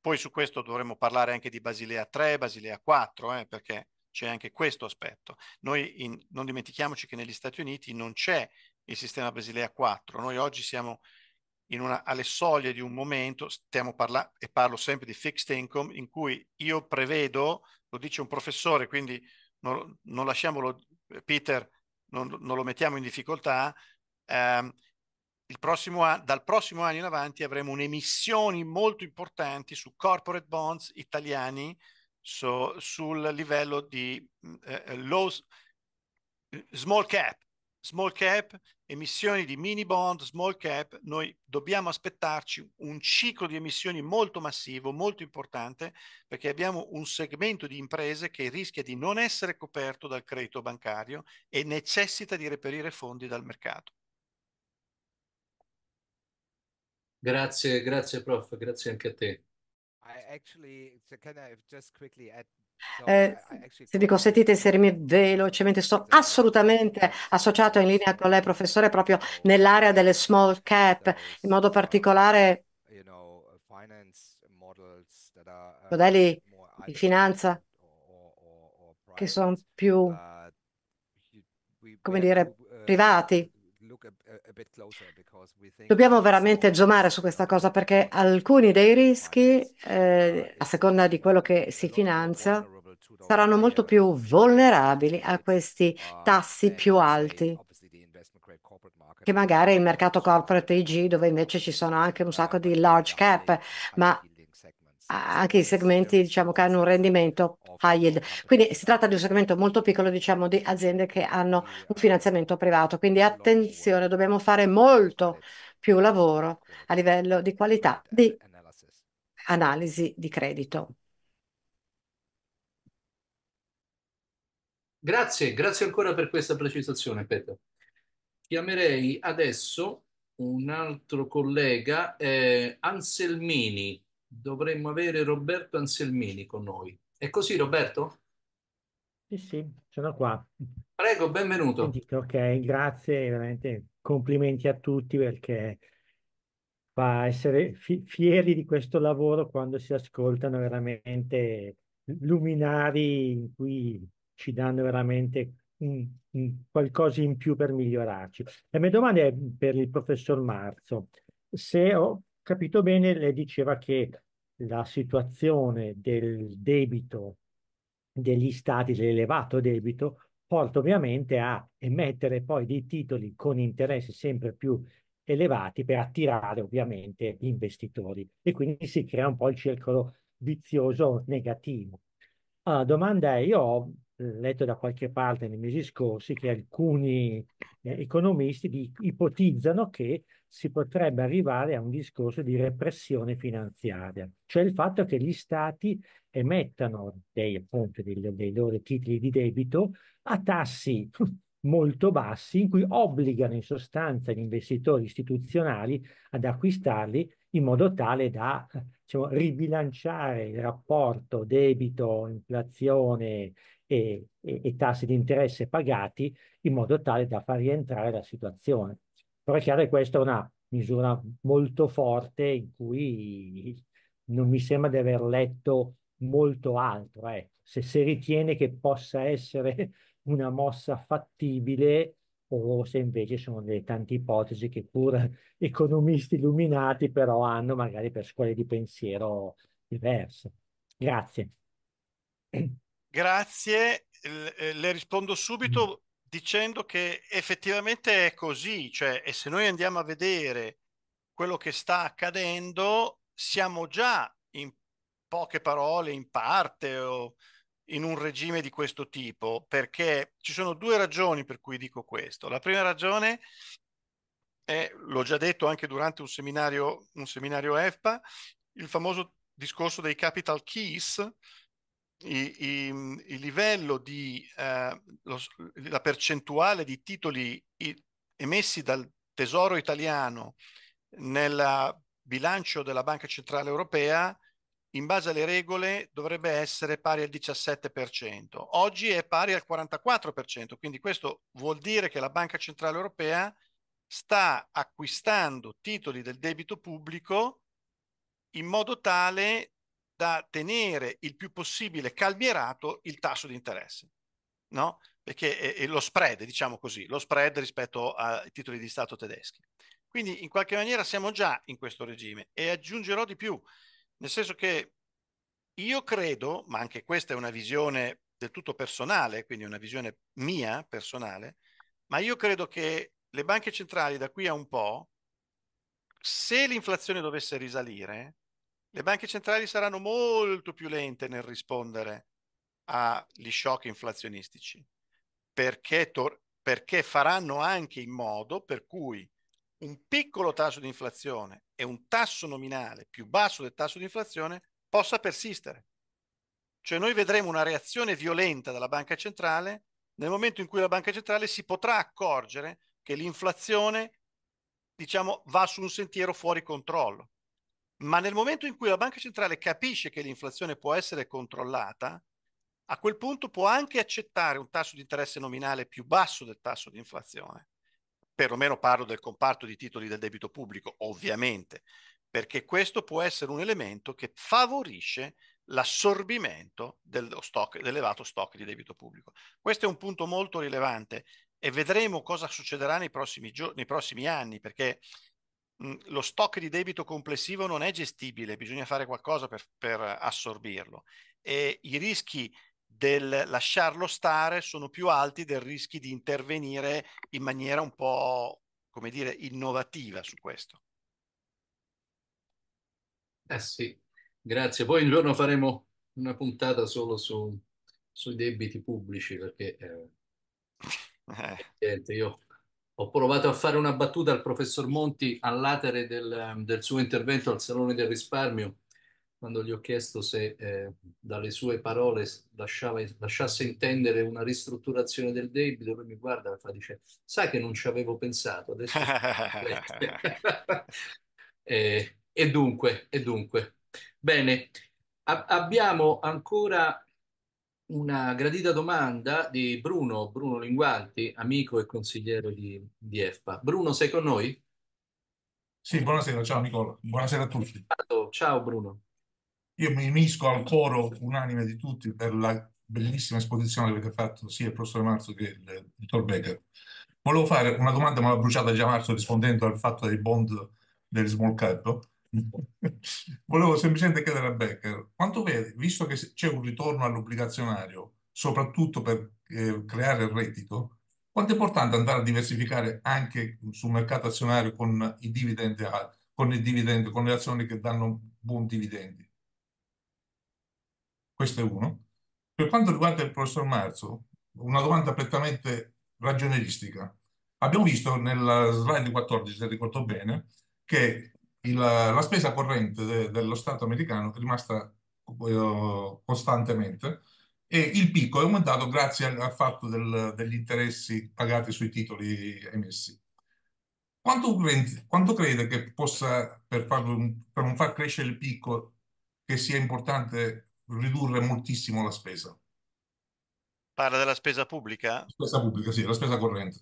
Poi su questo dovremmo parlare anche di Basilea 3, Basilea 4, eh, perché c'è anche questo aspetto. Noi in, non dimentichiamoci che negli Stati Uniti non c'è il sistema Basilea 4, noi oggi siamo una, alle soglie di un momento, stiamo parlando, e parlo sempre di fixed income, in cui io prevedo, lo dice un professore, quindi non, non lasciamolo, Peter, non, non, lo mettiamo in difficoltà, ehm, prossimo, dal prossimo anno in avanti avremo un'emissione molto importante su corporate bonds italiani so, sul livello di mm, eh, eh, low, small cap, small cap, emissioni di mini bond, small cap, noi dobbiamo aspettarci un ciclo di emissioni molto massivo, molto importante, perché abbiamo un segmento di imprese che rischia di non essere coperto dal credito bancario e necessita di reperire fondi dal mercato. Grazie, grazie prof, grazie anche a te. Eh, se vi consentite inserirmi velocemente, sono assolutamente associato in linea con lei, professore, proprio nell'area delle small cap, in modo particolare uh, modelli di finanza che sono più, uh, come dire, uh, privati. Dobbiamo veramente giomare su questa cosa perché alcuni dei rischi, uh, eh, a seconda di quello che si finanzia, saranno molto più vulnerabili a questi uh, tassi più alti che magari il mercato corporate IG, dove invece ci sono anche un sacco di large cap, ma anche i segmenti diciamo, che hanno un rendimento high yield. Quindi si tratta di un segmento molto piccolo diciamo, di aziende che hanno un finanziamento privato. Quindi attenzione, dobbiamo fare molto più lavoro a livello di qualità di analisi di credito. Grazie, grazie ancora per questa precisazione, Peter. Chiamerei adesso un altro collega, eh, Anselmini dovremmo avere Roberto Anselmini con noi. È così, Roberto? Sì, sì, sono qua. Prego, benvenuto. Dico, ok, grazie, veramente complimenti a tutti perché fa essere fi fieri di questo lavoro quando si ascoltano veramente luminari in cui ci danno veramente un, un qualcosa in più per migliorarci. La mia domanda è per il professor Marzo. Se ho capito bene, lei diceva che la situazione del debito degli stati, dell'elevato debito, porta ovviamente a emettere poi dei titoli con interessi sempre più elevati per attirare ovviamente gli investitori e quindi si crea un po' il circolo vizioso negativo. Allora, ah, domanda è, io ho letto da qualche parte nei mesi scorsi che alcuni eh, economisti di, ipotizzano che si potrebbe arrivare a un discorso di repressione finanziaria, cioè il fatto che gli stati emettano dei, appunto, dei, dei loro titoli di debito a tassi (laughs) molto bassi in cui obbligano in sostanza gli investitori istituzionali ad acquistarli in modo tale da diciamo, ribilanciare il rapporto debito-inflazione e, e, e tassi di interesse pagati in modo tale da far rientrare la situazione. Però è chiaro che questa è una misura molto forte in cui non mi sembra di aver letto molto altro. Eh. Se, se ritiene che possa essere (laughs) una mossa fattibile o se invece sono delle tante ipotesi che pur (laughs) economisti illuminati però hanno magari per scuole di pensiero diverse. Grazie. (clears throat) Grazie, eh, le rispondo subito mm. dicendo che effettivamente è così, cioè, e se noi andiamo a vedere quello che sta accadendo, siamo già in poche parole, in parte o in un regime di questo tipo, perché ci sono due ragioni per cui dico questo. La prima ragione è, l'ho già detto anche durante un seminario, un seminario EFPA, il famoso discorso dei capital keys, il, il livello di eh, lo, la percentuale di titoli emessi dal Tesoro italiano nel bilancio della Banca Centrale Europea in base alle regole dovrebbe essere pari al 17%. Oggi è pari al 44%, quindi questo vuol dire che la Banca Centrale Europea sta acquistando titoli del debito pubblico in modo tale da tenere il più possibile calmierato il tasso di interesse, no? Perché è, eh, è eh, lo spread, diciamo così, lo spread rispetto ai titoli di Stato tedeschi. Quindi in qualche maniera siamo già in questo regime e aggiungerò di più, nel senso che io credo, ma anche questa è una visione del tutto personale, quindi una visione mia personale, ma io credo che le banche centrali da qui a un po', se l'inflazione dovesse risalire, le banche centrali saranno molto più lente nel rispondere agli shock inflazionistici perché, perché faranno anche in modo per cui un piccolo tasso di inflazione e un tasso nominale più basso del tasso di inflazione possa persistere. Cioè noi vedremo una reazione violenta dalla banca centrale nel momento in cui la banca centrale si potrà accorgere che l'inflazione diciamo, va su un sentiero fuori controllo ma nel momento in cui la banca centrale capisce che l'inflazione può essere controllata, a quel punto può anche accettare un tasso di interesse nominale più basso del tasso di inflazione. Perlomeno parlo del comparto di titoli del debito pubblico, ovviamente, perché questo può essere un elemento che favorisce l'assorbimento dello stock, dell'elevato stock di debito pubblico. Questo è un punto molto rilevante e vedremo cosa succederà nei prossimi, gio- nei prossimi anni, perché Mhmm, lo stock di debito complessivo non è gestibile, bisogna fare qualcosa per, per assorbirlo e i rischi del lasciarlo stare sono più alti del rischio di intervenire in maniera un po', come dire, innovativa su questo. Eh sì, grazie. Poi un giorno faremo una puntata solo su, sui debiti pubblici perché eh, (laughs) eh. Niente, io ho provato a fare una battuta al professor Monti all'atere del, ehm, del suo intervento al Salone del Risparmio, quando gli ho chiesto se eh, dalle sue parole lasciava, lasciasse intendere una ristrutturazione del debito, lui mi guarda e fa, dice, sai che non ci avevo pensato, adesso... (laughs) e, eh, e, dunque, e dunque. Bene, a- abbiamo ancora una gradita domanda di Bruno, Bruno Linguanti, amico e consigliere di, di EFPA. Bruno, sei con noi? Sì, buonasera, ciao Nicola, buonasera a tutti. Ciao Bruno. Io mi unisco al coro unanime di tutti per la bellissima esposizione che ha fatto sia il professor Marzo che il dottor Becker. Volevo fare una domanda, ma l'ha bruciata già Marzo rispondendo al fatto dei bond del small cap. (laughs) Volevo semplicemente chiedere a Becker, quanto vede, visto che c'è un ritorno all'obbligazionario, soprattutto per eh, creare il reddito, quanto è importante andare a diversificare anche sul mercato azionario con i dividendi, con, i dividendi, con le azioni che danno buoni dividendi? Questo è uno. Per quanto riguarda il professor Marzo, una domanda prettamente ragionieristica. Abbiamo visto nella slide 14, se ricordo bene, che il, la spesa corrente de, dello Stato americano è rimasta eh, costantemente e il picco è aumentato grazie al, al fatto del, degli interessi pagati sui titoli emessi. Quanto, quanto crede che possa, per, farlo, per non far crescere il picco, che sia importante ridurre moltissimo la spesa? Parla della spesa pubblica? La spesa pubblica, sì, la spesa corrente.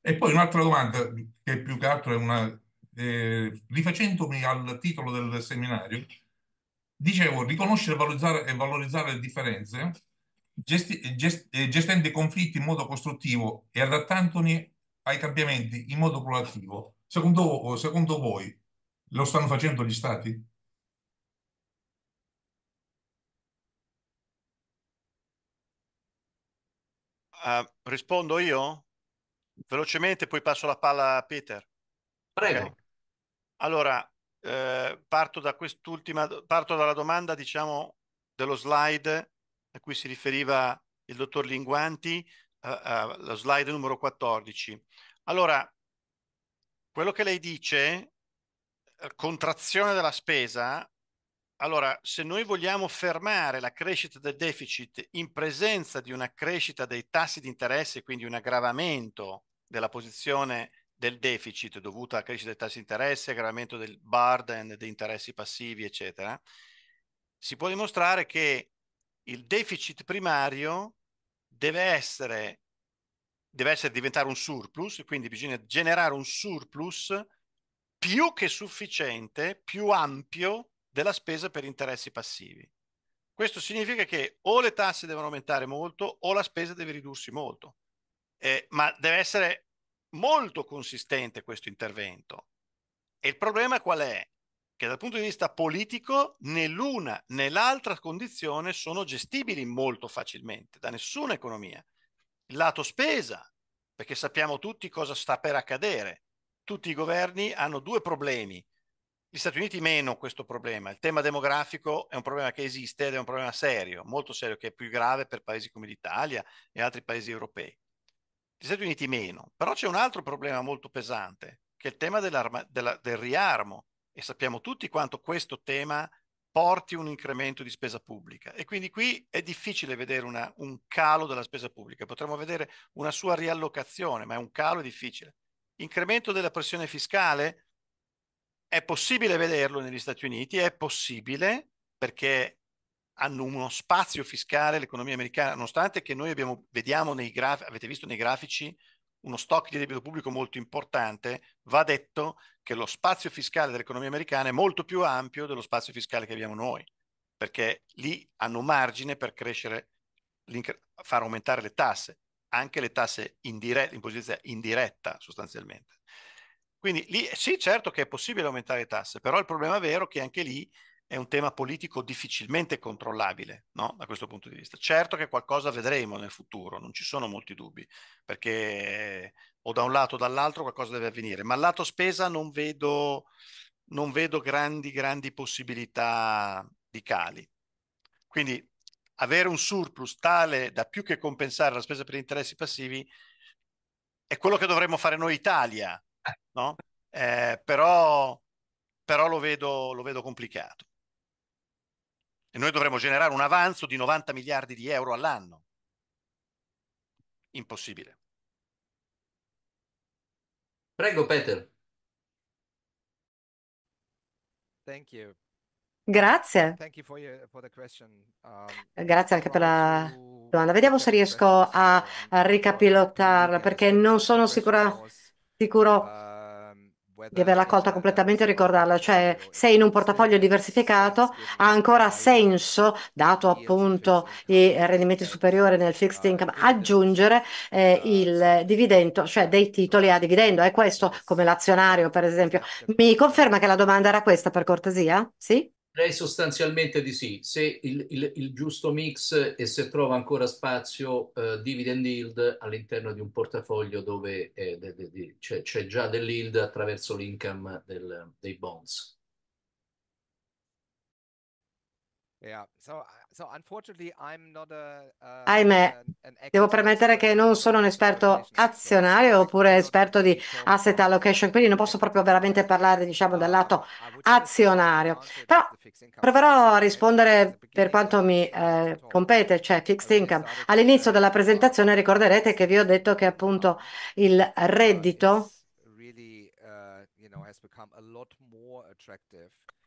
E poi un'altra domanda che più che altro è una eh, rifacendomi al titolo del seminario, dicevo riconoscere valorizzare e valorizzare le differenze, gesti, gest, gestendo i conflitti in modo costruttivo e adattandoli ai cambiamenti in modo proattivo. Secondo, secondo voi lo stanno facendo gli stati? Uh, rispondo io velocemente, poi passo la palla a Peter. Prego. Okay. Allora, eh, parto da quest'ultima, parto dalla domanda, diciamo, dello slide a cui si riferiva il dottor Linguanti, eh, eh lo slide numero 14. Allora, quello che lei dice, eh, contrazione della spesa, allora, se noi vogliamo fermare la crescita del deficit in presenza di una crescita dei tassi di interesse, quindi un aggravamento della posizione del deficit dovuta alla crescita dei tassi di interesse, aggravamento del burden, di interessi passivi, eccetera, si può dimostrare che il deficit primario deve essere, deve essere diventare un surplus, quindi bisogna generare un surplus più che sufficiente, più ampio della spesa per interessi passivi. Questo significa che o le tasse devono aumentare molto o la spesa deve ridursi molto, eh, ma deve essere molto consistente questo intervento. E il problema qual è? Che dal punto di vista politico né l'una né l'altra condizione sono gestibili molto facilmente da nessuna economia. Il lato spesa, perché sappiamo tutti cosa sta per accadere. Tutti i governi hanno due problemi. Gli Stati Uniti meno questo problema. Il tema demografico è un problema che esiste ed è un problema serio, molto serio, che è più grave per paesi come l'Italia e altri paesi europei gli Stati Uniti meno, però c'è un altro problema molto pesante, che è il tema della, del riarmo e sappiamo tutti quanto questo tema porti un incremento di spesa pubblica e quindi qui è difficile vedere una, un calo della spesa pubblica, potremmo vedere una sua riallocazione, ma è un calo difficile. Incremento della pressione fiscale, è possibile vederlo negli Stati Uniti, è possibile perché hanno uno spazio fiscale, l'economia americana, nonostante che noi abbiamo, vediamo nei grafici, avete visto nei grafici, uno stock di debito pubblico molto importante, va detto che lo spazio fiscale dell'economia americana è molto più ampio dello spazio fiscale che abbiamo noi, perché lì hanno margine per crescere, far aumentare le tasse, anche le tasse indirette, in posizione indiretta sostanzialmente. Quindi lì sì, certo che è possibile aumentare le tasse, però il problema vero è che anche lì è un tema politico difficilmente controllabile no? da questo punto di vista. Certo che qualcosa vedremo nel futuro, non ci sono molti dubbi, perché o da un lato o dall'altro qualcosa deve avvenire, ma al lato spesa non vedo, non vedo grandi, grandi possibilità di cali. Quindi avere un surplus tale da più che compensare la spesa per interessi passivi è quello che dovremmo fare noi Italia, eh. no? eh, però, però lo vedo, lo vedo complicato. E noi dovremmo generare un avanzo di 90 miliardi di euro all'anno. Impossibile. Prego, Peter. Grazie. Um, Grazie anche per la domanda. Vediamo se riesco a, a uh, ricapilotarla perché non sono sicura, sicuro uh, di averla accolta completamente e ricordarla, cioè se in un portafoglio diversificato ha ancora senso, dato appunto i rendimenti superiori nel fixed income, aggiungere eh, il dividendo, cioè dei titoli a dividendo. È questo come l'azionario, per esempio. Mi conferma che la domanda era questa, per cortesia? Sì? Direi sostanzialmente di sì, se il, il, il, giusto mix e se trova ancora spazio eh, dividend yield all'interno di un portafoglio dove eh, c'è, già dell'yield attraverso l'income del, dei bonds. Yeah. So, uh, Ahimè, uh, devo premettere che non sono un esperto azionario oppure esperto di asset uh, allocation, quindi non posso proprio veramente parlare, diciamo, del lato azionario. Però proverò a rispondere per quanto mi eh, compete, cioè fixed income. All'inizio della presentazione ricorderete che vi ho detto che appunto il reddito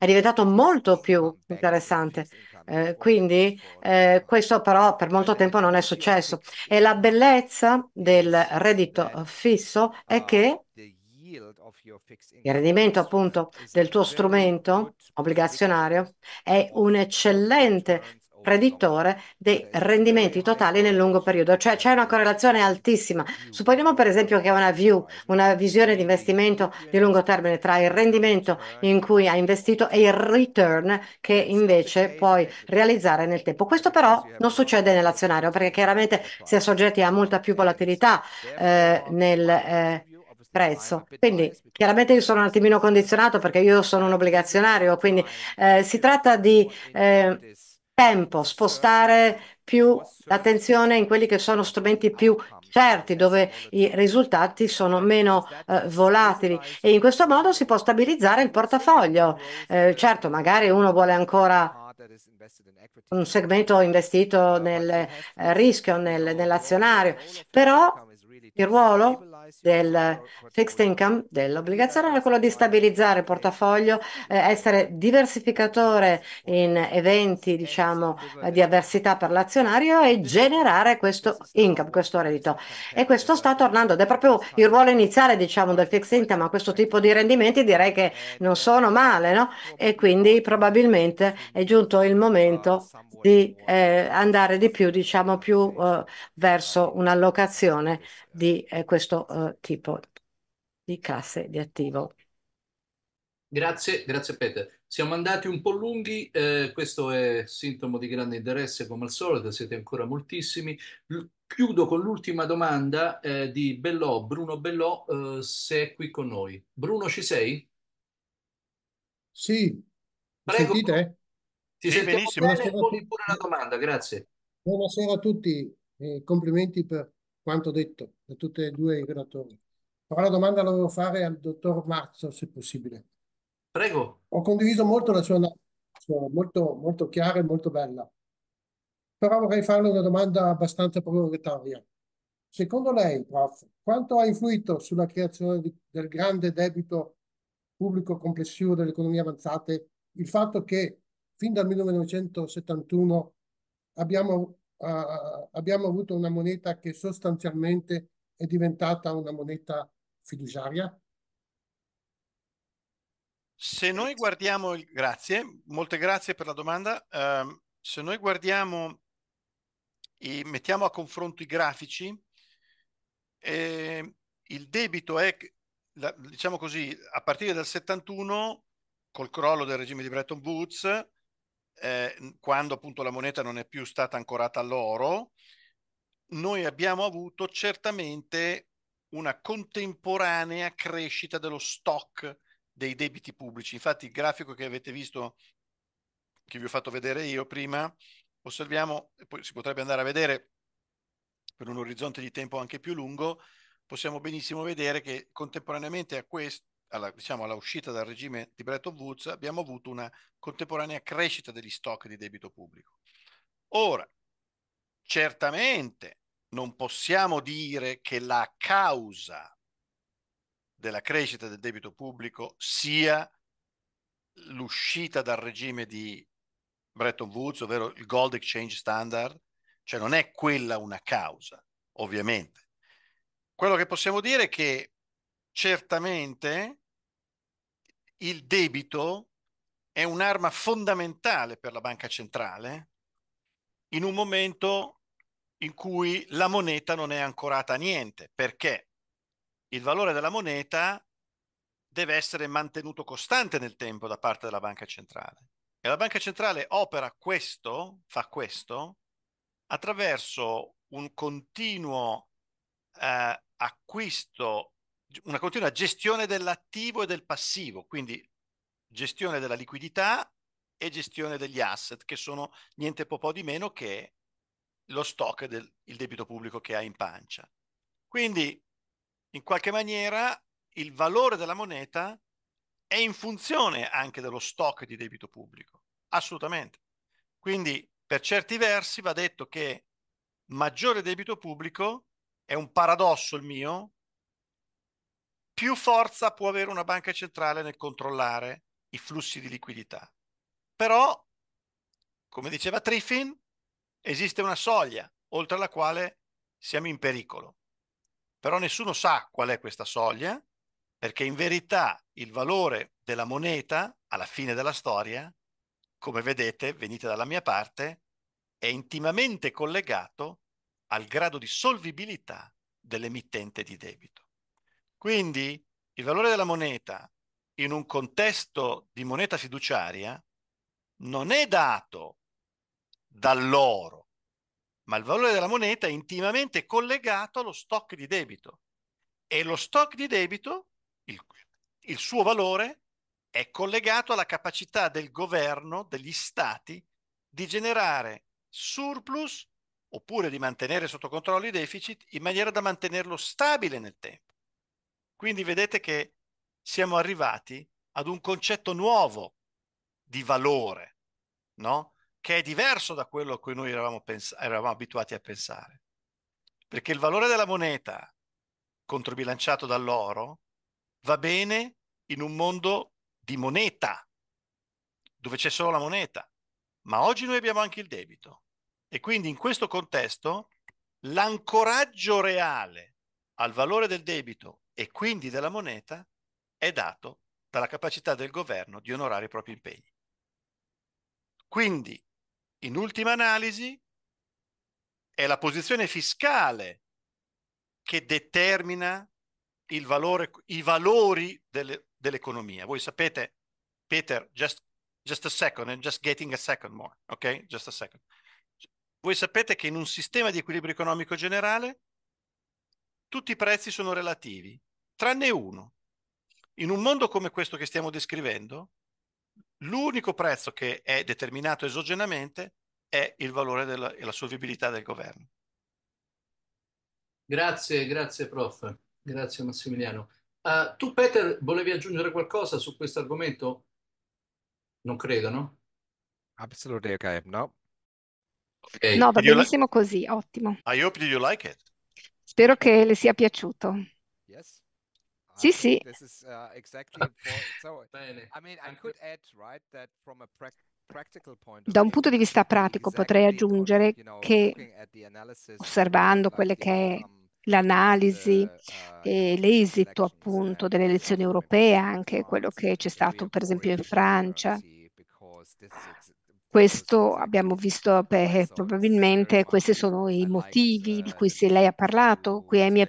è diventato molto più interessante. Eh, quindi eh, questo però per molto tempo non è successo. E la bellezza del reddito fisso è che il rendimento appunto del tuo strumento obbligazionario è un eccellente predittore dei rendimenti totali nel lungo periodo, cioè c'è una correlazione altissima. Mm. Supponiamo per esempio che una view, una visione di investimento di lungo termine tra il rendimento in cui ha investito e il return che invece puoi realizzare nel tempo. Questo però non succede nell'azionario perché chiaramente si è soggetti a molta più volatilità eh, nel eh, prezzo. Quindi chiaramente io sono un attimino condizionato perché io sono un obbligazionario, quindi eh, si tratta di eh, tempo, spostare più l'attenzione in quelli che sono strumenti più certi, dove i risultati sono meno eh, volatili e in questo modo si può stabilizzare il portafoglio. Eh, certo, magari uno vuole ancora un segmento investito nel eh, rischio, nel, nell'azionario, però il ruolo del fixed income, dell'obbligazione, era quello di stabilizzare il portafoglio, eh, essere diversificatore in eventi, diciamo, di avversità per l'azionario e generare questo income, questo reddito. E questo sta tornando ed è proprio il ruolo iniziale, diciamo, del fixed income, ma questo tipo di rendimenti direi che non sono male, no? E quindi probabilmente è giunto il momento di eh, andare di più, diciamo, più eh, verso un'allocazione di eh, questo eh, questo eh, tipo di classe di attivo. Grazie, grazie Peter. Siamo andati un po' lunghi, eh, questo è sintomo di grande interesse come al solito, siete ancora moltissimi. L chiudo con l'ultima domanda eh, di Bellò, Bruno Bellò, eh, se è qui con noi. Bruno, ci sei? Sì, Prego. sentite? Ti sì, benissimo. Buonasera. Pure la domanda, grazie. Buonasera a tutti e eh, complimenti per quanto detto da tutti e due i relatori. Però la domanda la volevo fare al dottor Marzo, se possibile. Prego. Ho condiviso molto la sua analisi, molto, molto chiara e molto bella. Però vorrei farle una domanda abbastanza provocatoria. Secondo lei, prof, quanto ha influito sulla creazione di, del grande debito pubblico complessivo delle economie avanzate il fatto che fin dal 1971 abbiamo uh, abbiamo avuto una moneta che sostanzialmente è diventata una moneta fiduciaria? Se noi guardiamo, il... grazie, molte grazie per la domanda. Uh, se noi guardiamo e mettiamo a confronto i grafici, eh, il debito è, diciamo così, a partire dal 71, col crollo del regime di Bretton Woods, eh, quando appunto la moneta non è più stata ancorata all'oro, noi abbiamo avuto certamente una contemporanea crescita dello stock dei debiti pubblici. Infatti il grafico che avete visto, che vi ho fatto vedere io prima, osserviamo, poi si potrebbe andare a vedere per un orizzonte di tempo anche più lungo, possiamo benissimo vedere che contemporaneamente a questo alla, diciamo, alla uscita dal regime di Bretton Woods, abbiamo avuto una contemporanea crescita degli stock di debito pubblico. Ora, certamente non possiamo dire che la causa della crescita del debito pubblico sia l'uscita dal regime di Bretton Woods, ovvero il Gold Exchange Standard, cioè non è quella una causa, ovviamente. Quello che possiamo dire è che certamente il debito è un'arma fondamentale per la banca centrale in un momento in cui la moneta non è ancorata a niente, perché il valore della moneta deve essere mantenuto costante nel tempo da parte della banca centrale. E la banca centrale opera questo, fa questo, attraverso un continuo eh, acquisto una continua gestione dell'attivo e del passivo, quindi gestione della liquidità e gestione degli asset, che sono niente po', po di meno che lo stock del debito pubblico che ha in pancia. Quindi, in qualche maniera, il valore della moneta è in funzione anche dello stock di debito pubblico, assolutamente. Quindi, per certi versi, va detto che maggiore debito pubblico è un paradosso il mio, più forza può avere una banca centrale nel controllare i flussi di liquidità. Però, come diceva Trifin, esiste una soglia oltre la quale siamo in pericolo. Però nessuno sa qual è questa soglia, perché in verità il valore della moneta alla fine della storia, come vedete, venite dalla mia parte, è intimamente collegato al grado di solvibilità dell'emittente di debito. Quindi il valore della moneta in un contesto di moneta fiduciaria non è dato dall'oro, ma il valore della moneta è intimamente collegato allo stock di debito e lo stock di debito, il, il suo valore, è collegato alla capacità del governo, degli stati, di generare surplus oppure di mantenere sotto controllo i deficit in maniera da mantenerlo stabile nel tempo. Quindi vedete che siamo arrivati ad un concetto nuovo di valore, no? che è diverso da quello a cui noi eravamo, pens- eravamo abituati a pensare. Perché il valore della moneta, controbilanciato dall'oro, va bene in un mondo di moneta, dove c'è solo la moneta. Ma oggi noi abbiamo anche il debito. E quindi in questo contesto l'ancoraggio reale al valore del debito e quindi della moneta è dato dalla capacità del governo di onorare i propri impegni. Quindi, in ultima analisi, è la posizione fiscale che determina valore, i valori delle, dell'economia. Voi sapete, Peter, just, just a second, and eh, just getting a second more, ok? Just a second. Voi sapete che in un sistema di equilibrio economico generale tutti i prezzi sono relativi, tranne uno. In un mondo come questo che stiamo descrivendo, l'unico prezzo che è determinato esogenamente è il valore della, e la solvibilità del governo. Grazie, grazie prof, grazie Massimiliano. Uh, tu Peter volevi aggiungere qualcosa su questo argomento? Non credo, no? Absolutely okay, no. Okay. No, va benissimo così, ottimo. Ah, I hope you like it. Spero che le sia piaciuto. Yes. Sì, sì. Is, uh, exactly so, I mean, add, right, da un punto di vista pratico potrei aggiungere che osservando uh, quelle che è l'analisi uh, e l'esito appunto delle elezioni europee, anche quello che c'è stato per esempio in Francia, questo abbiamo visto beh, probabilmente questi sono i motivi di cui lei ha parlato, cui Amy ha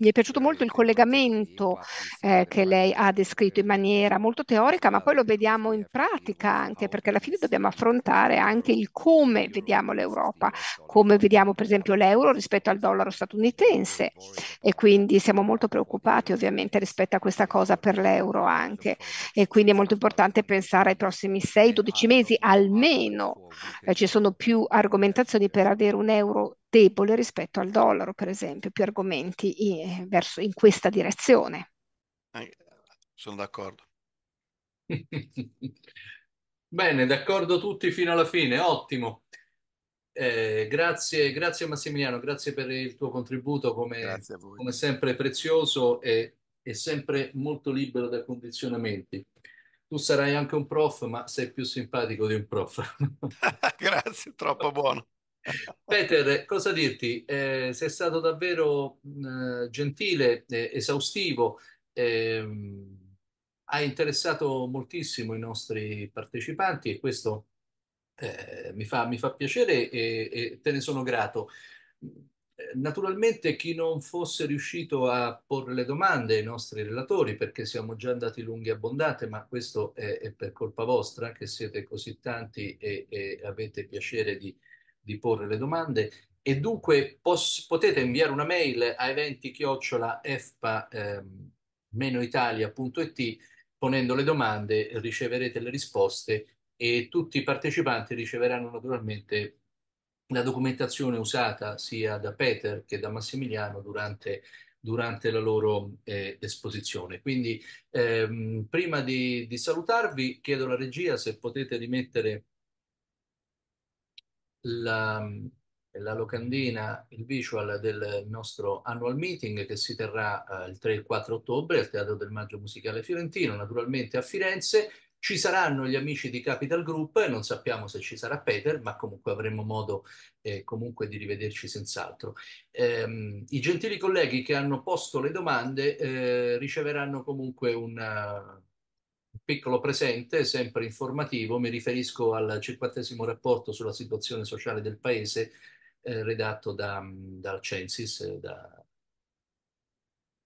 mi è piaciuto molto il collegamento eh, che lei ha descritto in maniera molto teorica, ma poi lo vediamo in pratica anche, perché alla fine dobbiamo affrontare anche il come vediamo l'Europa, come vediamo per esempio l'euro rispetto al dollaro statunitense e quindi siamo molto preoccupati ovviamente rispetto a questa cosa per l'euro anche e quindi è molto importante pensare ai prossimi 6-12 mesi almeno, eh, ci sono più argomentazioni per avere un euro debole rispetto al dollaro, per esempio, più argomenti in, eh, verso, in questa direzione. Eh, sono d'accordo. (laughs) Bene, d'accordo tutti fino alla fine, ottimo. Eh, grazie, grazie Massimiliano, grazie per il tuo contributo come, come sempre prezioso e, e, sempre molto libero da condizionamenti. Tu sarai anche un prof, ma sei più simpatico di un prof. (laughs) grazie, troppo buono. Peter, cosa dirti? Eh, sei stato davvero eh, gentile, eh, esaustivo, ehm, hai interessato moltissimo i nostri partecipanti e questo eh, mi fa, mi, fa, piacere e, e te ne sono grato. Naturalmente chi non fosse riuscito a porre le domande ai nostri relatori, perché siamo già andati lunghi e abbondate, ma questo è, è per colpa vostra che siete così tanti e, e avete piacere di di porre le domande e dunque pos- potete inviare una mail a eventi-efpa-italia.it ehm, ponendo le domande, riceverete le risposte e tutti i partecipanti riceveranno naturalmente la documentazione usata sia da Peter che da Massimiliano durante, durante la loro eh, esposizione. Quindi ehm, prima di, di, salutarvi chiedo alla regia se potete rimettere la, la locandina, il visual del nostro annual meeting che si terrà eh, il 3 e il 4 ottobre al Teatro del Maggio Musicale Fiorentino, naturalmente a Firenze. Ci saranno gli amici di Capital Group, e non sappiamo se ci sarà Peter, ma comunque avremo modo eh, comunque di rivederci senz'altro. Ehm, I gentili colleghi che hanno posto le domande eh, riceveranno comunque una, piccolo presente, sempre informativo, mi riferisco al cinquantesimo rapporto sulla situazione sociale del Paese eh, redatto da, mm, dal Censis, eh, da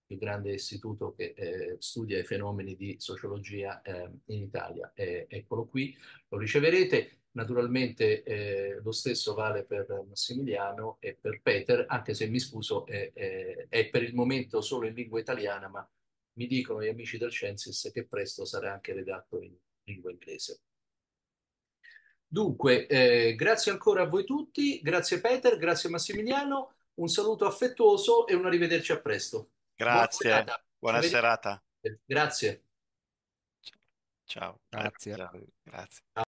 più grande istituto che eh, studia i fenomeni di sociologia eh, in Italia. eccolo qui, lo riceverete. Naturalmente eh, lo stesso vale per Massimiliano e per Peter, anche se mi scuso, eh, eh, è per il momento solo in lingua italiana, ma mi dicono gli amici del Censis che presto sarà anche redatto in lingua inglese. Dunque, eh, grazie ancora a voi tutti, grazie Peter, grazie Massimiliano, un saluto affettuoso e un arrivederci a presto. Grazie, buona serata. Buona serata. Grazie. Ciao. Grazie. Grazie. Ciao.